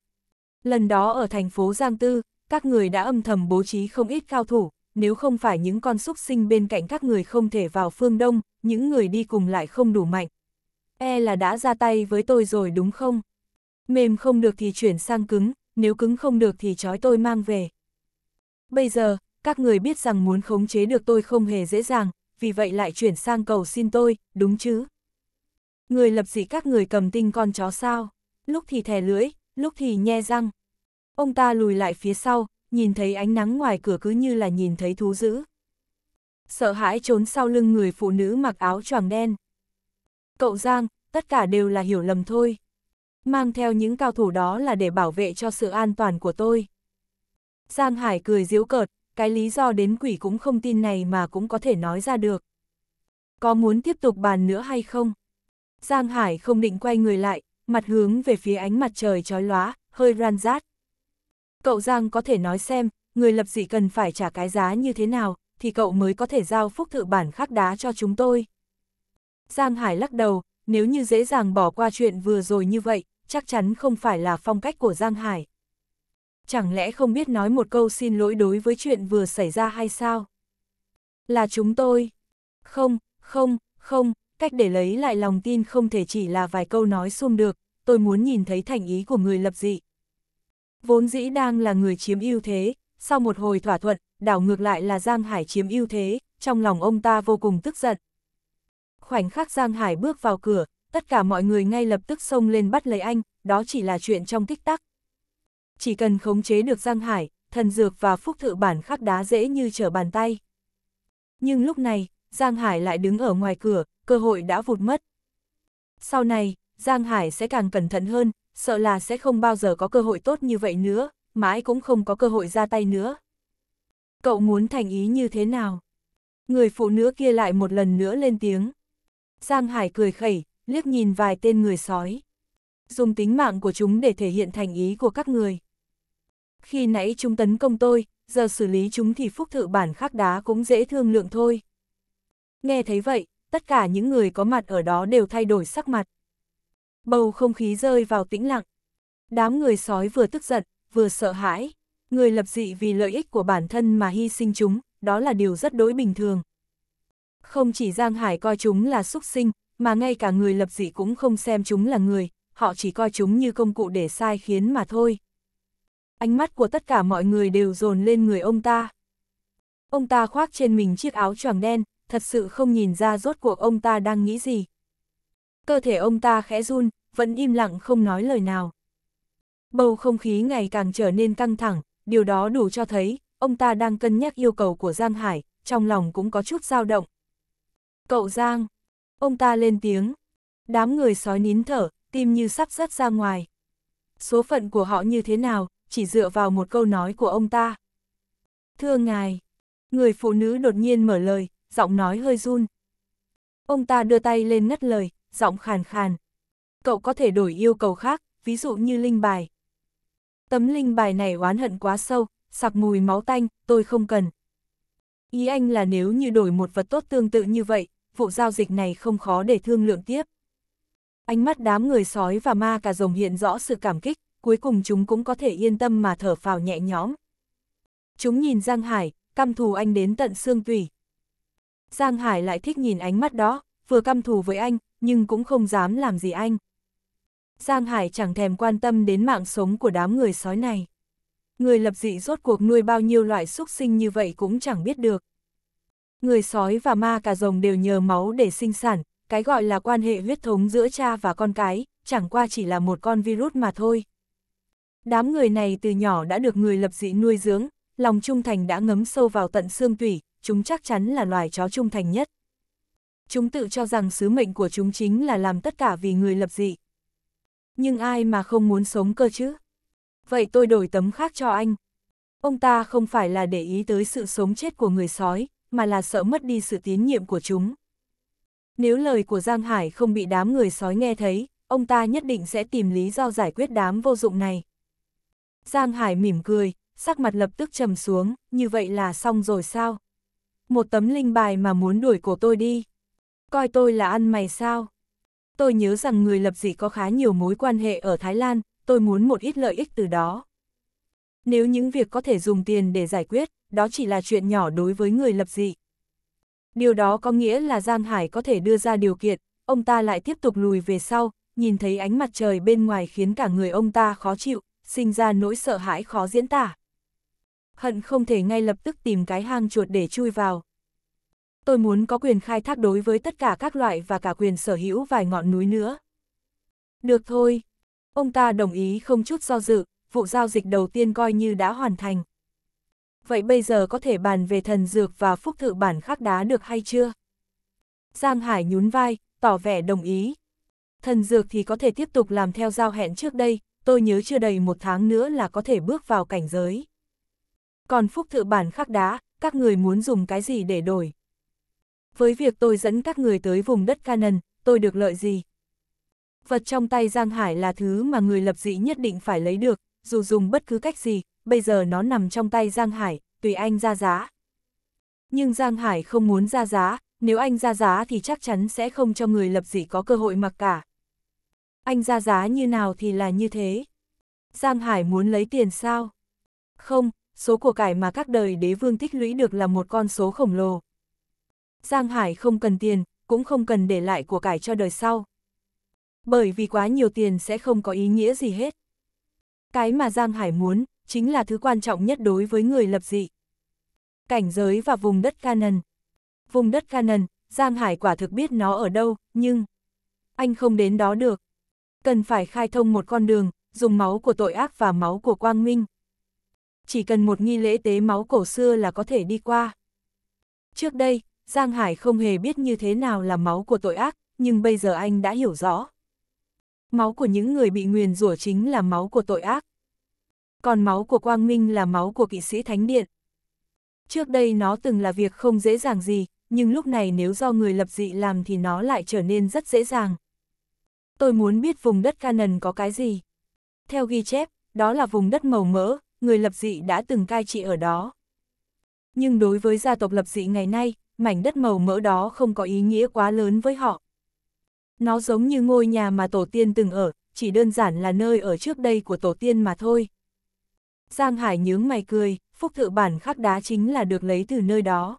Lần đó ở thành phố Giang Tư, các người đã âm thầm bố trí không ít cao thủ, nếu không phải những con súc sinh bên cạnh các người không thể vào phương Đông, những người đi cùng lại không đủ mạnh. E là đã ra tay với tôi rồi đúng không? Mềm không được thì chuyển sang cứng, nếu cứng không được thì chói tôi mang về. Bây giờ, các người biết rằng muốn khống chế được tôi không hề dễ dàng, vì vậy lại chuyển sang cầu xin tôi, đúng chứ? Người lập dị các người cầm tinh con chó sao, lúc thì thè lưỡi, lúc thì nhe răng. Ông ta lùi lại phía sau, nhìn thấy ánh nắng ngoài cửa cứ như là nhìn thấy thú dữ. Sợ hãi trốn sau lưng người phụ nữ mặc áo choàng đen. Cậu Giang, tất cả đều là hiểu lầm thôi. Mang theo những cao thủ đó là để bảo vệ cho sự an toàn của tôi. Giang Hải cười giễu cợt, cái lý do đến quỷ cũng không tin này mà cũng có thể nói ra được. Có muốn tiếp tục bàn nữa hay không? Giang Hải không định quay người lại, mặt hướng về phía ánh mặt trời chói lóa, hơi ran rát. Cậu Giang có thể nói xem, người lập dị cần phải trả cái giá như thế nào, thì cậu mới có thể giao phúc thự bản khắc đá cho chúng tôi. Giang Hải lắc đầu, nếu như dễ dàng bỏ qua chuyện vừa rồi như vậy, chắc chắn không phải là phong cách của Giang Hải chẳng lẽ không biết nói một câu xin lỗi đối với chuyện vừa xảy ra hay sao? Là chúng tôi. Không, không, không, cách để lấy lại lòng tin không thể chỉ là vài câu nói xuông được, tôi muốn nhìn thấy thành ý của người lập dị. Vốn dĩ đang là người chiếm ưu thế, sau một hồi thỏa thuận, đảo ngược lại là Giang Hải chiếm ưu thế, trong lòng ông ta vô cùng tức giận. Khoảnh khắc Giang Hải bước vào cửa, tất cả mọi người ngay lập tức xông lên bắt lấy anh, đó chỉ là chuyện trong tích tắc, chỉ cần khống chế được Giang Hải, thần dược và phúc thự bản khắc đá dễ như trở bàn tay. Nhưng lúc này, Giang Hải lại đứng ở ngoài cửa, cơ hội đã vụt mất. Sau này, Giang Hải sẽ càng cẩn thận hơn, sợ là sẽ không bao giờ có cơ hội tốt như vậy nữa, mãi cũng không có cơ hội ra tay nữa. Cậu muốn thành ý như thế nào? Người phụ nữ kia lại một lần nữa lên tiếng. Giang Hải cười khẩy, liếc nhìn vài tên người sói. Dùng tính mạng của chúng để thể hiện thành ý của các người khi nãy chúng tấn công tôi, giờ xử lý chúng thì phúc thự bản khắc đá cũng dễ thương lượng thôi. Nghe thấy vậy, tất cả những người có mặt ở đó đều thay đổi sắc mặt. Bầu không khí rơi vào tĩnh lặng. Đám người sói vừa tức giận, vừa sợ hãi. Người lập dị vì lợi ích của bản thân mà hy sinh chúng, đó là điều rất đối bình thường. Không chỉ Giang Hải coi chúng là súc sinh, mà ngay cả người lập dị cũng không xem chúng là người, họ chỉ coi chúng như công cụ để sai khiến mà thôi ánh mắt của tất cả mọi người đều dồn lên người ông ta. Ông ta khoác trên mình chiếc áo choàng đen, thật sự không nhìn ra rốt cuộc ông ta đang nghĩ gì. Cơ thể ông ta khẽ run, vẫn im lặng không nói lời nào. Bầu không khí ngày càng trở nên căng thẳng, điều đó đủ cho thấy, ông ta đang cân nhắc yêu cầu của Giang Hải, trong lòng cũng có chút dao động. Cậu Giang! Ông ta lên tiếng. Đám người sói nín thở, tim như sắp rớt ra ngoài. Số phận của họ như thế nào, chỉ dựa vào một câu nói của ông ta. Thưa ngài, người phụ nữ đột nhiên mở lời, giọng nói hơi run. Ông ta đưa tay lên ngắt lời, giọng khàn khàn. Cậu có thể đổi yêu cầu khác, ví dụ như linh bài. Tấm linh bài này oán hận quá sâu, sặc mùi máu tanh, tôi không cần. Ý anh là nếu như đổi một vật tốt tương tự như vậy, vụ giao dịch này không khó để thương lượng tiếp. Ánh mắt đám người sói và ma cà rồng hiện rõ sự cảm kích, cuối cùng chúng cũng có thể yên tâm mà thở phào nhẹ nhõm. Chúng nhìn Giang Hải, căm thù anh đến tận xương tủy. Giang Hải lại thích nhìn ánh mắt đó, vừa căm thù với anh, nhưng cũng không dám làm gì anh. Giang Hải chẳng thèm quan tâm đến mạng sống của đám người sói này. Người lập dị rốt cuộc nuôi bao nhiêu loại súc sinh như vậy cũng chẳng biết được. Người sói và ma cả rồng đều nhờ máu để sinh sản, cái gọi là quan hệ huyết thống giữa cha và con cái, chẳng qua chỉ là một con virus mà thôi. Đám người này từ nhỏ đã được người lập dị nuôi dưỡng, lòng trung thành đã ngấm sâu vào tận xương tủy, chúng chắc chắn là loài chó trung thành nhất. Chúng tự cho rằng sứ mệnh của chúng chính là làm tất cả vì người lập dị. Nhưng ai mà không muốn sống cơ chứ? Vậy tôi đổi tấm khác cho anh. Ông ta không phải là để ý tới sự sống chết của người sói, mà là sợ mất đi sự tín nhiệm của chúng. Nếu lời của Giang Hải không bị đám người sói nghe thấy, ông ta nhất định sẽ tìm lý do giải quyết đám vô dụng này. Giang Hải mỉm cười, sắc mặt lập tức trầm xuống, như vậy là xong rồi sao? Một tấm linh bài mà muốn đuổi của tôi đi. Coi tôi là ăn mày sao? Tôi nhớ rằng người lập dị có khá nhiều mối quan hệ ở Thái Lan, tôi muốn một ít lợi ích từ đó. Nếu những việc có thể dùng tiền để giải quyết, đó chỉ là chuyện nhỏ đối với người lập dị. Điều đó có nghĩa là Giang Hải có thể đưa ra điều kiện, ông ta lại tiếp tục lùi về sau, nhìn thấy ánh mặt trời bên ngoài khiến cả người ông ta khó chịu, sinh ra nỗi sợ hãi khó diễn tả. Hận không thể ngay lập tức tìm cái hang chuột để chui vào. Tôi muốn có quyền khai thác đối với tất cả các loại và cả quyền sở hữu vài ngọn núi nữa. Được thôi. Ông ta đồng ý không chút do dự, vụ giao dịch đầu tiên coi như đã hoàn thành. Vậy bây giờ có thể bàn về thần dược và phúc thự bản khắc đá được hay chưa? Giang Hải nhún vai, tỏ vẻ đồng ý. Thần dược thì có thể tiếp tục làm theo giao hẹn trước đây, tôi nhớ chưa đầy một tháng nữa là có thể bước vào cảnh giới. Còn phúc thự bản khắc đá, các người muốn dùng cái gì để đổi? Với việc tôi dẫn các người tới vùng đất Canaan, tôi được lợi gì? Vật trong tay Giang Hải là thứ mà người lập dị nhất định phải lấy được, dù dùng bất cứ cách gì, bây giờ nó nằm trong tay Giang Hải, tùy anh ra giá. Nhưng Giang Hải không muốn ra giá, nếu anh ra giá thì chắc chắn sẽ không cho người lập dị có cơ hội mặc cả anh ra giá như nào thì là như thế. Giang Hải muốn lấy tiền sao? Không, số của cải mà các đời đế vương tích lũy được là một con số khổng lồ. Giang Hải không cần tiền, cũng không cần để lại của cải cho đời sau. Bởi vì quá nhiều tiền sẽ không có ý nghĩa gì hết. Cái mà Giang Hải muốn, chính là thứ quan trọng nhất đối với người lập dị. Cảnh giới và vùng đất Canon. Vùng đất Canon, Giang Hải quả thực biết nó ở đâu, nhưng... Anh không đến đó được cần phải khai thông một con đường, dùng máu của tội ác và máu của quang minh. Chỉ cần một nghi lễ tế máu cổ xưa là có thể đi qua. Trước đây, Giang Hải không hề biết như thế nào là máu của tội ác, nhưng bây giờ anh đã hiểu rõ. Máu của những người bị nguyền rủa chính là máu của tội ác. Còn máu của Quang Minh là máu của kỵ sĩ Thánh Điện. Trước đây nó từng là việc không dễ dàng gì, nhưng lúc này nếu do người lập dị làm thì nó lại trở nên rất dễ dàng tôi muốn biết vùng đất Canaan có cái gì. Theo ghi chép, đó là vùng đất màu mỡ, người lập dị đã từng cai trị ở đó. Nhưng đối với gia tộc lập dị ngày nay, mảnh đất màu mỡ đó không có ý nghĩa quá lớn với họ. Nó giống như ngôi nhà mà tổ tiên từng ở, chỉ đơn giản là nơi ở trước đây của tổ tiên mà thôi. Giang Hải nhướng mày cười, phúc thự bản khắc đá chính là được lấy từ nơi đó.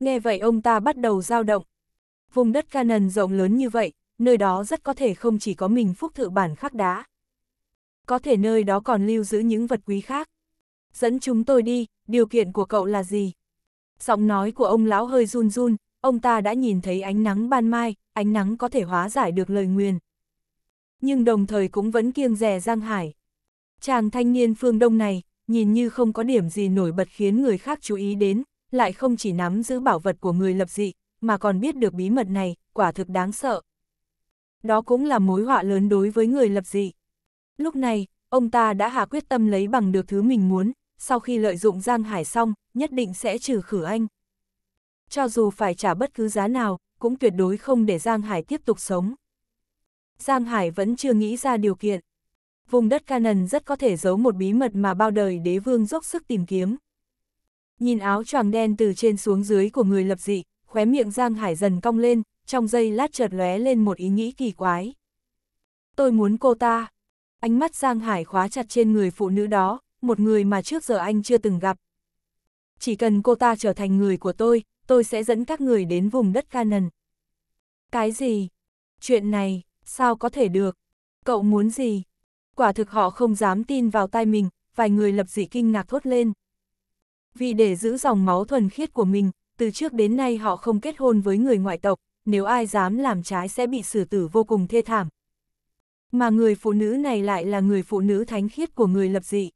Nghe vậy ông ta bắt đầu dao động. Vùng đất Canaan rộng lớn như vậy, nơi đó rất có thể không chỉ có mình phúc thự bản khắc đá. Có thể nơi đó còn lưu giữ những vật quý khác. Dẫn chúng tôi đi, điều kiện của cậu là gì? Giọng nói của ông lão hơi run run, ông ta đã nhìn thấy ánh nắng ban mai, ánh nắng có thể hóa giải được lời nguyền. Nhưng đồng thời cũng vẫn kiêng rè Giang Hải. Chàng thanh niên phương Đông này, nhìn như không có điểm gì nổi bật khiến người khác chú ý đến, lại không chỉ nắm giữ bảo vật của người lập dị, mà còn biết được bí mật này, quả thực đáng sợ đó cũng là mối họa lớn đối với người lập dị. Lúc này, ông ta đã hạ quyết tâm lấy bằng được thứ mình muốn, sau khi lợi dụng Giang Hải xong, nhất định sẽ trừ khử anh. Cho dù phải trả bất cứ giá nào, cũng tuyệt đối không để Giang Hải tiếp tục sống. Giang Hải vẫn chưa nghĩ ra điều kiện. Vùng đất Canaan rất có thể giấu một bí mật mà bao đời đế vương dốc sức tìm kiếm. Nhìn áo choàng đen từ trên xuống dưới của người lập dị, khóe miệng Giang Hải dần cong lên, trong giây lát chợt lóe lên một ý nghĩ kỳ quái. Tôi muốn cô ta. Ánh mắt Giang Hải khóa chặt trên người phụ nữ đó, một người mà trước giờ anh chưa từng gặp. Chỉ cần cô ta trở thành người của tôi, tôi sẽ dẫn các người đến vùng đất Canaan. Cái gì? Chuyện này, sao có thể được? Cậu muốn gì? Quả thực họ không dám tin vào tai mình, vài người lập dị kinh ngạc thốt lên. Vì để giữ dòng máu thuần khiết của mình, từ trước đến nay họ không kết hôn với người ngoại tộc, nếu ai dám làm trái sẽ bị xử tử vô cùng thê thảm. Mà người phụ nữ này lại là người phụ nữ thánh khiết của người lập dị.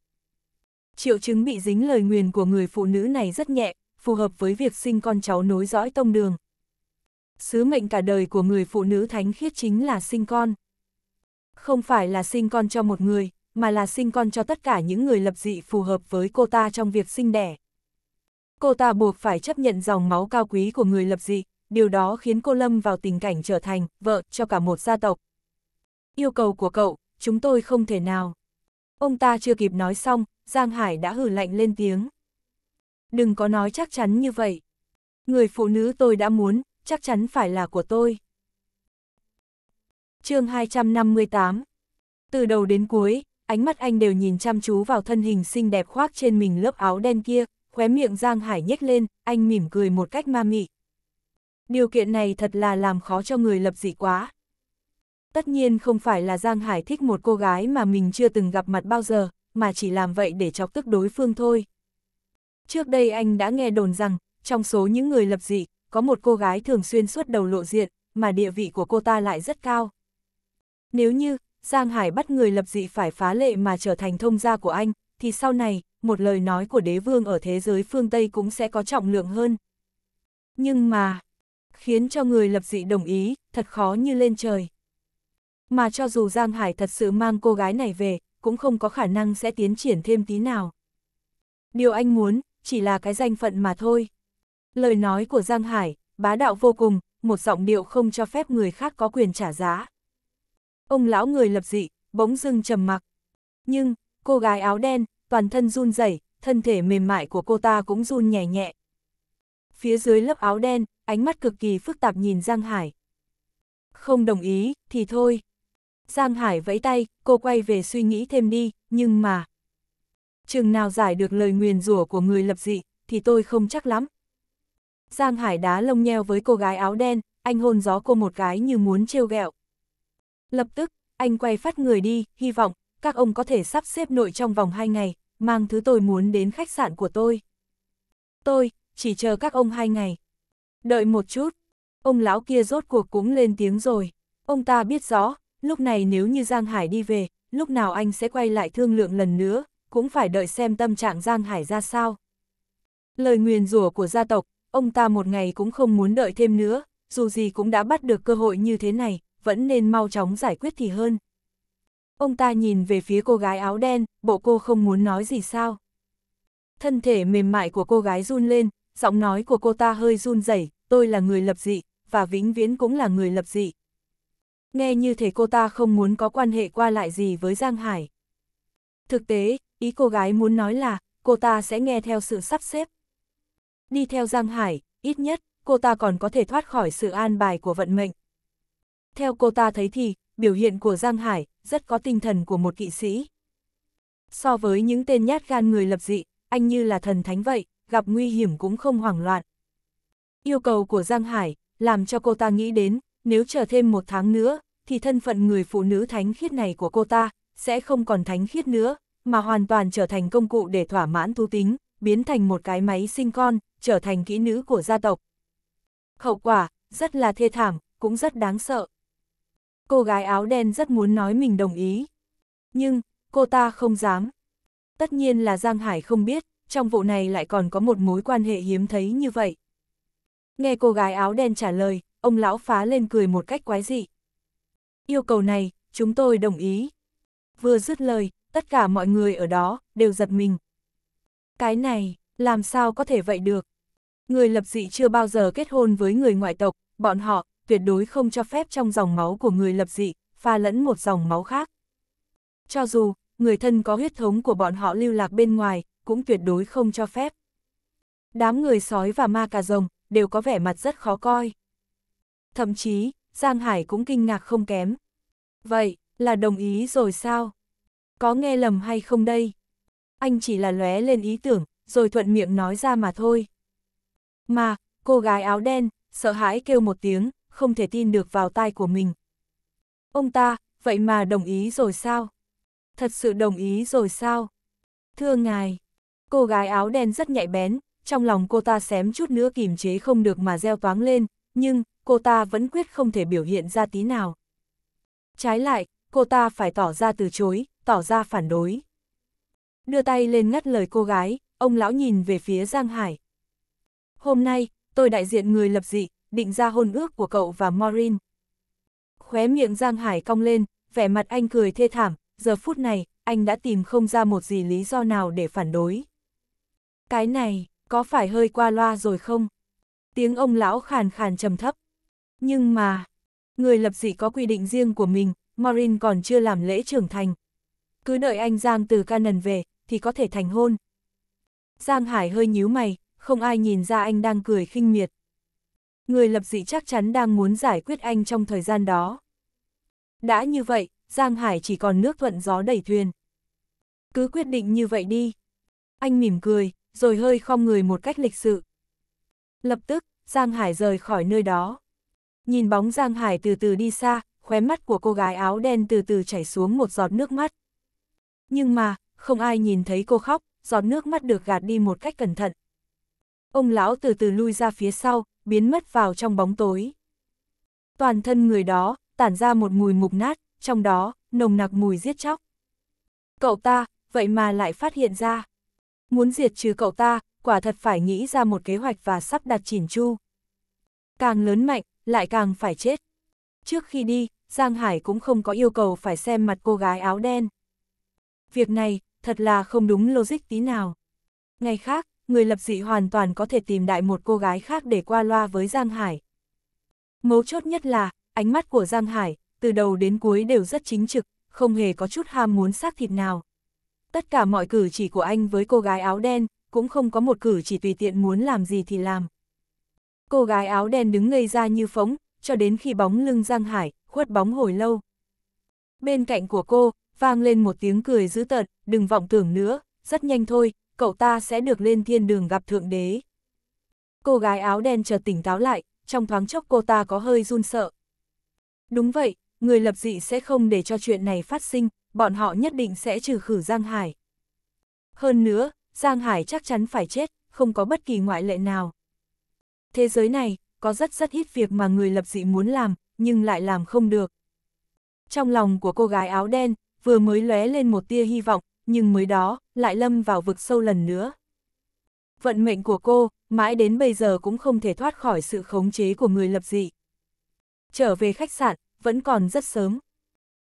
Triệu chứng bị dính lời nguyền của người phụ nữ này rất nhẹ, phù hợp với việc sinh con cháu nối dõi tông đường. Sứ mệnh cả đời của người phụ nữ thánh khiết chính là sinh con. Không phải là sinh con cho một người, mà là sinh con cho tất cả những người lập dị phù hợp với cô ta trong việc sinh đẻ. Cô ta buộc phải chấp nhận dòng máu cao quý của người lập dị, điều đó khiến cô lâm vào tình cảnh trở thành vợ cho cả một gia tộc. Yêu cầu của cậu, chúng tôi không thể nào. Ông ta chưa kịp nói xong, Giang Hải đã hử lạnh lên tiếng. Đừng có nói chắc chắn như vậy. Người phụ nữ tôi đã muốn, chắc chắn phải là của tôi. chương 258 Từ đầu đến cuối, ánh mắt anh đều nhìn chăm chú vào thân hình xinh đẹp khoác trên mình lớp áo đen kia, khóe miệng Giang Hải nhếch lên, anh mỉm cười một cách ma mị điều kiện này thật là làm khó cho người lập dị quá. Tất nhiên không phải là Giang Hải thích một cô gái mà mình chưa từng gặp mặt bao giờ, mà chỉ làm vậy để chọc tức đối phương thôi. Trước đây anh đã nghe đồn rằng, trong số những người lập dị, có một cô gái thường xuyên suốt đầu lộ diện, mà địa vị của cô ta lại rất cao. Nếu như, Giang Hải bắt người lập dị phải phá lệ mà trở thành thông gia của anh, thì sau này, một lời nói của đế vương ở thế giới phương Tây cũng sẽ có trọng lượng hơn. Nhưng mà, khiến cho người lập dị đồng ý, thật khó như lên trời. Mà cho dù Giang Hải thật sự mang cô gái này về, cũng không có khả năng sẽ tiến triển thêm tí nào. Điều anh muốn, chỉ là cái danh phận mà thôi. Lời nói của Giang Hải, bá đạo vô cùng, một giọng điệu không cho phép người khác có quyền trả giá. Ông lão người lập dị, bỗng dưng trầm mặc. Nhưng, cô gái áo đen, toàn thân run rẩy, thân thể mềm mại của cô ta cũng run nhẹ nhẹ. Phía dưới lớp áo đen, ánh mắt cực kỳ phức tạp nhìn Giang Hải. Không đồng ý, thì thôi. Giang Hải vẫy tay, cô quay về suy nghĩ thêm đi, nhưng mà... Chừng nào giải được lời nguyền rủa của người lập dị, thì tôi không chắc lắm. Giang Hải đá lông nheo với cô gái áo đen, anh hôn gió cô một cái như muốn trêu ghẹo. Lập tức, anh quay phát người đi, hy vọng, các ông có thể sắp xếp nội trong vòng hai ngày, mang thứ tôi muốn đến khách sạn của tôi. Tôi, chỉ chờ các ông hai ngày. Đợi một chút, ông lão kia rốt cuộc cũng lên tiếng rồi. Ông ta biết rõ, lúc này nếu như Giang Hải đi về, lúc nào anh sẽ quay lại thương lượng lần nữa, cũng phải đợi xem tâm trạng Giang Hải ra sao. Lời nguyền rủa của gia tộc, ông ta một ngày cũng không muốn đợi thêm nữa, dù gì cũng đã bắt được cơ hội như thế này, vẫn nên mau chóng giải quyết thì hơn. Ông ta nhìn về phía cô gái áo đen, bộ cô không muốn nói gì sao. Thân thể mềm mại của cô gái run lên, giọng nói của cô ta hơi run rẩy, tôi là người lập dị, và vĩnh viễn cũng là người lập dị. Nghe như thể cô ta không muốn có quan hệ qua lại gì với Giang Hải. Thực tế, ý cô gái muốn nói là, cô ta sẽ nghe theo sự sắp xếp. Đi theo Giang Hải, ít nhất, cô ta còn có thể thoát khỏi sự an bài của vận mệnh. Theo cô ta thấy thì, biểu hiện của Giang Hải rất có tinh thần của một kỵ sĩ. So với những tên nhát gan người lập dị, anh như là thần thánh vậy, gặp nguy hiểm cũng không hoảng loạn. Yêu cầu của Giang Hải, làm cho cô ta nghĩ đến, nếu chờ thêm một tháng nữa, thì thân phận người phụ nữ thánh khiết này của cô ta, sẽ không còn thánh khiết nữa, mà hoàn toàn trở thành công cụ để thỏa mãn thú tính, biến thành một cái máy sinh con, trở thành kỹ nữ của gia tộc. Hậu quả, rất là thê thảm, cũng rất đáng sợ. Cô gái áo đen rất muốn nói mình đồng ý. Nhưng, cô ta không dám. Tất nhiên là Giang Hải không biết, trong vụ này lại còn có một mối quan hệ hiếm thấy như vậy. Nghe cô gái áo đen trả lời, ông lão phá lên cười một cách quái dị. Yêu cầu này, chúng tôi đồng ý. Vừa dứt lời, tất cả mọi người ở đó, đều giật mình. Cái này, làm sao có thể vậy được? Người lập dị chưa bao giờ kết hôn với người ngoại tộc, bọn họ, tuyệt đối không cho phép trong dòng máu của người lập dị, pha lẫn một dòng máu khác. Cho dù, người thân có huyết thống của bọn họ lưu lạc bên ngoài, cũng tuyệt đối không cho phép. Đám người sói và ma cà rồng đều có vẻ mặt rất khó coi. Thậm chí, Giang Hải cũng kinh ngạc không kém. Vậy, là đồng ý rồi sao? Có nghe lầm hay không đây? Anh chỉ là lóe lên ý tưởng, rồi thuận miệng nói ra mà thôi. Mà, cô gái áo đen, sợ hãi kêu một tiếng, không thể tin được vào tai của mình. Ông ta, vậy mà đồng ý rồi sao? Thật sự đồng ý rồi sao? Thưa ngài. Cô gái áo đen rất nhạy bén, trong lòng cô ta xém chút nữa kìm chế không được mà gieo toáng lên, nhưng cô ta vẫn quyết không thể biểu hiện ra tí nào. Trái lại, cô ta phải tỏ ra từ chối, tỏ ra phản đối. Đưa tay lên ngắt lời cô gái, ông lão nhìn về phía Giang Hải. Hôm nay, tôi đại diện người lập dị, định ra hôn ước của cậu và Maureen. Khóe miệng Giang Hải cong lên, vẻ mặt anh cười thê thảm, giờ phút này, anh đã tìm không ra một gì lý do nào để phản đối. Cái này, có phải hơi qua loa rồi không? Tiếng ông lão khàn khàn trầm thấp. Nhưng mà, người lập dị có quy định riêng của mình, Maureen còn chưa làm lễ trưởng thành. Cứ đợi anh Giang từ Canon về, thì có thể thành hôn. Giang Hải hơi nhíu mày, không ai nhìn ra anh đang cười khinh miệt. Người lập dị chắc chắn đang muốn giải quyết anh trong thời gian đó. Đã như vậy, Giang Hải chỉ còn nước thuận gió đẩy thuyền. Cứ quyết định như vậy đi. Anh mỉm cười, rồi hơi khom người một cách lịch sự. Lập tức, Giang Hải rời khỏi nơi đó. Nhìn bóng Giang Hải từ từ đi xa, khóe mắt của cô gái áo đen từ từ chảy xuống một giọt nước mắt. Nhưng mà, không ai nhìn thấy cô khóc, giọt nước mắt được gạt đi một cách cẩn thận. Ông lão từ từ lui ra phía sau, biến mất vào trong bóng tối. Toàn thân người đó, tản ra một mùi mục nát, trong đó, nồng nặc mùi giết chóc. Cậu ta, vậy mà lại phát hiện ra muốn diệt trừ cậu ta, quả thật phải nghĩ ra một kế hoạch và sắp đặt chỉn chu. Càng lớn mạnh, lại càng phải chết. Trước khi đi, Giang Hải cũng không có yêu cầu phải xem mặt cô gái áo đen. Việc này, thật là không đúng logic tí nào. Ngày khác, người lập dị hoàn toàn có thể tìm đại một cô gái khác để qua loa với Giang Hải. Mấu chốt nhất là, ánh mắt của Giang Hải, từ đầu đến cuối đều rất chính trực, không hề có chút ham muốn xác thịt nào tất cả mọi cử chỉ của anh với cô gái áo đen, cũng không có một cử chỉ tùy tiện muốn làm gì thì làm. Cô gái áo đen đứng ngây ra như phóng, cho đến khi bóng lưng Giang Hải, khuất bóng hồi lâu. Bên cạnh của cô, vang lên một tiếng cười dữ tợn, đừng vọng tưởng nữa, rất nhanh thôi, cậu ta sẽ được lên thiên đường gặp Thượng Đế. Cô gái áo đen chợt tỉnh táo lại, trong thoáng chốc cô ta có hơi run sợ. Đúng vậy, người lập dị sẽ không để cho chuyện này phát sinh, bọn họ nhất định sẽ trừ khử Giang Hải. Hơn nữa, Giang Hải chắc chắn phải chết, không có bất kỳ ngoại lệ nào. Thế giới này, có rất rất ít việc mà người lập dị muốn làm, nhưng lại làm không được. Trong lòng của cô gái áo đen, vừa mới lóe lên một tia hy vọng, nhưng mới đó, lại lâm vào vực sâu lần nữa. Vận mệnh của cô, mãi đến bây giờ cũng không thể thoát khỏi sự khống chế của người lập dị. Trở về khách sạn, vẫn còn rất sớm.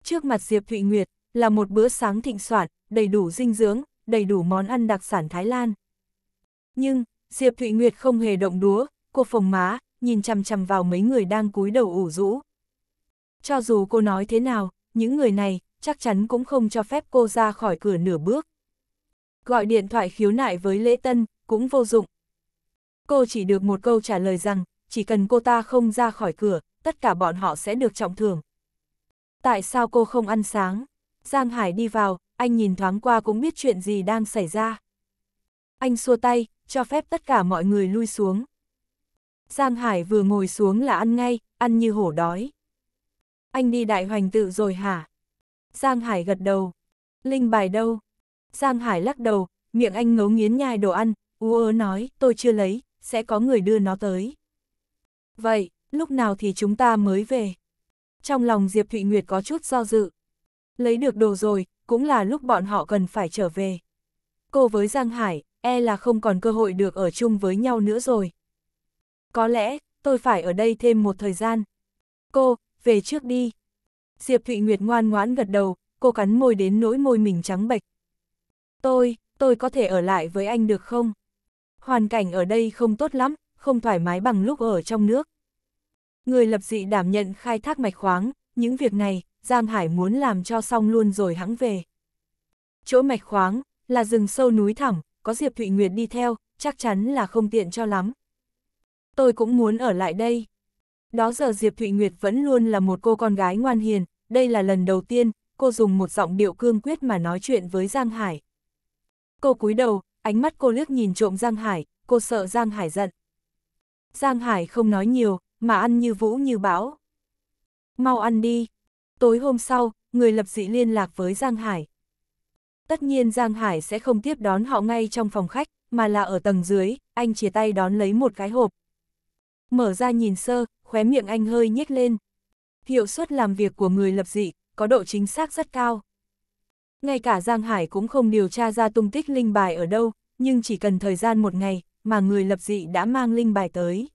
Trước mặt Diệp Thụy Nguyệt, là một bữa sáng thịnh soạn, đầy đủ dinh dưỡng, đầy đủ món ăn đặc sản Thái Lan. Nhưng, Diệp Thụy Nguyệt không hề động đúa, cô phồng má, nhìn chằm chằm vào mấy người đang cúi đầu ủ rũ. Cho dù cô nói thế nào, những người này chắc chắn cũng không cho phép cô ra khỏi cửa nửa bước. Gọi điện thoại khiếu nại với Lễ Tân cũng vô dụng. Cô chỉ được một câu trả lời rằng, chỉ cần cô ta không ra khỏi cửa, tất cả bọn họ sẽ được trọng thưởng. Tại sao cô không ăn sáng? Giang Hải đi vào, anh nhìn thoáng qua cũng biết chuyện gì đang xảy ra. Anh xua tay, cho phép tất cả mọi người lui xuống. Giang Hải vừa ngồi xuống là ăn ngay, ăn như hổ đói. Anh đi đại hoành tự rồi hả? Giang Hải gật đầu. Linh bài đâu? Giang Hải lắc đầu, miệng anh ngấu nghiến nhai đồ ăn, ú ớ nói, tôi chưa lấy, sẽ có người đưa nó tới. Vậy, lúc nào thì chúng ta mới về? Trong lòng Diệp Thụy Nguyệt có chút do dự. Lấy được đồ rồi, cũng là lúc bọn họ cần phải trở về. Cô với Giang Hải, e là không còn cơ hội được ở chung với nhau nữa rồi. Có lẽ, tôi phải ở đây thêm một thời gian. Cô, về trước đi. Diệp Thụy Nguyệt ngoan ngoãn gật đầu, cô cắn môi đến nỗi môi mình trắng bệch. Tôi, tôi có thể ở lại với anh được không? Hoàn cảnh ở đây không tốt lắm, không thoải mái bằng lúc ở trong nước. Người lập dị đảm nhận khai thác mạch khoáng, những việc này, Giang Hải muốn làm cho xong luôn rồi hãng về. Chỗ mạch khoáng, là rừng sâu núi thẳm, có Diệp Thụy Nguyệt đi theo, chắc chắn là không tiện cho lắm. Tôi cũng muốn ở lại đây. Đó giờ Diệp Thụy Nguyệt vẫn luôn là một cô con gái ngoan hiền, đây là lần đầu tiên, cô dùng một giọng điệu cương quyết mà nói chuyện với Giang Hải. Cô cúi đầu, ánh mắt cô liếc nhìn trộm Giang Hải, cô sợ Giang Hải giận. Giang Hải không nói nhiều, mà ăn như vũ như bão. Mau ăn đi, Tối hôm sau, người lập dị liên lạc với Giang Hải. Tất nhiên Giang Hải sẽ không tiếp đón họ ngay trong phòng khách, mà là ở tầng dưới, anh chia tay đón lấy một cái hộp. Mở ra nhìn sơ, khóe miệng anh hơi nhếch lên. Hiệu suất làm việc của người lập dị, có độ chính xác rất cao. Ngay cả Giang Hải cũng không điều tra ra tung tích linh bài ở đâu, nhưng chỉ cần thời gian một ngày mà người lập dị đã mang linh bài tới.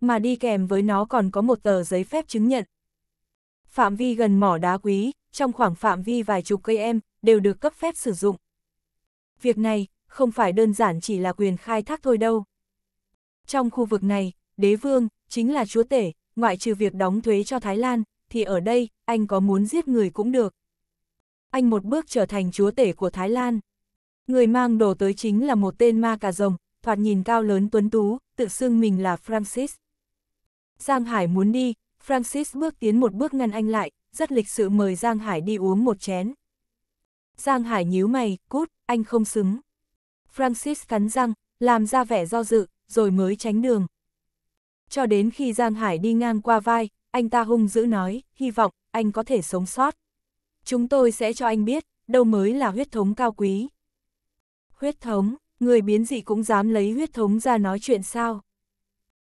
Mà đi kèm với nó còn có một tờ giấy phép chứng nhận, phạm vi gần mỏ đá quý, trong khoảng phạm vi vài chục cây em, đều được cấp phép sử dụng. Việc này, không phải đơn giản chỉ là quyền khai thác thôi đâu. Trong khu vực này, đế vương, chính là chúa tể, ngoại trừ việc đóng thuế cho Thái Lan, thì ở đây, anh có muốn giết người cũng được. Anh một bước trở thành chúa tể của Thái Lan. Người mang đồ tới chính là một tên ma cà rồng, thoạt nhìn cao lớn tuấn tú, tự xưng mình là Francis. Giang Hải muốn đi, Francis bước tiến một bước ngăn anh lại, rất lịch sự mời Giang Hải đi uống một chén. Giang Hải nhíu mày, cút, anh không xứng. Francis cắn răng, làm ra vẻ do dự, rồi mới tránh đường. Cho đến khi Giang Hải đi ngang qua vai, anh ta hung dữ nói, hy vọng anh có thể sống sót. Chúng tôi sẽ cho anh biết, đâu mới là huyết thống cao quý. Huyết thống, người biến dị cũng dám lấy huyết thống ra nói chuyện sao?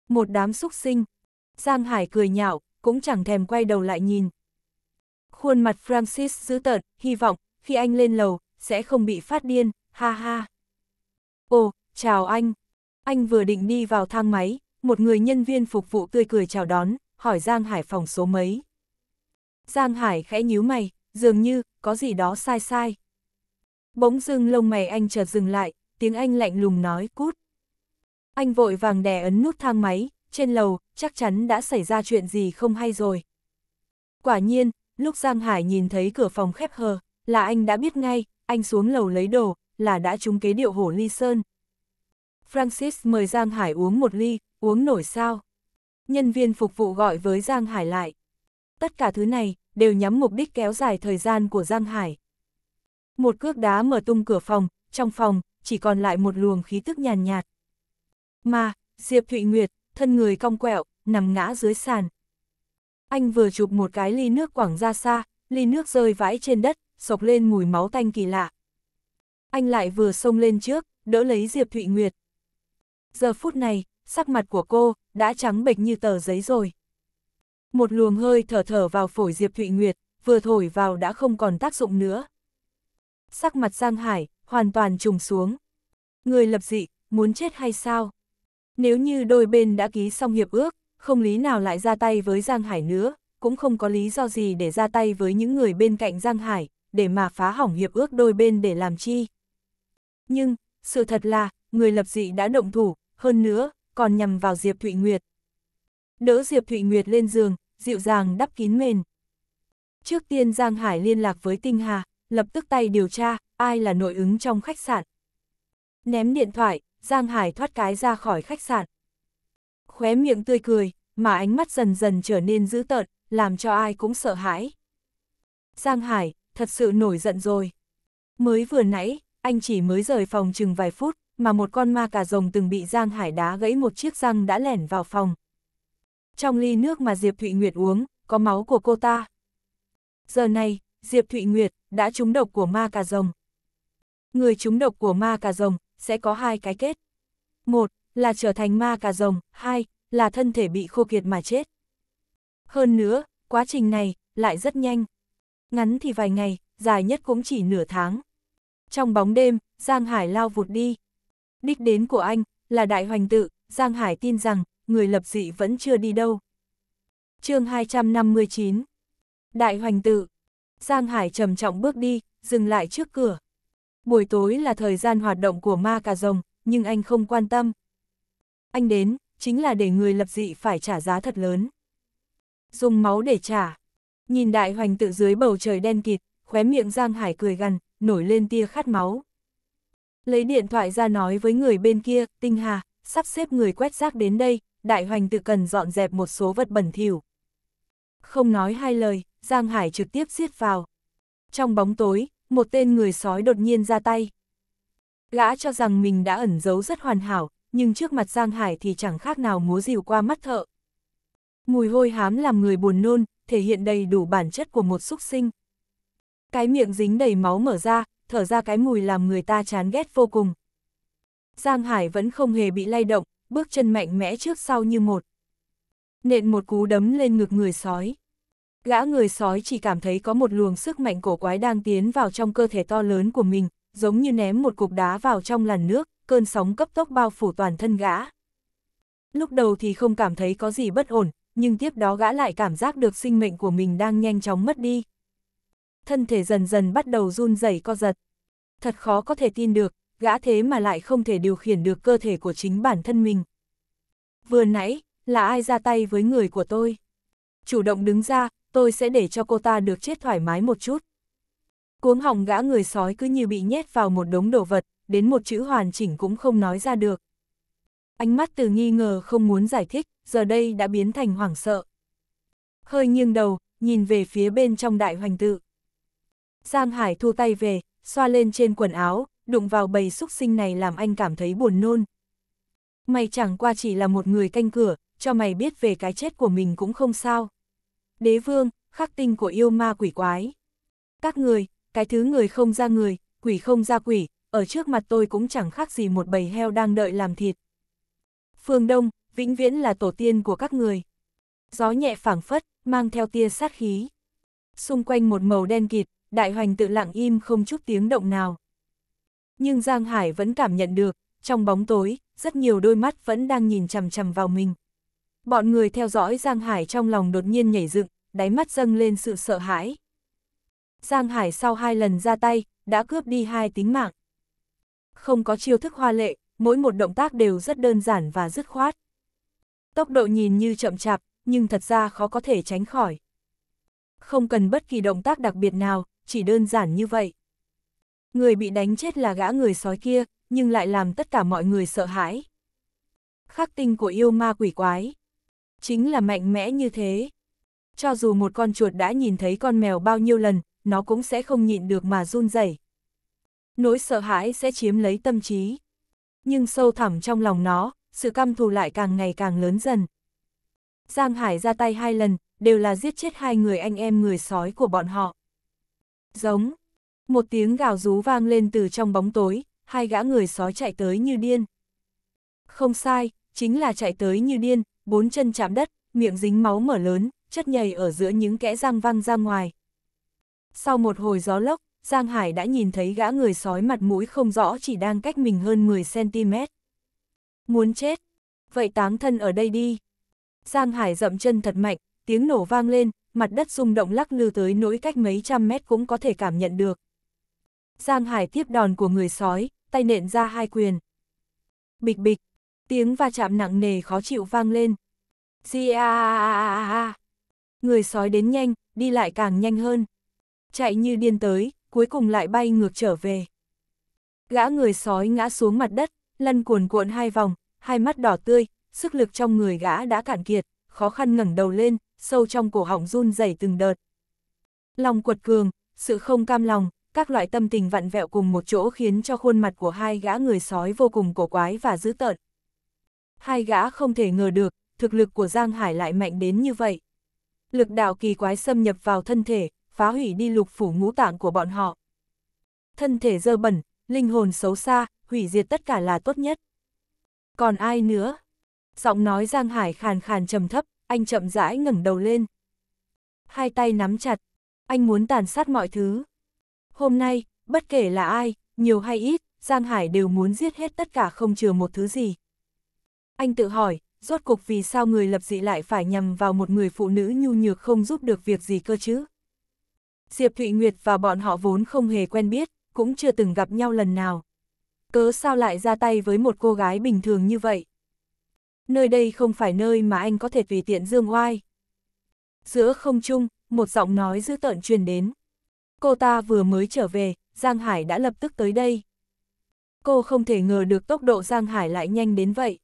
Một đám xúc sinh, Giang Hải cười nhạo, cũng chẳng thèm quay đầu lại nhìn. Khuôn mặt Francis dữ tợn, hy vọng, khi anh lên lầu, sẽ không bị phát điên, ha ha. Ồ, chào anh. Anh vừa định đi vào thang máy, một người nhân viên phục vụ tươi cười chào đón, hỏi Giang Hải phòng số mấy. Giang Hải khẽ nhíu mày, dường như, có gì đó sai sai. Bỗng dưng lông mày anh chợt dừng lại, tiếng Anh lạnh lùng nói cút. Anh vội vàng đè ấn nút thang máy, trên lầu, chắc chắn đã xảy ra chuyện gì không hay rồi. Quả nhiên, lúc Giang Hải nhìn thấy cửa phòng khép hờ, là anh đã biết ngay, anh xuống lầu lấy đồ, là đã trúng kế điệu hổ ly sơn. Francis mời Giang Hải uống một ly, uống nổi sao. Nhân viên phục vụ gọi với Giang Hải lại. Tất cả thứ này, đều nhắm mục đích kéo dài thời gian của Giang Hải. Một cước đá mở tung cửa phòng, trong phòng, chỉ còn lại một luồng khí tức nhàn nhạt, nhạt. Mà, Diệp Thụy Nguyệt, thân người cong quẹo, nằm ngã dưới sàn. Anh vừa chụp một cái ly nước quảng ra xa, ly nước rơi vãi trên đất, sộc lên mùi máu tanh kỳ lạ. Anh lại vừa xông lên trước, đỡ lấy Diệp Thụy Nguyệt. Giờ phút này, sắc mặt của cô đã trắng bệch như tờ giấy rồi. Một luồng hơi thở thở vào phổi Diệp Thụy Nguyệt, vừa thổi vào đã không còn tác dụng nữa. Sắc mặt Giang Hải, hoàn toàn trùng xuống. Người lập dị, muốn chết hay sao? Nếu như đôi bên đã ký xong hiệp ước, không lý nào lại ra tay với Giang Hải nữa, cũng không có lý do gì để ra tay với những người bên cạnh Giang Hải, để mà phá hỏng hiệp ước đôi bên để làm chi. Nhưng, sự thật là, người lập dị đã động thủ, hơn nữa, còn nhằm vào Diệp Thụy Nguyệt. Đỡ Diệp Thụy Nguyệt lên giường, dịu dàng đắp kín mền. Trước tiên Giang Hải liên lạc với Tinh Hà, lập tức tay điều tra, ai là nội ứng trong khách sạn. Ném điện thoại, Giang Hải thoát cái ra khỏi khách sạn. Khóe miệng tươi cười, mà ánh mắt dần dần trở nên dữ tợn, làm cho ai cũng sợ hãi. Giang Hải, thật sự nổi giận rồi. Mới vừa nãy, anh chỉ mới rời phòng chừng vài phút, mà một con ma cà rồng từng bị Giang Hải đá gãy một chiếc răng đã lẻn vào phòng. Trong ly nước mà Diệp Thụy Nguyệt uống, có máu của cô ta. Giờ này, Diệp Thụy Nguyệt đã trúng độc của ma cà rồng. Người trúng độc của ma cà rồng sẽ có hai cái kết. Một là trở thành ma cà rồng, hai là thân thể bị khô kiệt mà chết. Hơn nữa, quá trình này lại rất nhanh. Ngắn thì vài ngày, dài nhất cũng chỉ nửa tháng. Trong bóng đêm, Giang Hải lao vụt đi. Đích đến của anh là Đại Hoành Tự, Giang Hải tin rằng người lập dị vẫn chưa đi đâu. chương 259 Đại Hoành Tự Giang Hải trầm trọng bước đi, dừng lại trước cửa. Buổi tối là thời gian hoạt động của ma cà rồng, nhưng anh không quan tâm. Anh đến, chính là để người lập dị phải trả giá thật lớn. Dùng máu để trả. Nhìn đại hoành tự dưới bầu trời đen kịt, khóe miệng Giang Hải cười gằn, nổi lên tia khát máu. Lấy điện thoại ra nói với người bên kia, Tinh Hà, sắp xếp người quét rác đến đây, đại hoành tự cần dọn dẹp một số vật bẩn thỉu. Không nói hai lời, Giang Hải trực tiếp giết vào. Trong bóng tối, một tên người sói đột nhiên ra tay. Gã cho rằng mình đã ẩn giấu rất hoàn hảo, nhưng trước mặt Giang Hải thì chẳng khác nào múa rìu qua mắt thợ. Mùi hôi hám làm người buồn nôn, thể hiện đầy đủ bản chất của một súc sinh. Cái miệng dính đầy máu mở ra, thở ra cái mùi làm người ta chán ghét vô cùng. Giang Hải vẫn không hề bị lay động, bước chân mạnh mẽ trước sau như một. Nện một cú đấm lên ngực người sói. Gã người sói chỉ cảm thấy có một luồng sức mạnh cổ quái đang tiến vào trong cơ thể to lớn của mình, giống như ném một cục đá vào trong làn nước, cơn sóng cấp tốc bao phủ toàn thân gã. Lúc đầu thì không cảm thấy có gì bất ổn, nhưng tiếp đó gã lại cảm giác được sinh mệnh của mình đang nhanh chóng mất đi. Thân thể dần dần bắt đầu run rẩy co giật. Thật khó có thể tin được, gã thế mà lại không thể điều khiển được cơ thể của chính bản thân mình. Vừa nãy, là ai ra tay với người của tôi? Chủ động đứng ra, tôi sẽ để cho cô ta được chết thoải mái một chút. Cuống họng gã người sói cứ như bị nhét vào một đống đồ vật, đến một chữ hoàn chỉnh cũng không nói ra được. Ánh mắt từ nghi ngờ không muốn giải thích, giờ đây đã biến thành hoảng sợ. Hơi nghiêng đầu, nhìn về phía bên trong đại hoành tự. Giang Hải thu tay về, xoa lên trên quần áo, đụng vào bầy xúc sinh này làm anh cảm thấy buồn nôn. Mày chẳng qua chỉ là một người canh cửa, cho mày biết về cái chết của mình cũng không sao đế vương, khắc tinh của yêu ma quỷ quái. Các người, cái thứ người không ra người, quỷ không ra quỷ, ở trước mặt tôi cũng chẳng khác gì một bầy heo đang đợi làm thịt. Phương Đông, vĩnh viễn là tổ tiên của các người. Gió nhẹ phảng phất, mang theo tia sát khí. Xung quanh một màu đen kịt, đại hoành tự lặng im không chút tiếng động nào. Nhưng Giang Hải vẫn cảm nhận được, trong bóng tối, rất nhiều đôi mắt vẫn đang nhìn chằm chằm vào mình. Bọn người theo dõi Giang Hải trong lòng đột nhiên nhảy dựng, đáy mắt dâng lên sự sợ hãi. Giang Hải sau hai lần ra tay, đã cướp đi hai tính mạng. Không có chiêu thức hoa lệ, mỗi một động tác đều rất đơn giản và dứt khoát. Tốc độ nhìn như chậm chạp, nhưng thật ra khó có thể tránh khỏi. Không cần bất kỳ động tác đặc biệt nào, chỉ đơn giản như vậy. Người bị đánh chết là gã người sói kia, nhưng lại làm tất cả mọi người sợ hãi. Khắc tinh của yêu ma quỷ quái. Chính là mạnh mẽ như thế cho dù một con chuột đã nhìn thấy con mèo bao nhiêu lần, nó cũng sẽ không nhịn được mà run rẩy. Nỗi sợ hãi sẽ chiếm lấy tâm trí. Nhưng sâu thẳm trong lòng nó, sự căm thù lại càng ngày càng lớn dần. Giang Hải ra tay hai lần, đều là giết chết hai người anh em người sói của bọn họ. Giống, một tiếng gào rú vang lên từ trong bóng tối, hai gã người sói chạy tới như điên. Không sai, chính là chạy tới như điên, bốn chân chạm đất, miệng dính máu mở lớn, chất nhầy ở giữa những kẽ răng văng ra ngoài. Sau một hồi gió lốc, Giang Hải đã nhìn thấy gã người sói mặt mũi không rõ chỉ đang cách mình hơn 10cm. Muốn chết, vậy táng thân ở đây đi. Giang Hải dậm chân thật mạnh, tiếng nổ vang lên, mặt đất rung động lắc lư tới nỗi cách mấy trăm mét cũng có thể cảm nhận được. Giang Hải tiếp đòn của người sói, tay nện ra hai quyền. Bịch bịch, tiếng va chạm nặng nề khó chịu vang lên. Zia! người sói đến nhanh, đi lại càng nhanh hơn. Chạy như điên tới, cuối cùng lại bay ngược trở về. Gã người sói ngã xuống mặt đất, lăn cuồn cuộn hai vòng, hai mắt đỏ tươi, sức lực trong người gã đã cạn kiệt, khó khăn ngẩng đầu lên, sâu trong cổ họng run rẩy từng đợt. Lòng quật cường, sự không cam lòng, các loại tâm tình vặn vẹo cùng một chỗ khiến cho khuôn mặt của hai gã người sói vô cùng cổ quái và dữ tợn. Hai gã không thể ngờ được, thực lực của Giang Hải lại mạnh đến như vậy lực đạo kỳ quái xâm nhập vào thân thể, phá hủy đi lục phủ ngũ tạng của bọn họ. Thân thể dơ bẩn, linh hồn xấu xa, hủy diệt tất cả là tốt nhất. Còn ai nữa? Giọng nói Giang Hải khàn khàn trầm thấp, anh chậm rãi ngẩng đầu lên. Hai tay nắm chặt, anh muốn tàn sát mọi thứ. Hôm nay, bất kể là ai, nhiều hay ít, Giang Hải đều muốn giết hết tất cả không chừa một thứ gì. Anh tự hỏi, rốt cuộc vì sao người lập dị lại phải nhằm vào một người phụ nữ nhu nhược không giúp được việc gì cơ chứ? Diệp Thụy Nguyệt và bọn họ vốn không hề quen biết, cũng chưa từng gặp nhau lần nào. Cớ sao lại ra tay với một cô gái bình thường như vậy? Nơi đây không phải nơi mà anh có thể tùy tiện dương oai. Giữa không trung, một giọng nói dữ tợn truyền đến. Cô ta vừa mới trở về, Giang Hải đã lập tức tới đây. Cô không thể ngờ được tốc độ Giang Hải lại nhanh đến vậy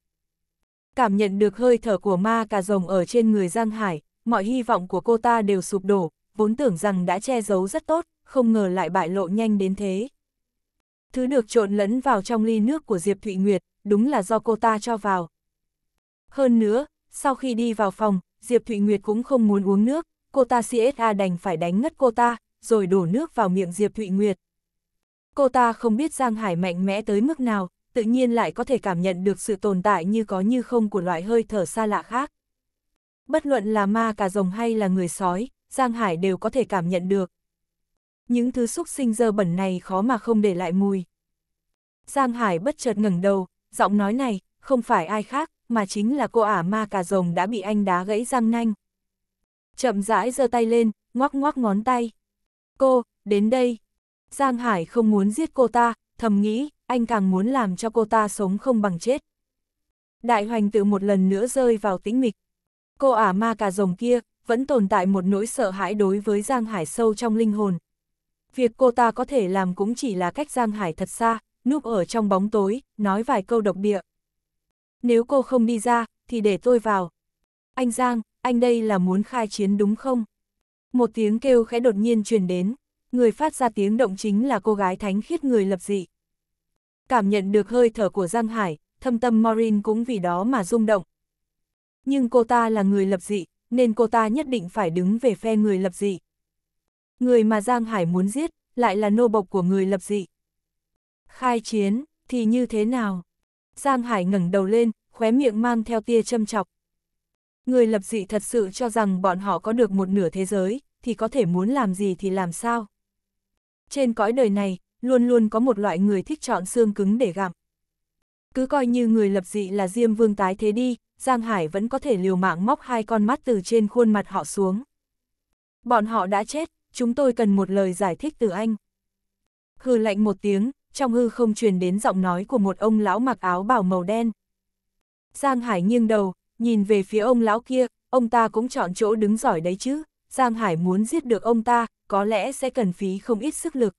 cảm nhận được hơi thở của ma cà rồng ở trên người Giang Hải, mọi hy vọng của cô ta đều sụp đổ, vốn tưởng rằng đã che giấu rất tốt, không ngờ lại bại lộ nhanh đến thế. Thứ được trộn lẫn vào trong ly nước của Diệp Thụy Nguyệt, đúng là do cô ta cho vào. Hơn nữa, sau khi đi vào phòng, Diệp Thụy Nguyệt cũng không muốn uống nước, cô ta CSA đành phải đánh ngất cô ta, rồi đổ nước vào miệng Diệp Thụy Nguyệt. Cô ta không biết Giang Hải mạnh mẽ tới mức nào, tự nhiên lại có thể cảm nhận được sự tồn tại như có như không của loại hơi thở xa lạ khác. Bất luận là ma cà rồng hay là người sói, Giang Hải đều có thể cảm nhận được. Những thứ xúc sinh dơ bẩn này khó mà không để lại mùi. Giang Hải bất chợt ngẩng đầu, giọng nói này, không phải ai khác, mà chính là cô ả ma cà rồng đã bị anh đá gãy răng nanh. Chậm rãi giơ tay lên, ngoắc ngoắc ngón tay. Cô, đến đây. Giang Hải không muốn giết cô ta, thầm nghĩ, anh càng muốn làm cho cô ta sống không bằng chết. Đại hoành tử một lần nữa rơi vào tĩnh mịch. Cô ả ma cà rồng kia, vẫn tồn tại một nỗi sợ hãi đối với Giang Hải sâu trong linh hồn. Việc cô ta có thể làm cũng chỉ là cách Giang Hải thật xa, núp ở trong bóng tối, nói vài câu độc địa. Nếu cô không đi ra, thì để tôi vào. Anh Giang, anh đây là muốn khai chiến đúng không? Một tiếng kêu khẽ đột nhiên truyền đến, người phát ra tiếng động chính là cô gái thánh khiết người lập dị cảm nhận được hơi thở của Giang Hải, thâm tâm Maureen cũng vì đó mà rung động. Nhưng cô ta là người lập dị, nên cô ta nhất định phải đứng về phe người lập dị. Người mà Giang Hải muốn giết, lại là nô bộc của người lập dị. Khai chiến, thì như thế nào? Giang Hải ngẩng đầu lên, khóe miệng mang theo tia châm chọc. Người lập dị thật sự cho rằng bọn họ có được một nửa thế giới, thì có thể muốn làm gì thì làm sao? Trên cõi đời này, luôn luôn có một loại người thích chọn xương cứng để gặm. Cứ coi như người lập dị là Diêm Vương tái thế đi, Giang Hải vẫn có thể liều mạng móc hai con mắt từ trên khuôn mặt họ xuống. Bọn họ đã chết, chúng tôi cần một lời giải thích từ anh. Hừ lạnh một tiếng, trong hư không truyền đến giọng nói của một ông lão mặc áo bào màu đen. Giang Hải nghiêng đầu, nhìn về phía ông lão kia, ông ta cũng chọn chỗ đứng giỏi đấy chứ, Giang Hải muốn giết được ông ta, có lẽ sẽ cần phí không ít sức lực.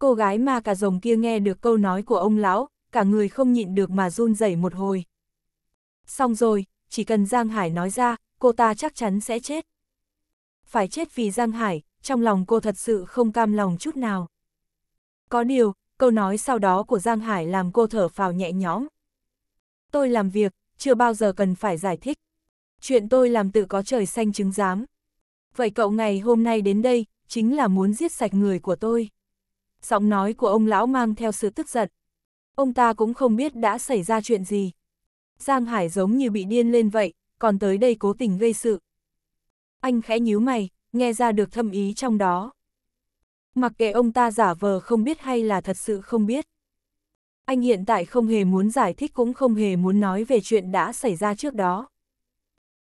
Cô gái ma cà rồng kia nghe được câu nói của ông lão, cả người không nhịn được mà run rẩy một hồi. Xong rồi, chỉ cần Giang Hải nói ra, cô ta chắc chắn sẽ chết. Phải chết vì Giang Hải, trong lòng cô thật sự không cam lòng chút nào. Có điều, câu nói sau đó của Giang Hải làm cô thở phào nhẹ nhõm. Tôi làm việc, chưa bao giờ cần phải giải thích. Chuyện tôi làm tự có trời xanh chứng giám. Vậy cậu ngày hôm nay đến đây, chính là muốn giết sạch người của tôi giọng nói của ông lão mang theo sự tức giận. Ông ta cũng không biết đã xảy ra chuyện gì. Giang Hải giống như bị điên lên vậy, còn tới đây cố tình gây sự. Anh khẽ nhíu mày, nghe ra được thâm ý trong đó. Mặc kệ ông ta giả vờ không biết hay là thật sự không biết. Anh hiện tại không hề muốn giải thích cũng không hề muốn nói về chuyện đã xảy ra trước đó.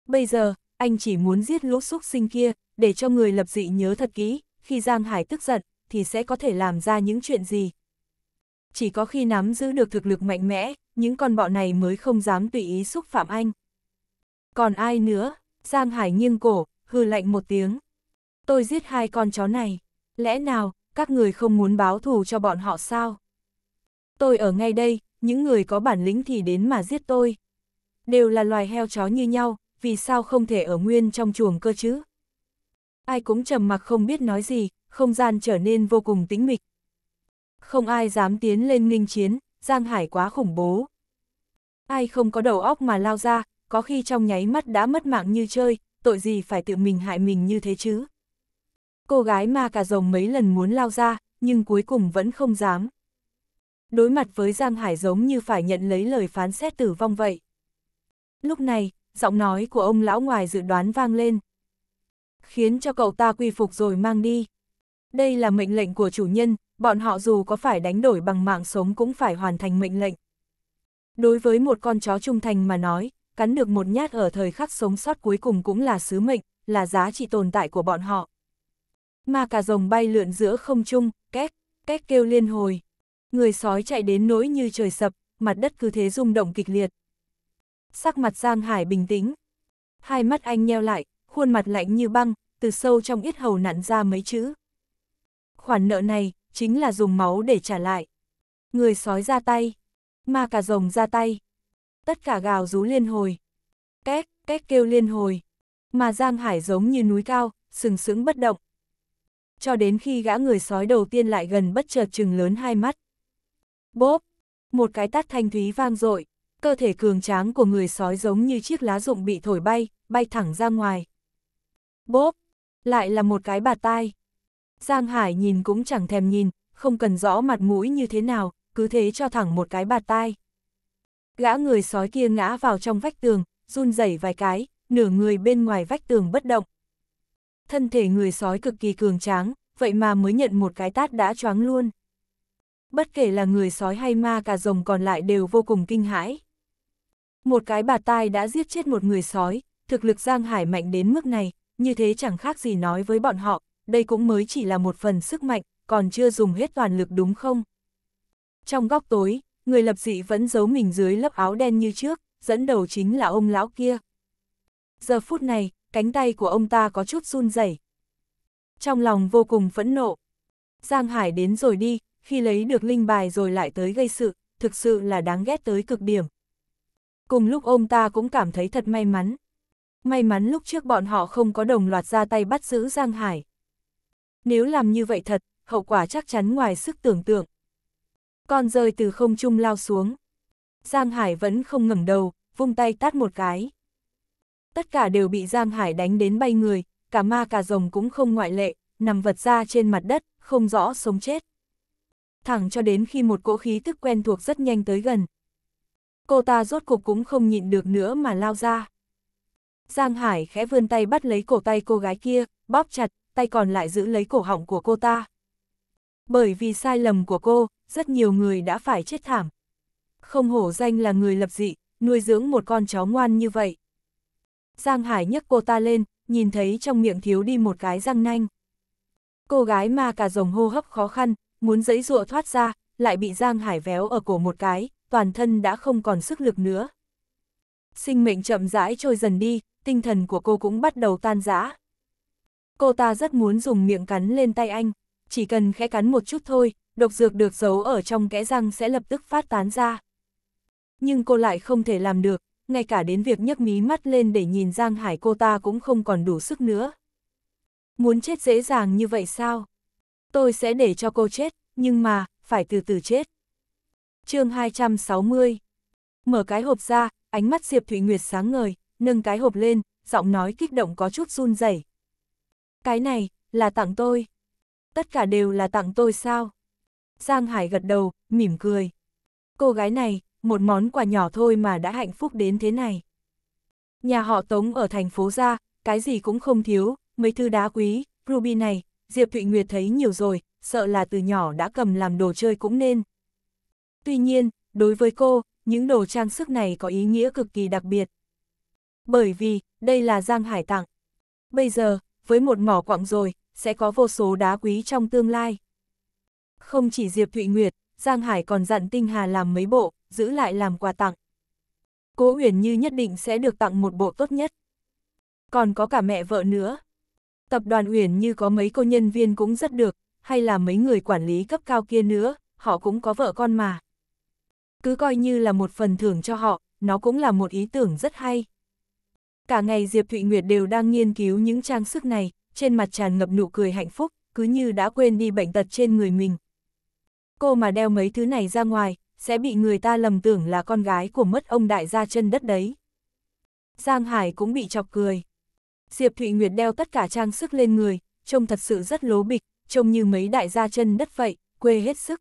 Bây giờ, anh chỉ muốn giết lũ xúc sinh kia, để cho người lập dị nhớ thật kỹ, khi Giang Hải tức giận, thì sẽ có thể làm ra những chuyện gì. Chỉ có khi nắm giữ được thực lực mạnh mẽ, những con bọ này mới không dám tùy ý xúc phạm anh. Còn ai nữa? Giang Hải nghiêng cổ, hư lạnh một tiếng. Tôi giết hai con chó này. Lẽ nào, các người không muốn báo thù cho bọn họ sao? Tôi ở ngay đây, những người có bản lĩnh thì đến mà giết tôi. Đều là loài heo chó như nhau, vì sao không thể ở nguyên trong chuồng cơ chứ? Ai cũng trầm mặc không biết nói gì, không gian trở nên vô cùng tĩnh mịch. Không ai dám tiến lên nghinh chiến, Giang Hải quá khủng bố. Ai không có đầu óc mà lao ra, có khi trong nháy mắt đã mất mạng như chơi, tội gì phải tự mình hại mình như thế chứ. Cô gái ma cà rồng mấy lần muốn lao ra, nhưng cuối cùng vẫn không dám. Đối mặt với Giang Hải giống như phải nhận lấy lời phán xét tử vong vậy. Lúc này, giọng nói của ông lão ngoài dự đoán vang lên. Khiến cho cậu ta quy phục rồi mang đi. Đây là mệnh lệnh của chủ nhân, bọn họ dù có phải đánh đổi bằng mạng sống cũng phải hoàn thành mệnh lệnh. Đối với một con chó trung thành mà nói, cắn được một nhát ở thời khắc sống sót cuối cùng cũng là sứ mệnh, là giá trị tồn tại của bọn họ. Mà cả rồng bay lượn giữa không trung, két, két kêu liên hồi. Người sói chạy đến nỗi như trời sập, mặt đất cứ thế rung động kịch liệt. Sắc mặt Giang Hải bình tĩnh. Hai mắt anh nheo lại, khuôn mặt lạnh như băng, từ sâu trong yết hầu nặn ra mấy chữ, khoản nợ này chính là dùng máu để trả lại. Người sói ra tay, ma cả rồng ra tay. Tất cả gào rú liên hồi. Két, két kêu liên hồi. Mà Giang Hải giống như núi cao, sừng sững bất động. Cho đến khi gã người sói đầu tiên lại gần bất chợt chừng lớn hai mắt. Bốp, một cái tát thanh thúy vang dội cơ thể cường tráng của người sói giống như chiếc lá rụng bị thổi bay, bay thẳng ra ngoài. Bốp, lại là một cái bà tai. Giang Hải nhìn cũng chẳng thèm nhìn, không cần rõ mặt mũi như thế nào, cứ thế cho thẳng một cái bạt tai. Gã người sói kia ngã vào trong vách tường, run rẩy vài cái, nửa người bên ngoài vách tường bất động. Thân thể người sói cực kỳ cường tráng, vậy mà mới nhận một cái tát đã choáng luôn. Bất kể là người sói hay ma cả rồng còn lại đều vô cùng kinh hãi. Một cái bạt tai đã giết chết một người sói, thực lực Giang Hải mạnh đến mức này, như thế chẳng khác gì nói với bọn họ, đây cũng mới chỉ là một phần sức mạnh, còn chưa dùng hết toàn lực đúng không? Trong góc tối, người lập dị vẫn giấu mình dưới lớp áo đen như trước, dẫn đầu chính là ông lão kia. Giờ phút này, cánh tay của ông ta có chút run rẩy. Trong lòng vô cùng phẫn nộ. Giang Hải đến rồi đi, khi lấy được linh bài rồi lại tới gây sự, thực sự là đáng ghét tới cực điểm. Cùng lúc ông ta cũng cảm thấy thật may mắn. May mắn lúc trước bọn họ không có đồng loạt ra tay bắt giữ Giang Hải nếu làm như vậy thật, hậu quả chắc chắn ngoài sức tưởng tượng. Con rơi từ không trung lao xuống. Giang Hải vẫn không ngẩng đầu, vung tay tát một cái. Tất cả đều bị Giang Hải đánh đến bay người, cả ma cả rồng cũng không ngoại lệ, nằm vật ra trên mặt đất, không rõ sống chết. Thẳng cho đến khi một cỗ khí tức quen thuộc rất nhanh tới gần. Cô ta rốt cục cũng không nhịn được nữa mà lao ra. Giang Hải khẽ vươn tay bắt lấy cổ tay cô gái kia, bóp chặt, tay còn lại giữ lấy cổ họng của cô ta. Bởi vì sai lầm của cô, rất nhiều người đã phải chết thảm. Không hổ danh là người lập dị, nuôi dưỡng một con chó ngoan như vậy. Giang Hải nhấc cô ta lên, nhìn thấy trong miệng thiếu đi một cái răng nanh. Cô gái ma cả rồng hô hấp khó khăn, muốn giãy dụa thoát ra, lại bị Giang Hải véo ở cổ một cái, toàn thân đã không còn sức lực nữa. Sinh mệnh chậm rãi trôi dần đi, tinh thần của cô cũng bắt đầu tan rã. Cô ta rất muốn dùng miệng cắn lên tay anh, chỉ cần khẽ cắn một chút thôi, độc dược được giấu ở trong kẽ răng sẽ lập tức phát tán ra. Nhưng cô lại không thể làm được, ngay cả đến việc nhấc mí mắt lên để nhìn Giang Hải cô ta cũng không còn đủ sức nữa. Muốn chết dễ dàng như vậy sao? Tôi sẽ để cho cô chết, nhưng mà, phải từ từ chết. chương 260 Mở cái hộp ra, ánh mắt Diệp Thụy Nguyệt sáng ngời, nâng cái hộp lên, giọng nói kích động có chút run rẩy cái này, là tặng tôi. Tất cả đều là tặng tôi sao? Giang Hải gật đầu, mỉm cười. Cô gái này, một món quà nhỏ thôi mà đã hạnh phúc đến thế này. Nhà họ Tống ở thành phố ra, cái gì cũng không thiếu, mấy thứ đá quý, ruby này, Diệp Thụy Nguyệt thấy nhiều rồi, sợ là từ nhỏ đã cầm làm đồ chơi cũng nên. Tuy nhiên, đối với cô, những đồ trang sức này có ý nghĩa cực kỳ đặc biệt. Bởi vì, đây là Giang Hải tặng. Bây giờ, với một mỏ quặng rồi, sẽ có vô số đá quý trong tương lai. Không chỉ Diệp Thụy Nguyệt, Giang Hải còn dặn Tinh Hà làm mấy bộ, giữ lại làm quà tặng. Cố Uyển Như nhất định sẽ được tặng một bộ tốt nhất. Còn có cả mẹ vợ nữa. Tập đoàn Uyển Như có mấy cô nhân viên cũng rất được, hay là mấy người quản lý cấp cao kia nữa, họ cũng có vợ con mà. Cứ coi như là một phần thưởng cho họ, nó cũng là một ý tưởng rất hay. Cả ngày Diệp Thụy Nguyệt đều đang nghiên cứu những trang sức này, trên mặt tràn ngập nụ cười hạnh phúc, cứ như đã quên đi bệnh tật trên người mình. Cô mà đeo mấy thứ này ra ngoài, sẽ bị người ta lầm tưởng là con gái của mất ông đại gia chân đất đấy. Giang Hải cũng bị chọc cười. Diệp Thụy Nguyệt đeo tất cả trang sức lên người, trông thật sự rất lố bịch, trông như mấy đại gia chân đất vậy, quê hết sức.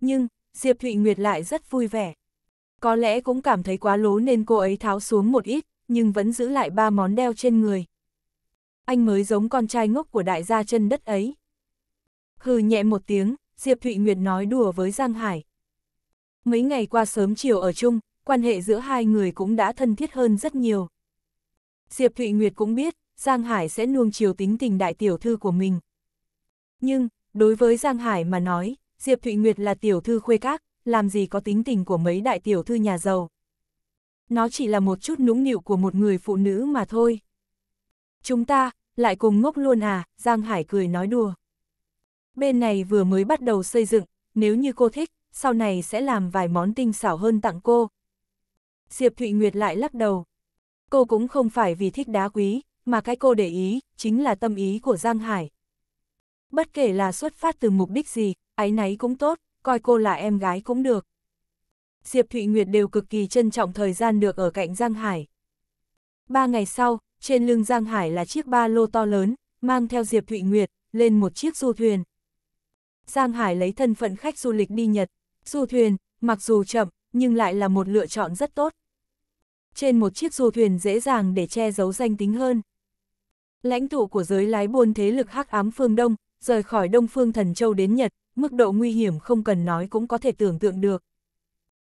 Nhưng, Diệp Thụy Nguyệt lại rất vui vẻ. Có lẽ cũng cảm thấy quá lố nên cô ấy tháo xuống một ít, nhưng vẫn giữ lại ba món đeo trên người. Anh mới giống con trai ngốc của đại gia chân đất ấy. Hừ nhẹ một tiếng, Diệp Thụy Nguyệt nói đùa với Giang Hải. Mấy ngày qua sớm chiều ở chung, quan hệ giữa hai người cũng đã thân thiết hơn rất nhiều. Diệp Thụy Nguyệt cũng biết, Giang Hải sẽ nuông chiều tính tình đại tiểu thư của mình. Nhưng, đối với Giang Hải mà nói, Diệp Thụy Nguyệt là tiểu thư khuê các, làm gì có tính tình của mấy đại tiểu thư nhà giàu nó chỉ là một chút nũng nịu của một người phụ nữ mà thôi. Chúng ta, lại cùng ngốc luôn à, Giang Hải cười nói đùa. Bên này vừa mới bắt đầu xây dựng, nếu như cô thích, sau này sẽ làm vài món tinh xảo hơn tặng cô. Diệp Thụy Nguyệt lại lắc đầu. Cô cũng không phải vì thích đá quý, mà cái cô để ý, chính là tâm ý của Giang Hải. Bất kể là xuất phát từ mục đích gì, ái náy cũng tốt, coi cô là em gái cũng được. Diệp Thụy Nguyệt đều cực kỳ trân trọng thời gian được ở cạnh Giang Hải. Ba ngày sau, trên lưng Giang Hải là chiếc ba lô to lớn, mang theo Diệp Thụy Nguyệt, lên một chiếc du thuyền. Giang Hải lấy thân phận khách du lịch đi Nhật, du thuyền, mặc dù chậm, nhưng lại là một lựa chọn rất tốt. Trên một chiếc du thuyền dễ dàng để che giấu danh tính hơn. Lãnh tụ của giới lái buôn thế lực hắc ám phương Đông, rời khỏi Đông Phương Thần Châu đến Nhật, mức độ nguy hiểm không cần nói cũng có thể tưởng tượng được.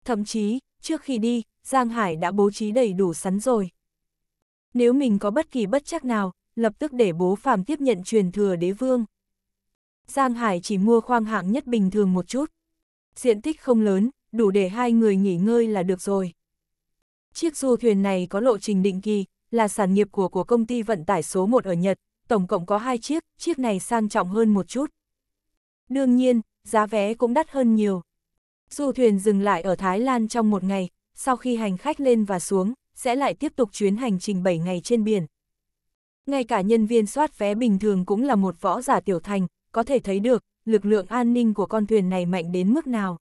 Thậm chí, trước khi đi, Giang Hải đã bố trí đầy đủ sắn rồi. Nếu mình có bất kỳ bất chắc nào, lập tức để bố Phạm tiếp nhận truyền thừa đế vương. Giang Hải chỉ mua khoang hạng nhất bình thường một chút. Diện tích không lớn, đủ để hai người nghỉ ngơi là được rồi. Chiếc du thuyền này có lộ trình định kỳ, là sản nghiệp của của công ty vận tải số 1 ở Nhật, tổng cộng có hai chiếc, chiếc này sang trọng hơn một chút. Đương nhiên, giá vé cũng đắt hơn nhiều. Du thuyền dừng lại ở Thái Lan trong một ngày, sau khi hành khách lên và xuống, sẽ lại tiếp tục chuyến hành trình 7 ngày trên biển. Ngay cả nhân viên soát vé bình thường cũng là một võ giả tiểu thành, có thể thấy được lực lượng an ninh của con thuyền này mạnh đến mức nào.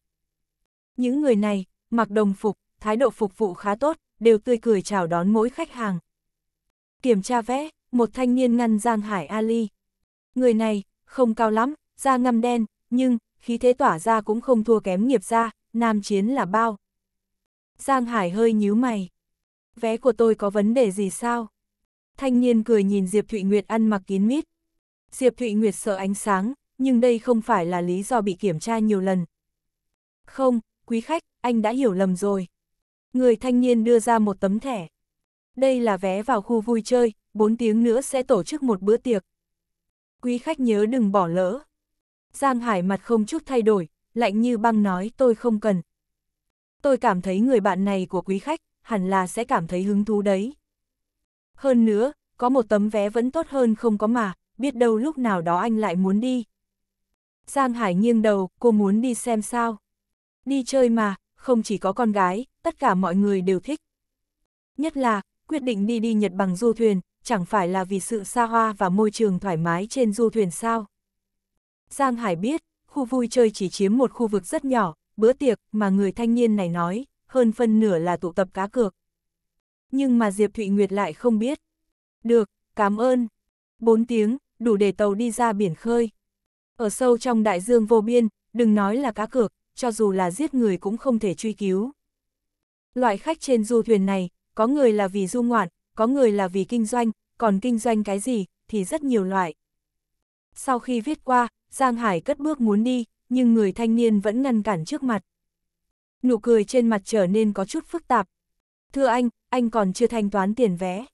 Những người này, mặc đồng phục, thái độ phục vụ khá tốt, đều tươi cười chào đón mỗi khách hàng. Kiểm tra vé, một thanh niên ngăn Giang Hải Ali. Người này, không cao lắm, da ngăm đen, nhưng khí thế tỏa ra cũng không thua kém nghiệp ra, nam chiến là bao. Giang Hải hơi nhíu mày. Vé của tôi có vấn đề gì sao? Thanh niên cười nhìn Diệp Thụy Nguyệt ăn mặc kín mít. Diệp Thụy Nguyệt sợ ánh sáng, nhưng đây không phải là lý do bị kiểm tra nhiều lần. Không, quý khách, anh đã hiểu lầm rồi. Người thanh niên đưa ra một tấm thẻ. Đây là vé vào khu vui chơi, 4 tiếng nữa sẽ tổ chức một bữa tiệc. Quý khách nhớ đừng bỏ lỡ. Giang Hải mặt không chút thay đổi, lạnh như băng nói tôi không cần. Tôi cảm thấy người bạn này của quý khách, hẳn là sẽ cảm thấy hứng thú đấy. Hơn nữa, có một tấm vé vẫn tốt hơn không có mà, biết đâu lúc nào đó anh lại muốn đi. Giang Hải nghiêng đầu, cô muốn đi xem sao. Đi chơi mà, không chỉ có con gái, tất cả mọi người đều thích. Nhất là, quyết định đi đi Nhật bằng du thuyền, chẳng phải là vì sự xa hoa và môi trường thoải mái trên du thuyền sao. Giang Hải biết, khu vui chơi chỉ chiếm một khu vực rất nhỏ, bữa tiệc mà người thanh niên này nói, hơn phân nửa là tụ tập cá cược. Nhưng mà Diệp Thụy Nguyệt lại không biết. Được, cảm ơn. Bốn tiếng, đủ để tàu đi ra biển khơi. Ở sâu trong đại dương vô biên, đừng nói là cá cược, cho dù là giết người cũng không thể truy cứu. Loại khách trên du thuyền này, có người là vì du ngoạn, có người là vì kinh doanh, còn kinh doanh cái gì, thì rất nhiều loại. Sau khi viết qua, Giang Hải cất bước muốn đi, nhưng người thanh niên vẫn ngăn cản trước mặt. Nụ cười trên mặt trở nên có chút phức tạp. Thưa anh, anh còn chưa thanh toán tiền vé.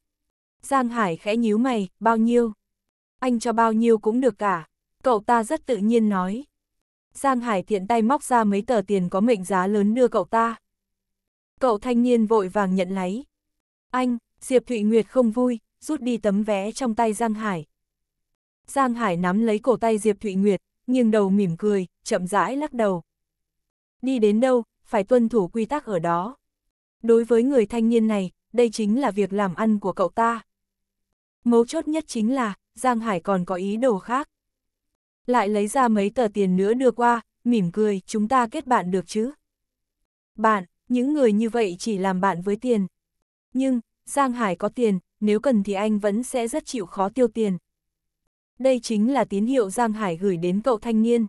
Giang Hải khẽ nhíu mày, bao nhiêu? Anh cho bao nhiêu cũng được cả. Cậu ta rất tự nhiên nói. Giang Hải tiện tay móc ra mấy tờ tiền có mệnh giá lớn đưa cậu ta. Cậu thanh niên vội vàng nhận lấy. Anh, Diệp Thụy Nguyệt không vui, rút đi tấm vé trong tay Giang Hải. Giang Hải nắm lấy cổ tay Diệp Thụy Nguyệt, nghiêng đầu mỉm cười, chậm rãi lắc đầu. Đi đến đâu, phải tuân thủ quy tắc ở đó. Đối với người thanh niên này, đây chính là việc làm ăn của cậu ta. Mấu chốt nhất chính là, Giang Hải còn có ý đồ khác. Lại lấy ra mấy tờ tiền nữa đưa qua, mỉm cười, chúng ta kết bạn được chứ. Bạn, những người như vậy chỉ làm bạn với tiền. Nhưng, Giang Hải có tiền, nếu cần thì anh vẫn sẽ rất chịu khó tiêu tiền, đây chính là tín hiệu Giang Hải gửi đến cậu thanh niên.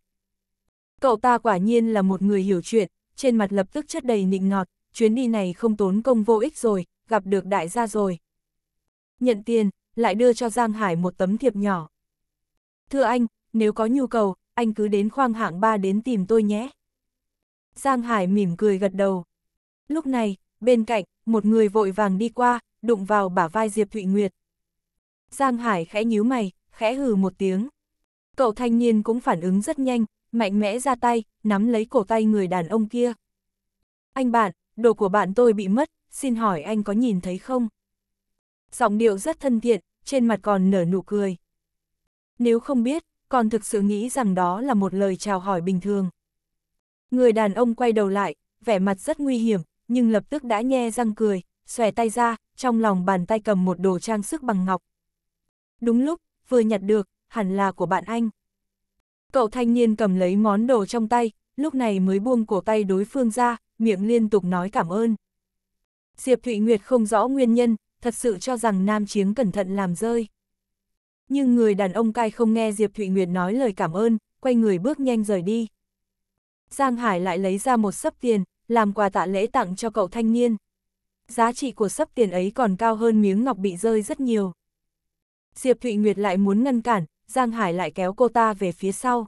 Cậu ta quả nhiên là một người hiểu chuyện, trên mặt lập tức chất đầy nịnh ngọt. chuyến đi này không tốn công vô ích rồi, gặp được đại gia rồi. Nhận tiền, lại đưa cho Giang Hải một tấm thiệp nhỏ. Thưa anh, nếu có nhu cầu, anh cứ đến khoang hạng ba đến tìm tôi nhé. Giang Hải mỉm cười gật đầu. Lúc này, bên cạnh, một người vội vàng đi qua, đụng vào bả vai Diệp Thụy Nguyệt. Giang Hải khẽ nhíu mày, khẽ hừ một tiếng. Cậu thanh niên cũng phản ứng rất nhanh, mạnh mẽ ra tay, nắm lấy cổ tay người đàn ông kia. Anh bạn, đồ của bạn tôi bị mất, xin hỏi anh có nhìn thấy không? Giọng điệu rất thân thiện, trên mặt còn nở nụ cười. Nếu không biết, còn thực sự nghĩ rằng đó là một lời chào hỏi bình thường. Người đàn ông quay đầu lại, vẻ mặt rất nguy hiểm, nhưng lập tức đã nhe răng cười, xòe tay ra, trong lòng bàn tay cầm một đồ trang sức bằng ngọc. Đúng lúc, vừa nhặt được, hẳn là của bạn anh. Cậu thanh niên cầm lấy món đồ trong tay, lúc này mới buông cổ tay đối phương ra, miệng liên tục nói cảm ơn. Diệp Thụy Nguyệt không rõ nguyên nhân, thật sự cho rằng nam chiếng cẩn thận làm rơi. Nhưng người đàn ông cai không nghe Diệp Thụy Nguyệt nói lời cảm ơn, quay người bước nhanh rời đi. Giang Hải lại lấy ra một sấp tiền, làm quà tạ lễ tặng cho cậu thanh niên. Giá trị của sấp tiền ấy còn cao hơn miếng ngọc bị rơi rất nhiều. Diệp Thụy Nguyệt lại muốn ngăn cản, Giang Hải lại kéo cô ta về phía sau.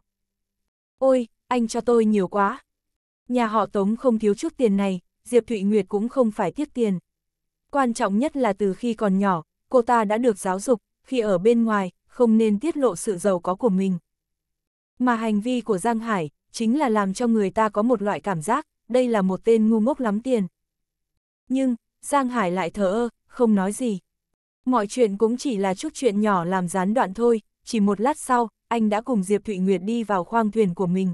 Ôi, anh cho tôi nhiều quá. Nhà họ Tống không thiếu chút tiền này, Diệp Thụy Nguyệt cũng không phải tiếc tiền. Quan trọng nhất là từ khi còn nhỏ, cô ta đã được giáo dục, khi ở bên ngoài, không nên tiết lộ sự giàu có của mình. Mà hành vi của Giang Hải, chính là làm cho người ta có một loại cảm giác, đây là một tên ngu ngốc lắm tiền. Nhưng, Giang Hải lại thờ ơ, không nói gì. Mọi chuyện cũng chỉ là chút chuyện nhỏ làm gián đoạn thôi, chỉ một lát sau, anh đã cùng Diệp Thụy Nguyệt đi vào khoang thuyền của mình.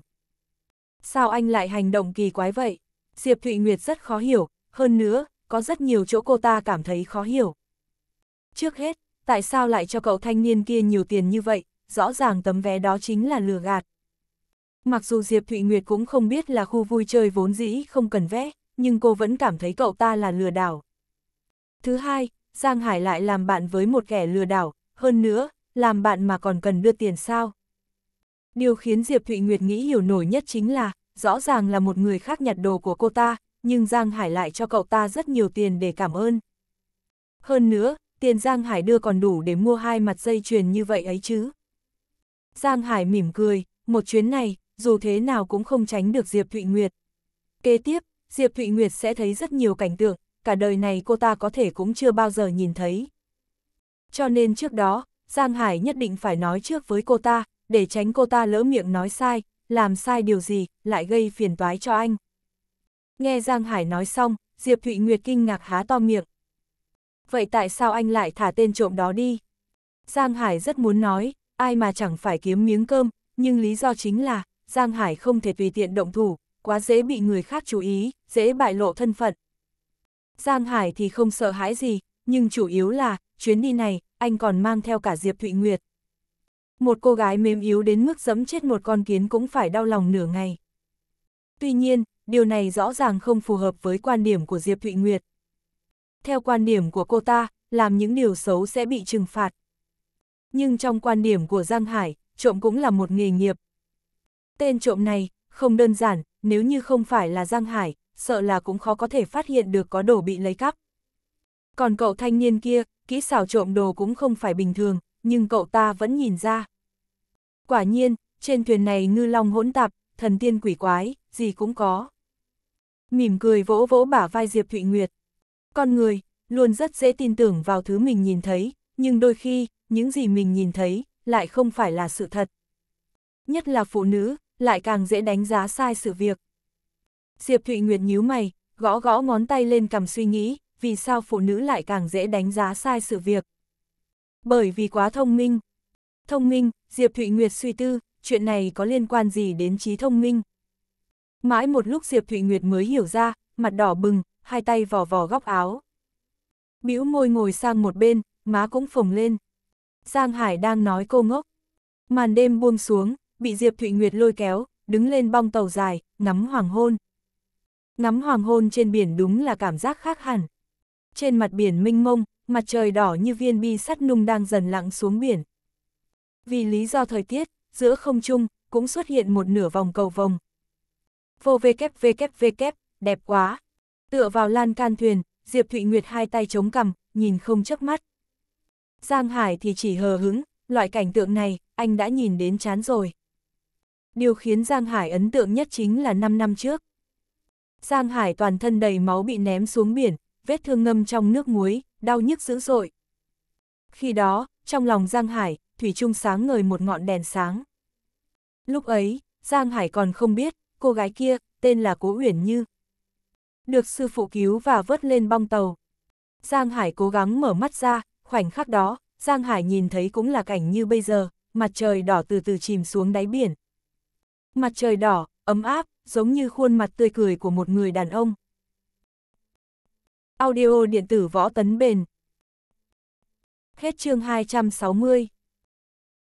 Sao anh lại hành động kỳ quái vậy? Diệp Thụy Nguyệt rất khó hiểu, hơn nữa, có rất nhiều chỗ cô ta cảm thấy khó hiểu. Trước hết, tại sao lại cho cậu thanh niên kia nhiều tiền như vậy, rõ ràng tấm vé đó chính là lừa gạt. Mặc dù Diệp Thụy Nguyệt cũng không biết là khu vui chơi vốn dĩ không cần vé, nhưng cô vẫn cảm thấy cậu ta là lừa đảo. Thứ hai, Giang Hải lại làm bạn với một kẻ lừa đảo, hơn nữa, làm bạn mà còn cần đưa tiền sao. Điều khiến Diệp Thụy Nguyệt nghĩ hiểu nổi nhất chính là, rõ ràng là một người khác nhặt đồ của cô ta, nhưng Giang Hải lại cho cậu ta rất nhiều tiền để cảm ơn. Hơn nữa, tiền Giang Hải đưa còn đủ để mua hai mặt dây chuyền như vậy ấy chứ. Giang Hải mỉm cười, một chuyến này, dù thế nào cũng không tránh được Diệp Thụy Nguyệt. Kế tiếp, Diệp Thụy Nguyệt sẽ thấy rất nhiều cảnh tượng, cả đời này cô ta có thể cũng chưa bao giờ nhìn thấy. Cho nên trước đó, Giang Hải nhất định phải nói trước với cô ta, để tránh cô ta lỡ miệng nói sai, làm sai điều gì, lại gây phiền toái cho anh. Nghe Giang Hải nói xong, Diệp Thụy Nguyệt kinh ngạc há to miệng. Vậy tại sao anh lại thả tên trộm đó đi? Giang Hải rất muốn nói, ai mà chẳng phải kiếm miếng cơm, nhưng lý do chính là, Giang Hải không thể tùy tiện động thủ, quá dễ bị người khác chú ý, dễ bại lộ thân phận, Giang Hải thì không sợ hãi gì, nhưng chủ yếu là, chuyến đi này, anh còn mang theo cả Diệp Thụy Nguyệt. Một cô gái mềm yếu đến mức giẫm chết một con kiến cũng phải đau lòng nửa ngày. Tuy nhiên, điều này rõ ràng không phù hợp với quan điểm của Diệp Thụy Nguyệt. Theo quan điểm của cô ta, làm những điều xấu sẽ bị trừng phạt. Nhưng trong quan điểm của Giang Hải, trộm cũng là một nghề nghiệp. Tên trộm này, không đơn giản, nếu như không phải là Giang Hải, sợ là cũng khó có thể phát hiện được có đồ bị lấy cắp. Còn cậu thanh niên kia, kỹ xảo trộm đồ cũng không phải bình thường, nhưng cậu ta vẫn nhìn ra. Quả nhiên, trên thuyền này ngư long hỗn tạp, thần tiên quỷ quái, gì cũng có. Mỉm cười vỗ vỗ bả vai Diệp Thụy Nguyệt. Con người, luôn rất dễ tin tưởng vào thứ mình nhìn thấy, nhưng đôi khi, những gì mình nhìn thấy, lại không phải là sự thật. Nhất là phụ nữ, lại càng dễ đánh giá sai sự việc. Diệp Thụy Nguyệt nhíu mày, gõ gõ ngón tay lên cầm suy nghĩ, vì sao phụ nữ lại càng dễ đánh giá sai sự việc. Bởi vì quá thông minh. Thông minh, Diệp Thụy Nguyệt suy tư, chuyện này có liên quan gì đến trí thông minh. Mãi một lúc Diệp Thụy Nguyệt mới hiểu ra, mặt đỏ bừng, hai tay vò vò góc áo. bĩu môi ngồi sang một bên, má cũng phồng lên. Giang Hải đang nói cô ngốc. Màn đêm buông xuống, bị Diệp Thụy Nguyệt lôi kéo, đứng lên bong tàu dài, ngắm hoàng hôn. Ngắm hoàng hôn trên biển đúng là cảm giác khác hẳn. Trên mặt biển minh mông, mặt trời đỏ như viên bi sắt nung đang dần lặng xuống biển. Vì lý do thời tiết, giữa không trung cũng xuất hiện một nửa vòng cầu vồng. Vô www, đẹp quá. Tựa vào lan can thuyền, Diệp Thụy Nguyệt hai tay chống cằm, nhìn không chớp mắt. Giang Hải thì chỉ hờ hứng, loại cảnh tượng này, anh đã nhìn đến chán rồi. Điều khiến Giang Hải ấn tượng nhất chính là 5 năm trước. Giang Hải toàn thân đầy máu bị ném xuống biển, vết thương ngâm trong nước muối, đau nhức dữ dội. Khi đó, trong lòng Giang Hải, Thủy Trung sáng ngời một ngọn đèn sáng. Lúc ấy, Giang Hải còn không biết, cô gái kia, tên là Cố Uyển Như. Được sư phụ cứu và vớt lên bong tàu. Giang Hải cố gắng mở mắt ra, khoảnh khắc đó, Giang Hải nhìn thấy cũng là cảnh như bây giờ, mặt trời đỏ từ từ chìm xuống đáy biển. Mặt trời đỏ, ấm áp, giống như khuôn mặt tươi cười của một người đàn ông. Audio điện tử võ tấn bền. Hết chương 260